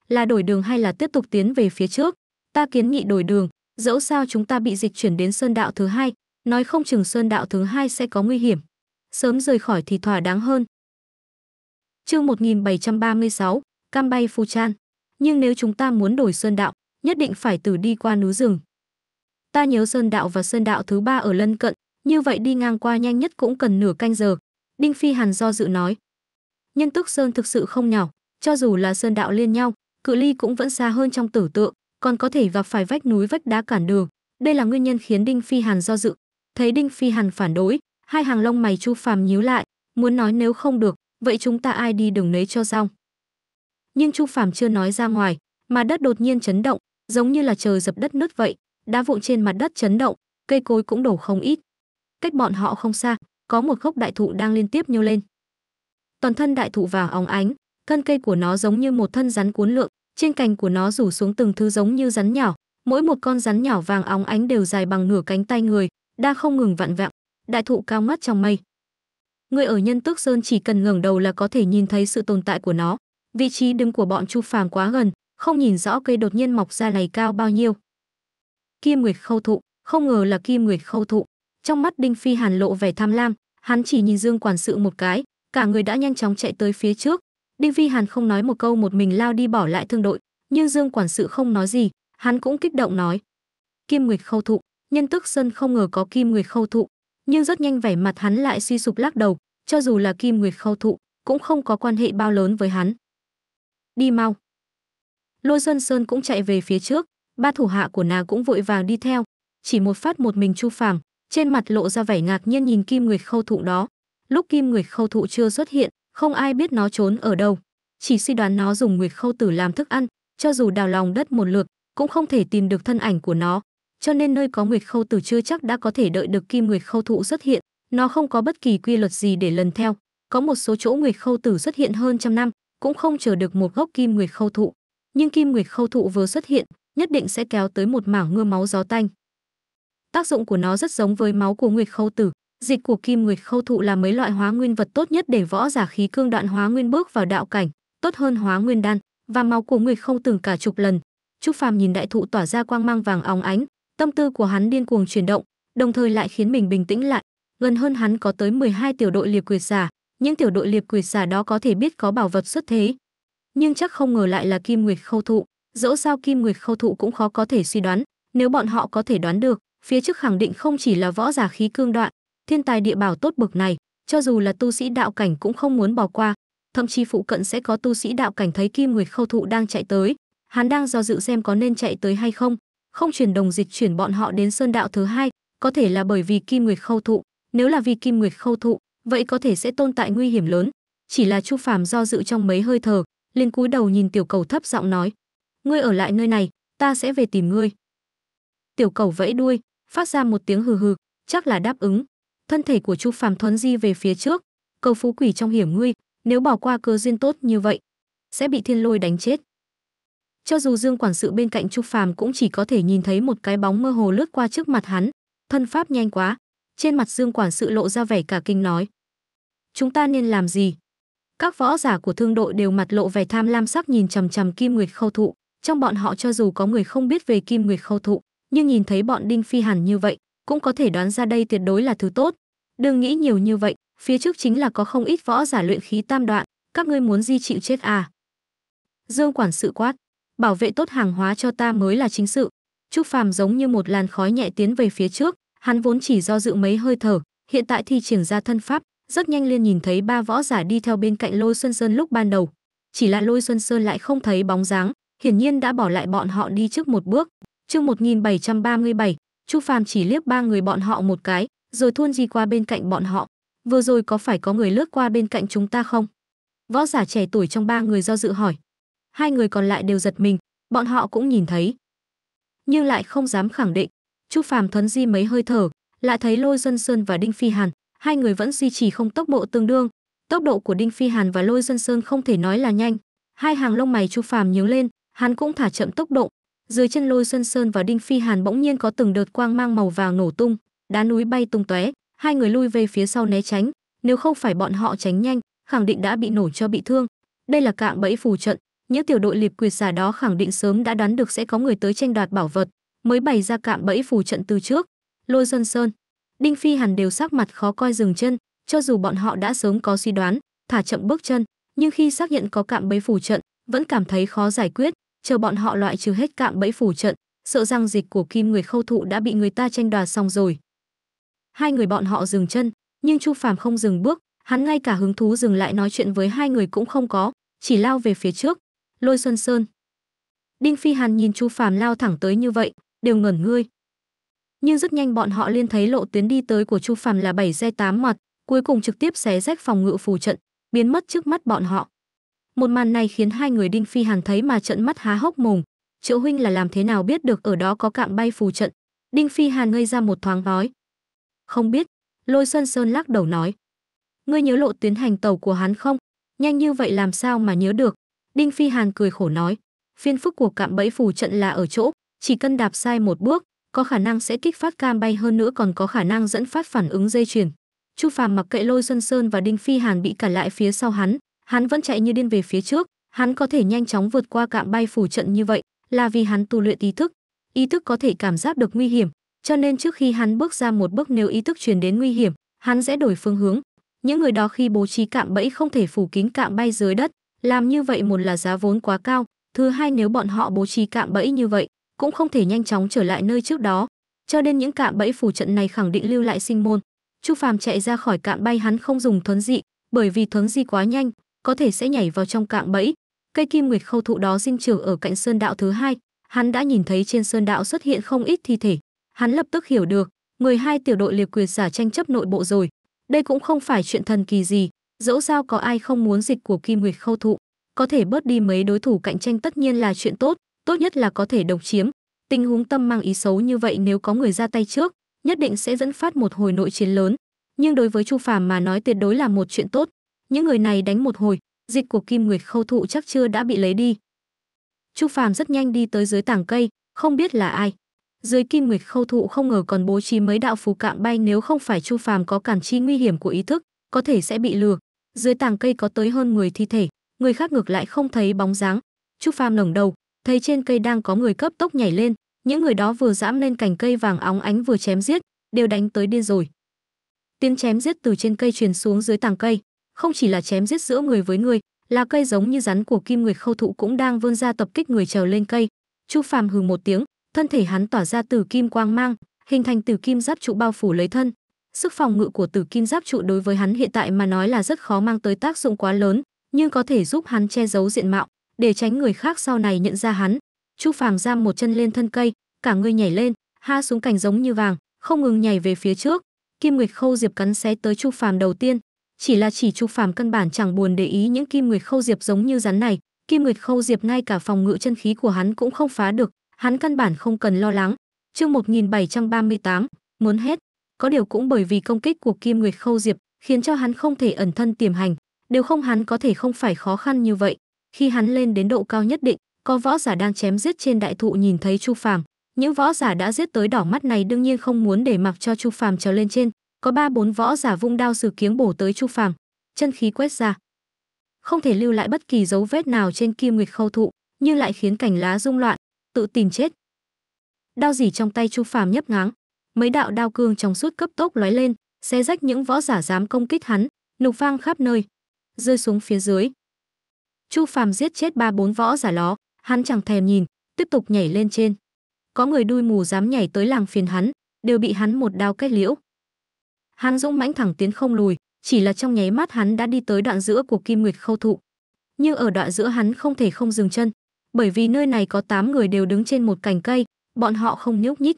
Là đổi đường hay là tiếp tục tiến về phía trước? Ta kiến nghị đổi đường, dẫu sao chúng ta bị dịch chuyển đến sơn đạo thứ hai, nói không chừng sơn đạo thứ hai sẽ có nguy hiểm." sớm rời khỏi thì thỏa đáng hơn. Chương 1736, Cam bay Phu Chan. Nhưng nếu chúng ta muốn đổi sơn đạo, nhất định phải từ đi qua núi rừng. Ta nhớ sơn đạo và sơn đạo thứ ba ở lân cận, như vậy đi ngang qua nhanh nhất cũng cần nửa canh giờ. Đinh Phi Hàn do dự nói. Nhân túc sơn thực sự không nhỏ, cho dù là sơn đạo liên nhau, cự ly cũng vẫn xa hơn trong tưởng tượng, còn có thể gặp phải vách núi vách đá cản đường. Đây là nguyên nhân khiến Đinh Phi Hàn do dự. Thấy Đinh Phi Hàn phản đối, hai hàng lông mày chu phàm nhíu lại muốn nói nếu không được vậy chúng ta ai đi đừng lấy cho xong nhưng chu phàm chưa nói ra ngoài mà đất đột nhiên chấn động giống như là trời dập đất nứt vậy đá vụn trên mặt đất chấn động cây cối cũng đổ không ít cách bọn họ không xa có một gốc đại thụ đang liên tiếp nhô lên toàn thân đại thụ vàng óng ánh thân cây của nó giống như một thân rắn cuốn lượng, trên cành của nó rủ xuống từng thứ giống như rắn nhỏ mỗi một con rắn nhỏ vàng óng ánh đều dài bằng nửa cánh tay người đang không ngừng vặn vẹo đại thụ cao ngất trong mây. Người ở Nhân Tước Sơn chỉ cần ngẩng đầu là có thể nhìn thấy sự tồn tại của nó. Vị trí đứng của bọn Chu Phàm quá gần, không nhìn rõ cây đột nhiên mọc ra này cao bao nhiêu. Kim Nguyệt Khâu thụ, không ngờ là Kim Nguyệt Khâu thụ. Trong mắt Đinh Phi Hàn lộ vẻ tham lam, hắn chỉ nhìn Dương quản sự một cái, cả người đã nhanh chóng chạy tới phía trước. Đinh Phi Hàn không nói một câu một mình lao đi bỏ lại thương đội, nhưng Dương quản sự không nói gì, hắn cũng kích động nói: "Kim Nguyệt Khâu thụ, nhân tức sân không ngờ có Kim Nguyệt Khâu thụ, nhưng rất nhanh vẻ mặt hắn lại suy sụp lắc đầu, cho dù là Kim Nguyệt Khâu Thụ, cũng không có quan hệ bao lớn với hắn. Đi mau. Lôi Sơn Sơn cũng chạy về phía trước, ba thủ hạ của nàng cũng vội vàng đi theo, chỉ một phát một mình Chu Phàm, trên mặt lộ ra vẻ ngạc nhiên nhìn Kim Nguyệt Khâu Thụ đó. Lúc Kim Nguyệt Khâu Thụ chưa xuất hiện, không ai biết nó trốn ở đâu, chỉ suy đoán nó dùng Nguyệt Khâu Tử làm thức ăn, cho dù đào lòng đất một lượt, cũng không thể tìm được thân ảnh của nó cho nên nơi có nguyệt khâu tử chưa chắc đã có thể đợi được kim nguyệt khâu thụ xuất hiện, nó không có bất kỳ quy luật gì để lần theo. Có một số chỗ nguyệt khâu tử xuất hiện hơn trăm năm, cũng không chờ được một gốc kim nguyệt khâu thụ. Nhưng kim nguyệt khâu thụ vừa xuất hiện, nhất định sẽ kéo tới một mảng mưa máu gió tanh. Tác dụng của nó rất giống với máu của nguyệt khâu tử, dịch của kim nguyệt khâu thụ là mấy loại hóa nguyên vật tốt nhất để võ giả khí cương đoạn hóa nguyên bước vào đạo cảnh, tốt hơn hóa nguyên đan, và máu của nguyệt khâu tử cả chục lần. Trúc Phàm nhìn đại thụ tỏa ra quang mang vàng óng ánh, Tâm tư của hắn điên cuồng chuyển động, đồng thời lại khiến mình bình tĩnh lại. Gần hơn hắn có tới 12 tiểu đội liệp quỷ giả, những tiểu đội liệp quỷ giả đó có thể biết có bảo vật xuất thế. Nhưng chắc không ngờ lại là Kim Nguyệt Khâu Thụ, dẫu sao Kim Nguyệt Khâu Thụ cũng khó có thể suy đoán, nếu bọn họ có thể đoán được, phía trước khẳng định không chỉ là võ giả khí cương đoạn, thiên tài địa bảo tốt bực này, cho dù là tu sĩ đạo cảnh cũng không muốn bỏ qua, thậm chí phụ cận sẽ có tu sĩ đạo cảnh thấy Kim Nguyệt Khâu Thụ đang chạy tới, hắn đang do dự xem có nên chạy tới hay không, không chuyển đồng dịch chuyển bọn họ đến sơn đạo thứ hai, có thể là bởi vì kim nguyệt khâu thụ, nếu là vì kim nguyệt khâu thụ, vậy có thể sẽ tồn tại nguy hiểm lớn. Chỉ là Chu Phàm do dự trong mấy hơi thở, liền cúi đầu nhìn tiểu cầu thấp giọng nói: "Ngươi ở lại nơi này, ta sẽ về tìm ngươi." Tiểu cầu vẫy đuôi, phát ra một tiếng hừ hừ, chắc là đáp ứng. Thân thể của Chu Phàm thuấn di về phía trước, cầu phú quỷ trong hiểm nguy, nếu bỏ qua cơ duyên tốt như vậy, sẽ bị thiên lôi đánh chết. Cho dù Dương quản sự bên cạnh Trúc Phàm cũng chỉ có thể nhìn thấy một cái bóng mơ hồ lướt qua trước mặt hắn, thân pháp nhanh quá. Trên mặt Dương quản sự lộ ra vẻ cả kinh nói: "Chúng ta nên làm gì?" Các võ giả của thương đội đều mặt lộ vẻ tham lam sắc nhìn chằm chằm Kim Nguyệt Khâu Thụ, trong bọn họ cho dù có người không biết về Kim Nguyệt Khâu Thụ, nhưng nhìn thấy bọn Đinh Phi Hàn như vậy, cũng có thể đoán ra đây tuyệt đối là thứ tốt. Đừng nghĩ nhiều như vậy, phía trước chính là có không ít võ giả luyện khí tam đoạn, các ngươi muốn di chịu chết à? Dương quản sự quát bảo vệ tốt hàng hóa cho ta mới là chính sự. Trúc Phàm giống như một làn khói nhẹ tiến về phía trước, hắn vốn chỉ do dự mấy hơi thở, hiện tại thì triển ra thân pháp, rất nhanh liên nhìn thấy ba võ giả đi theo bên cạnh Lôi Xuân Sơn lúc ban đầu. Chỉ là Lôi Xuân Sơn lại không thấy bóng dáng, hiển nhiên đã bỏ lại bọn họ đi trước một bước. Chương 1737, Trúc Phàm chỉ liếc ba người bọn họ một cái, rồi thuôn di qua bên cạnh bọn họ. Vừa rồi có phải có người lướt qua bên cạnh chúng ta không? Võ giả trẻ tuổi trong ba người do dự hỏi hai người còn lại đều giật mình, bọn họ cũng nhìn thấy. Nhưng lại không dám khẳng định. Trúc Phạm thuấn di mấy hơi thở, lại thấy Lôi Dân Sơn và Đinh Phi Hàn, hai người vẫn duy trì không tốc độ tương đương. Tốc độ của Đinh Phi Hàn và Lôi Dân Sơn không thể nói là nhanh. Hai hàng lông mày Trúc Phạm nhíu lên, hắn cũng thả chậm tốc độ. Dưới chân Lôi Dân Sơn và Đinh Phi Hàn bỗng nhiên có từng đợt quang mang màu vàng nổ tung, đá núi bay tung tóe, hai người lui về phía sau né tránh, nếu không phải bọn họ tránh nhanh, khẳng định đã bị nổ cho bị thương. Đây là cạm bẫy phù trận, những tiểu đội liệp quyệt giả đó khẳng định sớm đã đoán được sẽ có người tới tranh đoạt bảo vật, mới bày ra cạm bẫy phù trận từ trước. Lôi dân Sơn, Đinh Phi Hàn đều sắc mặt khó coi dừng chân, cho dù bọn họ đã sớm có suy đoán, thả chậm bước chân, nhưng khi xác nhận có cạm bẫy phù trận, vẫn cảm thấy khó giải quyết, chờ bọn họ loại trừ hết cạm bẫy phù trận, sợ rằng dịch của kim người khâu thụ đã bị người ta tranh đoạt xong rồi. Hai người bọn họ dừng chân, nhưng Chu Phàm không dừng bước, hắn ngay cả hứng thú dừng lại nói chuyện với hai người cũng không có, chỉ lao về phía trước, Lôi Xuân Sơn. Đinh Phi Hàn nhìn Chu Phàm lao thẳng tới như vậy, đều ngẩn ngươi. Nhưng rất nhanh bọn họ liên thấy lộ tuyến đi tới của Chu Phàm là bảy xe tám mặt, cuối cùng trực tiếp xé rách phòng ngự phù trận, biến mất trước mắt bọn họ. Một màn này khiến hai người Đinh Phi Hàn thấy mà trợn mắt há hốc mồm. Triệu huynh là làm thế nào biết được ở đó có cạm bay phù trận? Đinh Phi Hàn ngây ra một thoáng nói. Không biết, Lôi Xuân Sơn lắc đầu nói. Ngươi nhớ lộ tuyến hành tàu của hắn không? Nhanh như vậy làm sao mà nhớ được? Đinh Phi Hàn cười khổ nói, phiên phức của cạm bẫy phù trận là ở chỗ, chỉ cần đạp sai một bước, có khả năng sẽ kích phát cam bay hơn nữa còn có khả năng dẫn phát phản ứng dây chuyền. Chu Phàm mặc kệ Lôi Xuân Sơn và Đinh Phi Hàn bị cản lại phía sau hắn, hắn vẫn chạy như điên về phía trước, hắn có thể nhanh chóng vượt qua cạm bay phủ trận như vậy là vì hắn tu luyện ý thức. Ý thức có thể cảm giác được nguy hiểm, cho nên trước khi hắn bước ra một bước nếu ý thức truyền đến nguy hiểm, hắn sẽ đổi phương hướng. Những người đó khi bố trí cạm bẫy không thể phủ kín cạm bay dưới đất, làm như vậy một là giá vốn quá cao, thứ hai nếu bọn họ bố trí cạm bẫy như vậy, cũng không thể nhanh chóng trở lại nơi trước đó, cho nên những cạm bẫy phù trận này khẳng định lưu lại sinh môn. Chu Phàm chạy ra khỏi cạm bay hắn không dùng thuấn dị, bởi vì thuấn dị quá nhanh, có thể sẽ nhảy vào trong cạm bẫy. Cây kim nguyệt khâu thụ đó sinh trưởng ở cạnh sơn đạo thứ hai, hắn đã nhìn thấy trên sơn đạo xuất hiện không ít thi thể. Hắn lập tức hiểu được, người hai tiểu đội liệt quyền giả tranh chấp nội bộ rồi. Đây cũng không phải chuyện thần kỳ gì, Dẫu sao có ai không muốn dịch của Kim Nguyệt khâu thụ, có thể bớt đi mấy đối thủ cạnh tranh tất nhiên là chuyện tốt, tốt nhất là có thể độc chiếm. Tình huống tâm mang ý xấu như vậy nếu có người ra tay trước, nhất định sẽ dẫn phát một hồi nội chiến lớn, nhưng đối với Chu Phàm mà nói tuyệt đối là một chuyện tốt. Những người này đánh một hồi, dịch của Kim Nguyệt Khâu Thụ chắc chưa đã bị lấy đi. Chu Phàm rất nhanh đi tới dưới tảng cây, không biết là ai. Dưới Kim Nguyệt Khâu Thụ không ngờ còn bố trí mấy đạo phù cạm bay nếu không phải Chu Phàm có cảm chi nguy hiểm của ý thức, có thể sẽ bị lừa. Dưới tàng cây có tới hơn 10 thi thể, người khác ngược lại không thấy bóng dáng. Trúc Phàm ngẩng đầu, thấy trên cây đang có người cấp tốc nhảy lên, những người đó vừa giẫm lên cành cây vàng óng ánh vừa chém giết, đều đánh tới điên rồi. Tiếng chém giết từ trên cây truyền xuống dưới tàng cây, không chỉ là chém giết giữa người với người, là cây giống như rắn của kim người khâu thụ cũng đang vươn ra tập kích người trèo lên cây. Chu Phàm hừ một tiếng, thân thể hắn tỏa ra từ kim quang mang, hình thành từ kim giáp trụ bao phủ lấy thân, Sức phòng ngự của tử kim giáp trụ đối với hắn hiện tại mà nói là rất khó mang tới tác dụng quá lớn, nhưng có thể giúp hắn che giấu diện mạo, để tránh người khác sau này nhận ra hắn. Chu Phàm giam một chân lên thân cây, cả người nhảy lên, ha xuống cành giống như vàng, không ngừng nhảy về phía trước. Kim Nguyệt Khâu Diệp cắn xé tới Chu Phàm đầu tiên, chỉ là chỉ Chu Phàm căn bản chẳng buồn để ý những Kim Nguyệt Khâu Diệp giống như rắn này, Kim Nguyệt Khâu Diệp ngay cả phòng ngự chân khí của hắn cũng không phá được, hắn căn bản không cần lo lắng. Chương 1738, muốn hết có điều cũng bởi vì công kích của Kim Nguyệt Khâu Diệp khiến cho hắn không thể ẩn thân tiềm hành, đều không hắn có thể không phải khó khăn như vậy. Khi hắn lên đến độ cao nhất định, có võ giả đang chém giết trên đại thụ nhìn thấy Chu Phàm, những võ giả đã giết tới đỏ mắt này đương nhiên không muốn để mặc cho Chu Phàm trở lên trên, có ba bốn võ giả vung đao sử kiếm bổ tới Chu Phàm, chân khí quét ra. Không thể lưu lại bất kỳ dấu vết nào trên Kim Nguyệt Khâu thụ, nhưng lại khiến cảnh lá rung loạn, tự tìm chết. Đao dỉ trong tay Chu Phàm nhấp ngáng mấy đạo đao cương trong suốt cấp tốc lói lên xé rách những võ giả dám công kích hắn nục vang khắp nơi rơi xuống phía dưới chu phàm giết chết ba bốn võ giả ló hắn chẳng thèm nhìn tiếp tục nhảy lên trên có người đuôi mù dám nhảy tới làng phiền hắn đều bị hắn một đao kết liễu hắn dũng mãnh thẳng tiến không lùi chỉ là trong nháy mắt hắn đã đi tới đoạn giữa của kim nguyệt khâu thụ nhưng ở đoạn giữa hắn không thể không dừng chân bởi vì nơi này có tám người đều đứng trên một cành cây bọn họ không nhúc nhích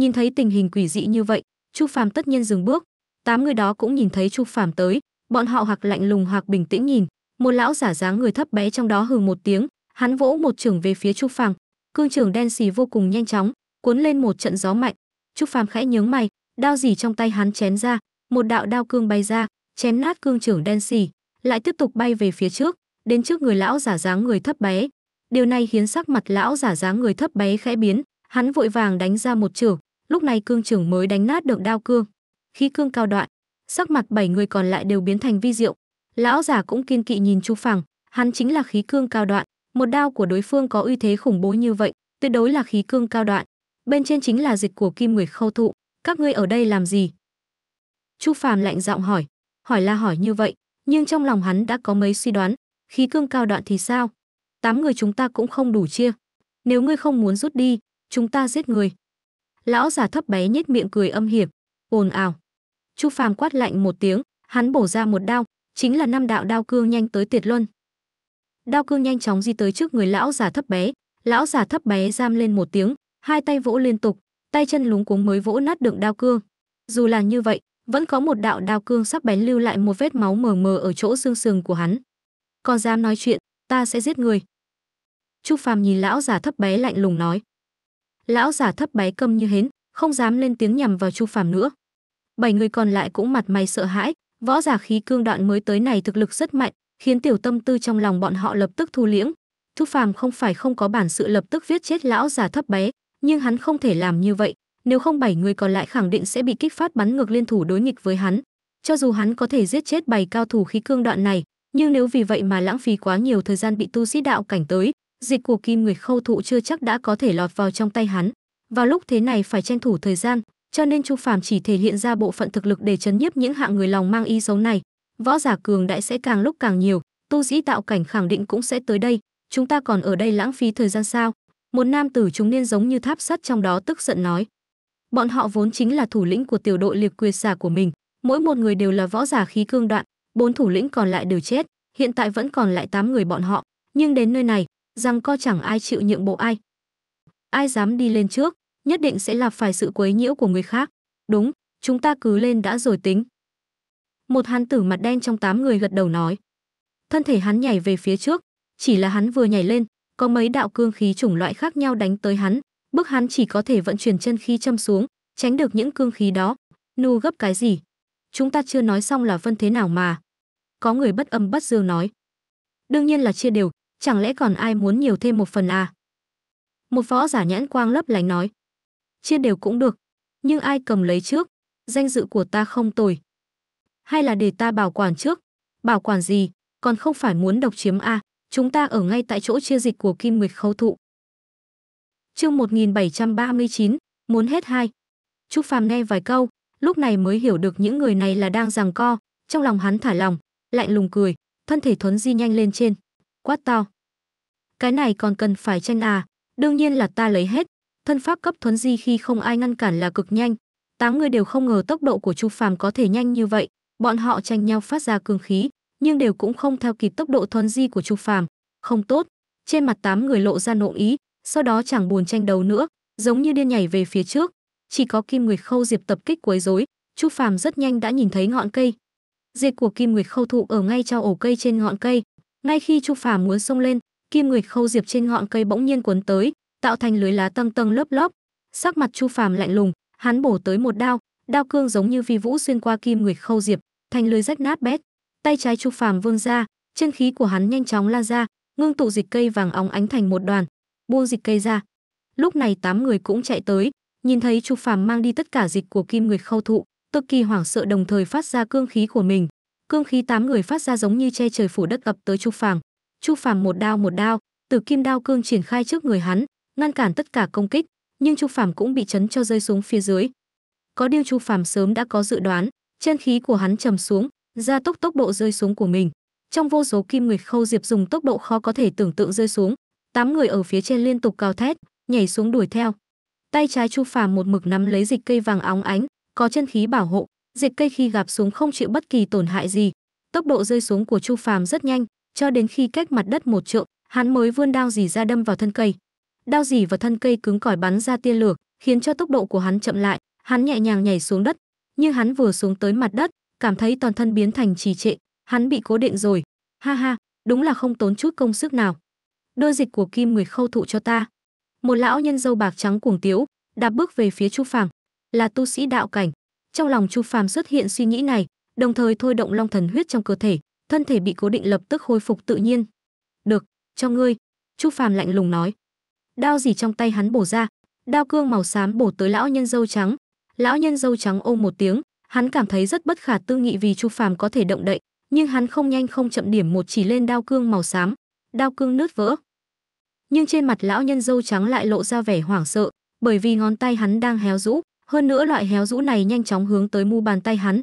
Nhìn thấy tình hình quỷ dị như vậy, Chu Phàm tất nhiên dừng bước. Tám người đó cũng nhìn thấy Chu Phàm tới, bọn họ hoặc lạnh lùng hoặc bình tĩnh nhìn, một lão giả dáng người thấp bé trong đó hừ một tiếng, hắn vỗ một trường về phía Chu Phàm, cương trường đen xì vô cùng nhanh chóng, cuốn lên một trận gió mạnh. Chu Phàm khẽ nhướng mày, đao gì trong tay hắn chém ra, một đạo đao cương bay ra, chém nát cương trưởng đen xì, lại tiếp tục bay về phía trước, đến trước người lão giả dáng người thấp bé. Điều này khiến sắc mặt lão giả dáng người thấp bé khẽ biến, hắn vội vàng đánh ra một trường, lúc này cương trưởng mới đánh nát được đao cương khí cương cao đoạn sắc mặt bảy người còn lại đều biến thành vi diệu lão giả cũng kiên kỵ nhìn chu phẳng hắn chính là khí cương cao đoạn một đao của đối phương có uy thế khủng bố như vậy tuyệt đối là khí cương cao đoạn bên trên chính là dịch của kim người khâu thụ các ngươi ở đây làm gì chu phàm lạnh giọng hỏi hỏi là hỏi như vậy nhưng trong lòng hắn đã có mấy suy đoán khí cương cao đoạn thì sao tám người chúng ta cũng không đủ chia nếu ngươi không muốn rút đi chúng ta giết người lão già thấp bé nhếch miệng cười âm hiểm ồn ào chu phàm quát lạnh một tiếng hắn bổ ra một đao chính là năm đạo đao cương nhanh tới tiệt luân đao cương nhanh chóng di tới trước người lão già thấp bé lão già thấp bé giam lên một tiếng hai tay vỗ liên tục tay chân lúng cuống mới vỗ nát được đao cương dù là như vậy vẫn có một đạo đao cương sắp bén lưu lại một vết máu mờ mờ ở chỗ xương sườn của hắn còn dám nói chuyện ta sẽ giết người chu phàm nhìn lão già thấp bé lạnh lùng nói lão giả thấp bé câm như hến không dám lên tiếng nhằm vào chu phàm nữa bảy người còn lại cũng mặt mày sợ hãi võ giả khí cương đoạn mới tới này thực lực rất mạnh khiến tiểu tâm tư trong lòng bọn họ lập tức thu liễng chu phàm không phải không có bản sự lập tức viết chết lão giả thấp bé nhưng hắn không thể làm như vậy nếu không bảy người còn lại khẳng định sẽ bị kích phát bắn ngược liên thủ đối nghịch với hắn cho dù hắn có thể giết chết bảy cao thủ khí cương đoạn này nhưng nếu vì vậy mà lãng phí quá nhiều thời gian bị tu sĩ đạo cảnh tới dịch của kim nguyệt khâu thụ chưa chắc đã có thể lọt vào trong tay hắn vào lúc thế này phải tranh thủ thời gian cho nên chu phàm chỉ thể hiện ra bộ phận thực lực để chấn nhiếp những hạng người lòng mang ý xấu này võ giả cường đại sẽ càng lúc càng nhiều tu sĩ tạo cảnh khẳng định cũng sẽ tới đây chúng ta còn ở đây lãng phí thời gian sao một nam tử chúng nên giống như tháp sắt trong đó tức giận nói bọn họ vốn chính là thủ lĩnh của tiểu đội liệt quyệt giả của mình mỗi một người đều là võ giả khí cương đoạn bốn thủ lĩnh còn lại đều chết hiện tại vẫn còn lại tám người bọn họ nhưng đến nơi này rằng co chẳng ai chịu nhượng bộ ai. Ai dám đi lên trước, nhất định sẽ là phải sự quấy nhiễu của người khác. Đúng, chúng ta cứ lên đã rồi tính. Một hán tử mặt đen trong tám người gật đầu nói. Thân thể hắn nhảy về phía trước, chỉ là hắn vừa nhảy lên, có mấy đạo cương khí chủng loại khác nhau đánh tới hắn, bước hắn chỉ có thể vận chuyển chân khi châm xuống, tránh được những cương khí đó. Nu gấp cái gì? Chúng ta chưa nói xong là phân thế nào mà. Có người bất âm bất dương nói. Đương nhiên là chia đều, chẳng lẽ còn ai muốn nhiều thêm một phần à? Một võ giả nhãn quang lấp lánh nói. Chia đều cũng được, nhưng ai cầm lấy trước, danh dự của ta không tồi. Hay là để ta bảo quản trước, bảo quản gì, còn không phải muốn độc chiếm à, chúng ta ở ngay tại chỗ chia dịch của Kim Nguyệt khấu Thụ. Chương 1739, muốn hết hai. Trúc Phàm nghe vài câu, lúc này mới hiểu được những người này là đang giằng co, trong lòng hắn thả lòng, lạnh lùng cười, thân thể thuấn di nhanh lên trên quát tao. Cái này còn cần phải tranh à, đương nhiên là ta lấy hết. Thân pháp cấp thuấn di khi không ai ngăn cản là cực nhanh. Tám người đều không ngờ tốc độ của Chu Phàm có thể nhanh như vậy, bọn họ tranh nhau phát ra cường khí, nhưng đều cũng không theo kịp tốc độ thuấn di của Chu Phàm. Không tốt. Trên mặt tám người lộ ra nộ ý, sau đó chẳng buồn tranh đấu nữa, giống như điên nhảy về phía trước. Chỉ có Kim Nguyệt Khâu Diệp tập kích quấy rối, Chu Phàm rất nhanh đã nhìn thấy ngọn cây. Diệt của Kim Nguyệt Khâu thụ ở ngay trao ổ cây trên ngọn cây, ngay khi chu phàm muốn xông lên kim nguyệt khâu diệp trên ngọn cây bỗng nhiên cuốn tới tạo thành lưới lá tầng tầng lớp lớp sắc mặt chu phàm lạnh lùng hắn bổ tới một đao đao cương giống như vi vũ xuyên qua kim nguyệt khâu diệp thành lưới rách nát bét tay trái chu phàm vươn ra chân khí của hắn nhanh chóng la ra ngưng tụ dịch cây vàng óng ánh thành một đoàn buông dịch cây ra lúc này tám người cũng chạy tới nhìn thấy chu phàm mang đi tất cả dịch của kim nguyệt khâu thụ cực kỳ hoảng sợ đồng thời phát ra cương khí của mình cương khí tám người phát ra giống như che trời phủ đất ập tới chu phàm chu phàm một đao một đao từ kim đao cương triển khai trước người hắn ngăn cản tất cả công kích nhưng chu phàm cũng bị chấn cho rơi xuống phía dưới có điều chu phàm sớm đã có dự đoán chân khí của hắn trầm xuống gia tốc tốc độ rơi xuống của mình trong vô số kim nguyệt khâu diệp dùng tốc độ khó có thể tưởng tượng rơi xuống tám người ở phía trên liên tục cao thét nhảy xuống đuổi theo tay trái chu phàm một mực nắm lấy dịch cây vàng óng ánh có chân khí bảo hộ diệt cây khi gặp xuống không chịu bất kỳ tổn hại gì. Tốc độ rơi xuống của Chu Phàm rất nhanh, cho đến khi cách mặt đất một trượng, hắn mới vươn đao dì ra đâm vào thân cây. Đao dì vào thân cây cứng cỏi bắn ra tia lửa, khiến cho tốc độ của hắn chậm lại, hắn nhẹ nhàng nhảy xuống đất, nhưng hắn vừa xuống tới mặt đất, cảm thấy toàn thân biến thành trì trệ, hắn bị cố định rồi. Ha ha, đúng là không tốn chút công sức nào. Đưa dịch của kim người khâu thụ cho ta. Một lão nhân râu bạc trắng cuồng tiếu, đạp bước về phía Chu Phàm, là tu sĩ đạo cảnh, trong lòng chu phàm xuất hiện suy nghĩ này đồng thời thôi động long thần huyết trong cơ thể thân thể bị cố định lập tức khôi phục tự nhiên được cho ngươi chu phàm lạnh lùng nói đao gì trong tay hắn bổ ra đao cương màu xám bổ tới lão nhân dâu trắng lão nhân dâu trắng ôm một tiếng hắn cảm thấy rất bất khả tư nghị vì chu phàm có thể động đậy nhưng hắn không nhanh không chậm điểm một chỉ lên đao cương màu xám đao cương nứt vỡ nhưng trên mặt lão nhân dâu trắng lại lộ ra vẻ hoảng sợ bởi vì ngón tay hắn đang héo rũ hơn nữa loại héo rũ này nhanh chóng hướng tới mu bàn tay hắn,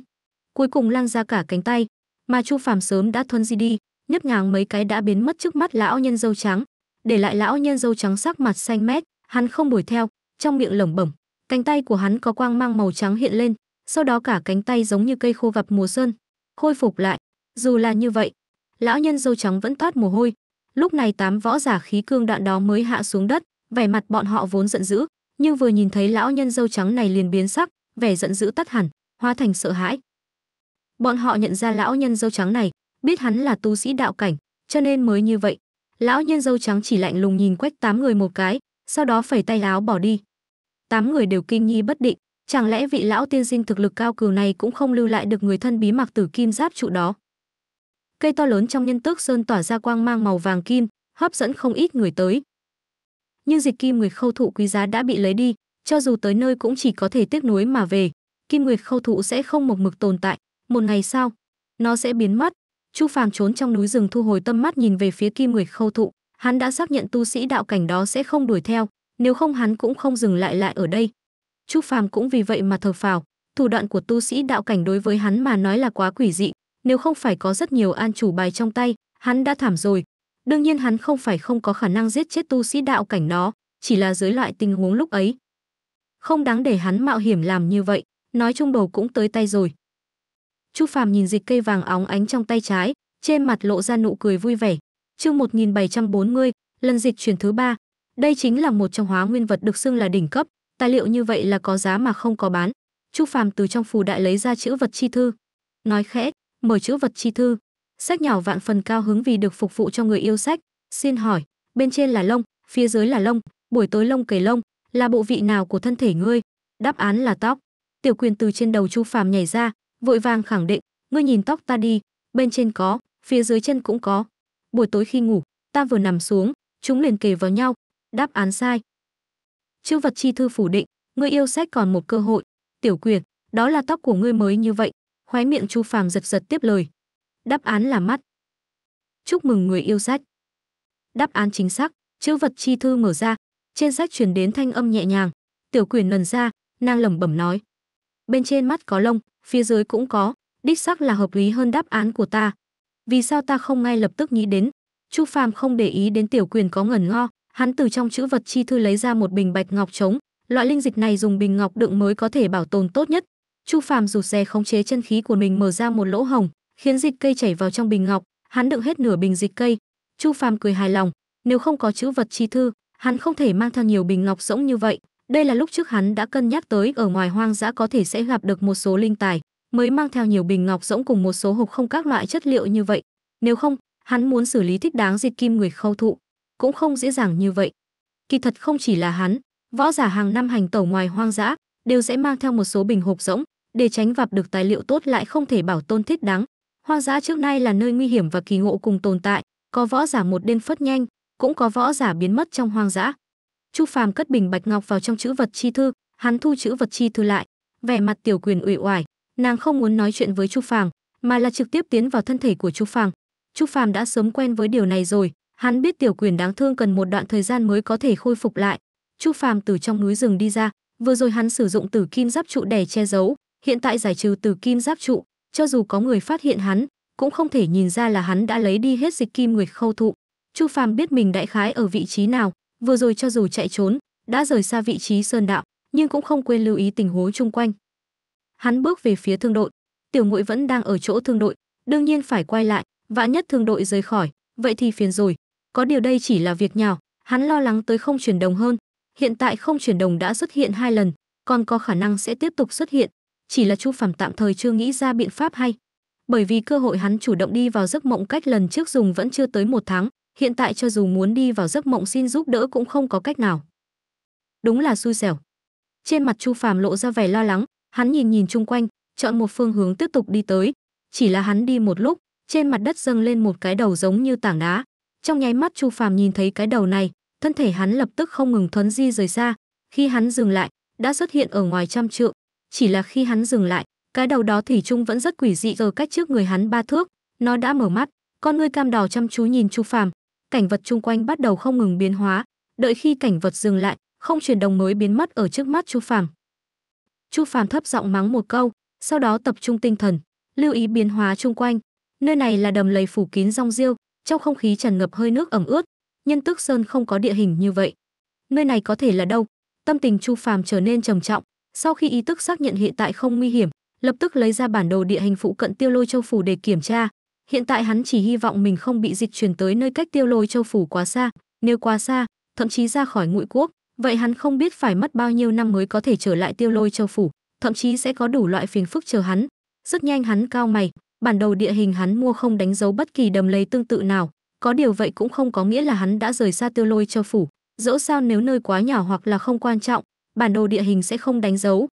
cuối cùng lăng ra cả cánh tay, mà Chu Phàm sớm đã thuần di đi, nhấp nhàng mấy cái đã biến mất trước mắt lão nhân dâu trắng, để lại lão nhân dâu trắng sắc mặt xanh mét, hắn không đuổi theo, trong miệng lẩm bẩm, cánh tay của hắn có quang mang màu trắng hiện lên, sau đó cả cánh tay giống như cây khô gặp mùa xuân, khôi phục lại. Dù là như vậy, lão nhân dâu trắng vẫn toát mồ hôi. Lúc này tám võ giả khí cương đoạn đó mới hạ xuống đất, vẻ mặt bọn họ vốn giận dữ, nhưng vừa nhìn thấy lão nhân dâu trắng này liền biến sắc vẻ giận dữ tắt hẳn hóa thành sợ hãi bọn họ nhận ra lão nhân dâu trắng này biết hắn là tu sĩ đạo cảnh cho nên mới như vậy lão nhân dâu trắng chỉ lạnh lùng nhìn quách tám người một cái sau đó phẩy tay áo bỏ đi tám người đều kinh nghi bất định chẳng lẽ vị lão tiên sinh thực lực cao cường này cũng không lưu lại được người thân bí mặc tử kim giáp trụ đó cây to lớn trong nhân tước sơn tỏa ra quang mang màu vàng kim hấp dẫn không ít người tới nhưng dịch kim nguyệt khâu thụ quý giá đã bị lấy đi, cho dù tới nơi cũng chỉ có thể tiếc nuối mà về. Kim nguyệt khâu thụ sẽ không một mực tồn tại, một ngày sau, nó sẽ biến mất. Chu Phàm trốn trong núi rừng thu hồi tâm mắt nhìn về phía Kim Nguyệt Khâu Thụ, hắn đã xác nhận tu sĩ đạo cảnh đó sẽ không đuổi theo, nếu không hắn cũng không dừng lại lại ở đây. Chu Phàm cũng vì vậy mà thở phào, thủ đoạn của tu sĩ đạo cảnh đối với hắn mà nói là quá quỷ dị, nếu không phải có rất nhiều an chủ bài trong tay, hắn đã thảm rồi, Đương nhiên hắn không phải không có khả năng giết chết tu sĩ đạo cảnh đó, chỉ là dưới loại tình huống lúc ấy. Không đáng để hắn mạo hiểm làm như vậy, nói chung bầu cũng tới tay rồi. Chu Phàm nhìn dịch cây vàng óng ánh trong tay trái, trên mặt lộ ra nụ cười vui vẻ. Chương 1740, lần dịch chuyển thứ ba. Đây chính là một trong hóa nguyên vật được xưng là đỉnh cấp, tài liệu như vậy là có giá mà không có bán. Chu Phàm từ trong phù đại lấy ra chữ vật chi thư, nói khẽ, mở chữ vật chi thư. Sách nhỏ vạn phần cao hứng vì được phục vụ cho người yêu sách, xin hỏi, bên trên là lông, phía dưới là lông, buổi tối lông kề lông, là bộ vị nào của thân thể ngươi? Đáp án là tóc. Tiểu quyền từ trên đầu Chu Phàm nhảy ra, vội vàng khẳng định, ngươi nhìn tóc ta đi, bên trên có, phía dưới chân cũng có. Buổi tối khi ngủ, ta vừa nằm xuống, chúng liền kề vào nhau. Đáp án sai. Chữ vật chi thư phủ định, ngươi yêu sách còn một cơ hội. Tiểu quyền, đó là tóc của ngươi mới như vậy. Khóe miệng Chu Phàm giật giật tiếp lời, Đáp án là mắt. Chúc mừng người yêu sách. Đáp án chính xác, chữ vật chi thư mở ra, trên sách truyền đến thanh âm nhẹ nhàng. Tiểu Quyền lần ra, nàng lẩm bẩm nói. Bên trên mắt có lông, phía dưới cũng có, đích xác là hợp lý hơn đáp án của ta. Vì sao ta không ngay lập tức nghĩ đến? Chu Phàm không để ý đến tiểu quyền có ngẩn ngơ, hắn từ trong chữ vật chi thư lấy ra một bình bạch ngọc trống, loại linh dịch này dùng bình ngọc đựng mới có thể bảo tồn tốt nhất. Chu Phàm rụt rè khống chế chân khí của mình mở ra một lỗ hồng, khiến dịch cây chảy vào trong bình ngọc, hắn đựng hết nửa bình dịch cây. Chu Phàm cười hài lòng, nếu không có chữ vật chi thư, hắn không thể mang theo nhiều bình ngọc rỗng như vậy. Đây là lúc trước hắn đã cân nhắc tới ở ngoài hoang dã có thể sẽ gặp được một số linh tài, mới mang theo nhiều bình ngọc rỗng cùng một số hộp không các loại chất liệu như vậy. Nếu không, hắn muốn xử lý thích đáng dịch kim người khâu thụ, cũng không dễ dàng như vậy. Kỳ thật không chỉ là hắn, võ giả hàng năm hành tẩu ngoài hoang dã đều sẽ mang theo một số bình hộp rỗng, để tránh vạp được tài liệu tốt lại không thể bảo tôn thích đáng, Hoang dã trước nay là nơi nguy hiểm và kỳ ngộ cùng tồn tại, có võ giả một đêm phất nhanh, cũng có võ giả biến mất trong hoang dã. Chu Phàm cất bình bạch ngọc vào trong chữ vật chi thư, hắn thu chữ vật chi thư lại, vẻ mặt tiểu quyền ủy oải, nàng không muốn nói chuyện với Chu Phàm, mà là trực tiếp tiến vào thân thể của Chu Phàm. Chu Phàm đã sớm quen với điều này rồi, hắn biết tiểu quyền đáng thương cần một đoạn thời gian mới có thể khôi phục lại. Chu Phàm từ trong núi rừng đi ra, vừa rồi hắn sử dụng tử kim giáp trụ để che giấu, hiện tại giải trừ tử kim giáp trụ, cho dù có người phát hiện hắn, cũng không thể nhìn ra là hắn đã lấy đi hết dịch kim nguyệt khâu thụ. Chu Phàm biết mình đại khái ở vị trí nào, vừa rồi cho dù chạy trốn, đã rời xa vị trí sơn đạo, nhưng cũng không quên lưu ý tình huống chung quanh. Hắn bước về phía thương đội, Tiểu Muội vẫn đang ở chỗ thương đội, đương nhiên phải quay lại, Vạn nhất thương đội rời khỏi, vậy thì phiền rồi. Có điều đây chỉ là việc nhỏ, hắn lo lắng tới không chuyển đồng hơn. Hiện tại không chuyển đồng đã xuất hiện hai lần, còn có khả năng sẽ tiếp tục xuất hiện, chỉ là Chu Phàm tạm thời chưa nghĩ ra biện pháp hay. Bởi vì cơ hội hắn chủ động đi vào giấc mộng cách lần trước dùng vẫn chưa tới một tháng, hiện tại cho dù muốn đi vào giấc mộng xin giúp đỡ cũng không có cách nào. Đúng là xui xẻo. Trên mặt Chu Phàm lộ ra vẻ lo lắng, hắn nhìn nhìn chung quanh, chọn một phương hướng tiếp tục đi tới, chỉ là hắn đi một lúc, trên mặt đất dâng lên một cái đầu giống như tảng đá. Trong nháy mắt Chu Phàm nhìn thấy cái đầu này, thân thể hắn lập tức không ngừng thuấn di rời xa, khi hắn dừng lại, đã xuất hiện ở ngoài trăm trượng, chỉ là khi hắn dừng lại, cái đầu đó thủy chung vẫn rất quỷ dị ở cách trước người hắn ba thước, nó đã mở mắt, con ngươi cam đỏ chăm chú nhìn Chu Phàm, cảnh vật chung quanh bắt đầu không ngừng biến hóa, đợi khi cảnh vật dừng lại, không chuyển động mới biến mất ở trước mắt Chu Phàm. Chu Phàm thấp giọng mắng một câu, sau đó tập trung tinh thần, lưu ý biến hóa chung quanh. Nơi này là đầm lầy phủ kín rong rêu, trong không khí tràn ngập hơi nước ẩm ướt, nhân tức sơn không có địa hình như vậy. Nơi này có thể là đâu? Tâm tình Chu Phàm trở nên trầm trọng, sau khi ý thức xác nhận hiện tại không nguy hiểm, lập tức lấy ra bản đồ địa hình phụ cận Tiêu Lôi Châu phủ để kiểm tra. Hiện tại hắn chỉ hy vọng mình không bị dịch chuyển tới nơi cách Tiêu Lôi Châu phủ quá xa, nếu quá xa, thậm chí ra khỏi Ngụy Quốc, vậy hắn không biết phải mất bao nhiêu năm mới có thể trở lại Tiêu Lôi Châu phủ, thậm chí sẽ có đủ loại phiền phức chờ hắn. Rất nhanh hắn cao mày, bản đồ địa hình hắn mua không đánh dấu bất kỳ đầm lầy tương tự nào, có điều vậy cũng không có nghĩa là hắn đã rời xa Tiêu Lôi Châu phủ, dẫu sao nếu nơi quá nhỏ hoặc là không quan trọng, bản đồ địa hình sẽ không đánh dấu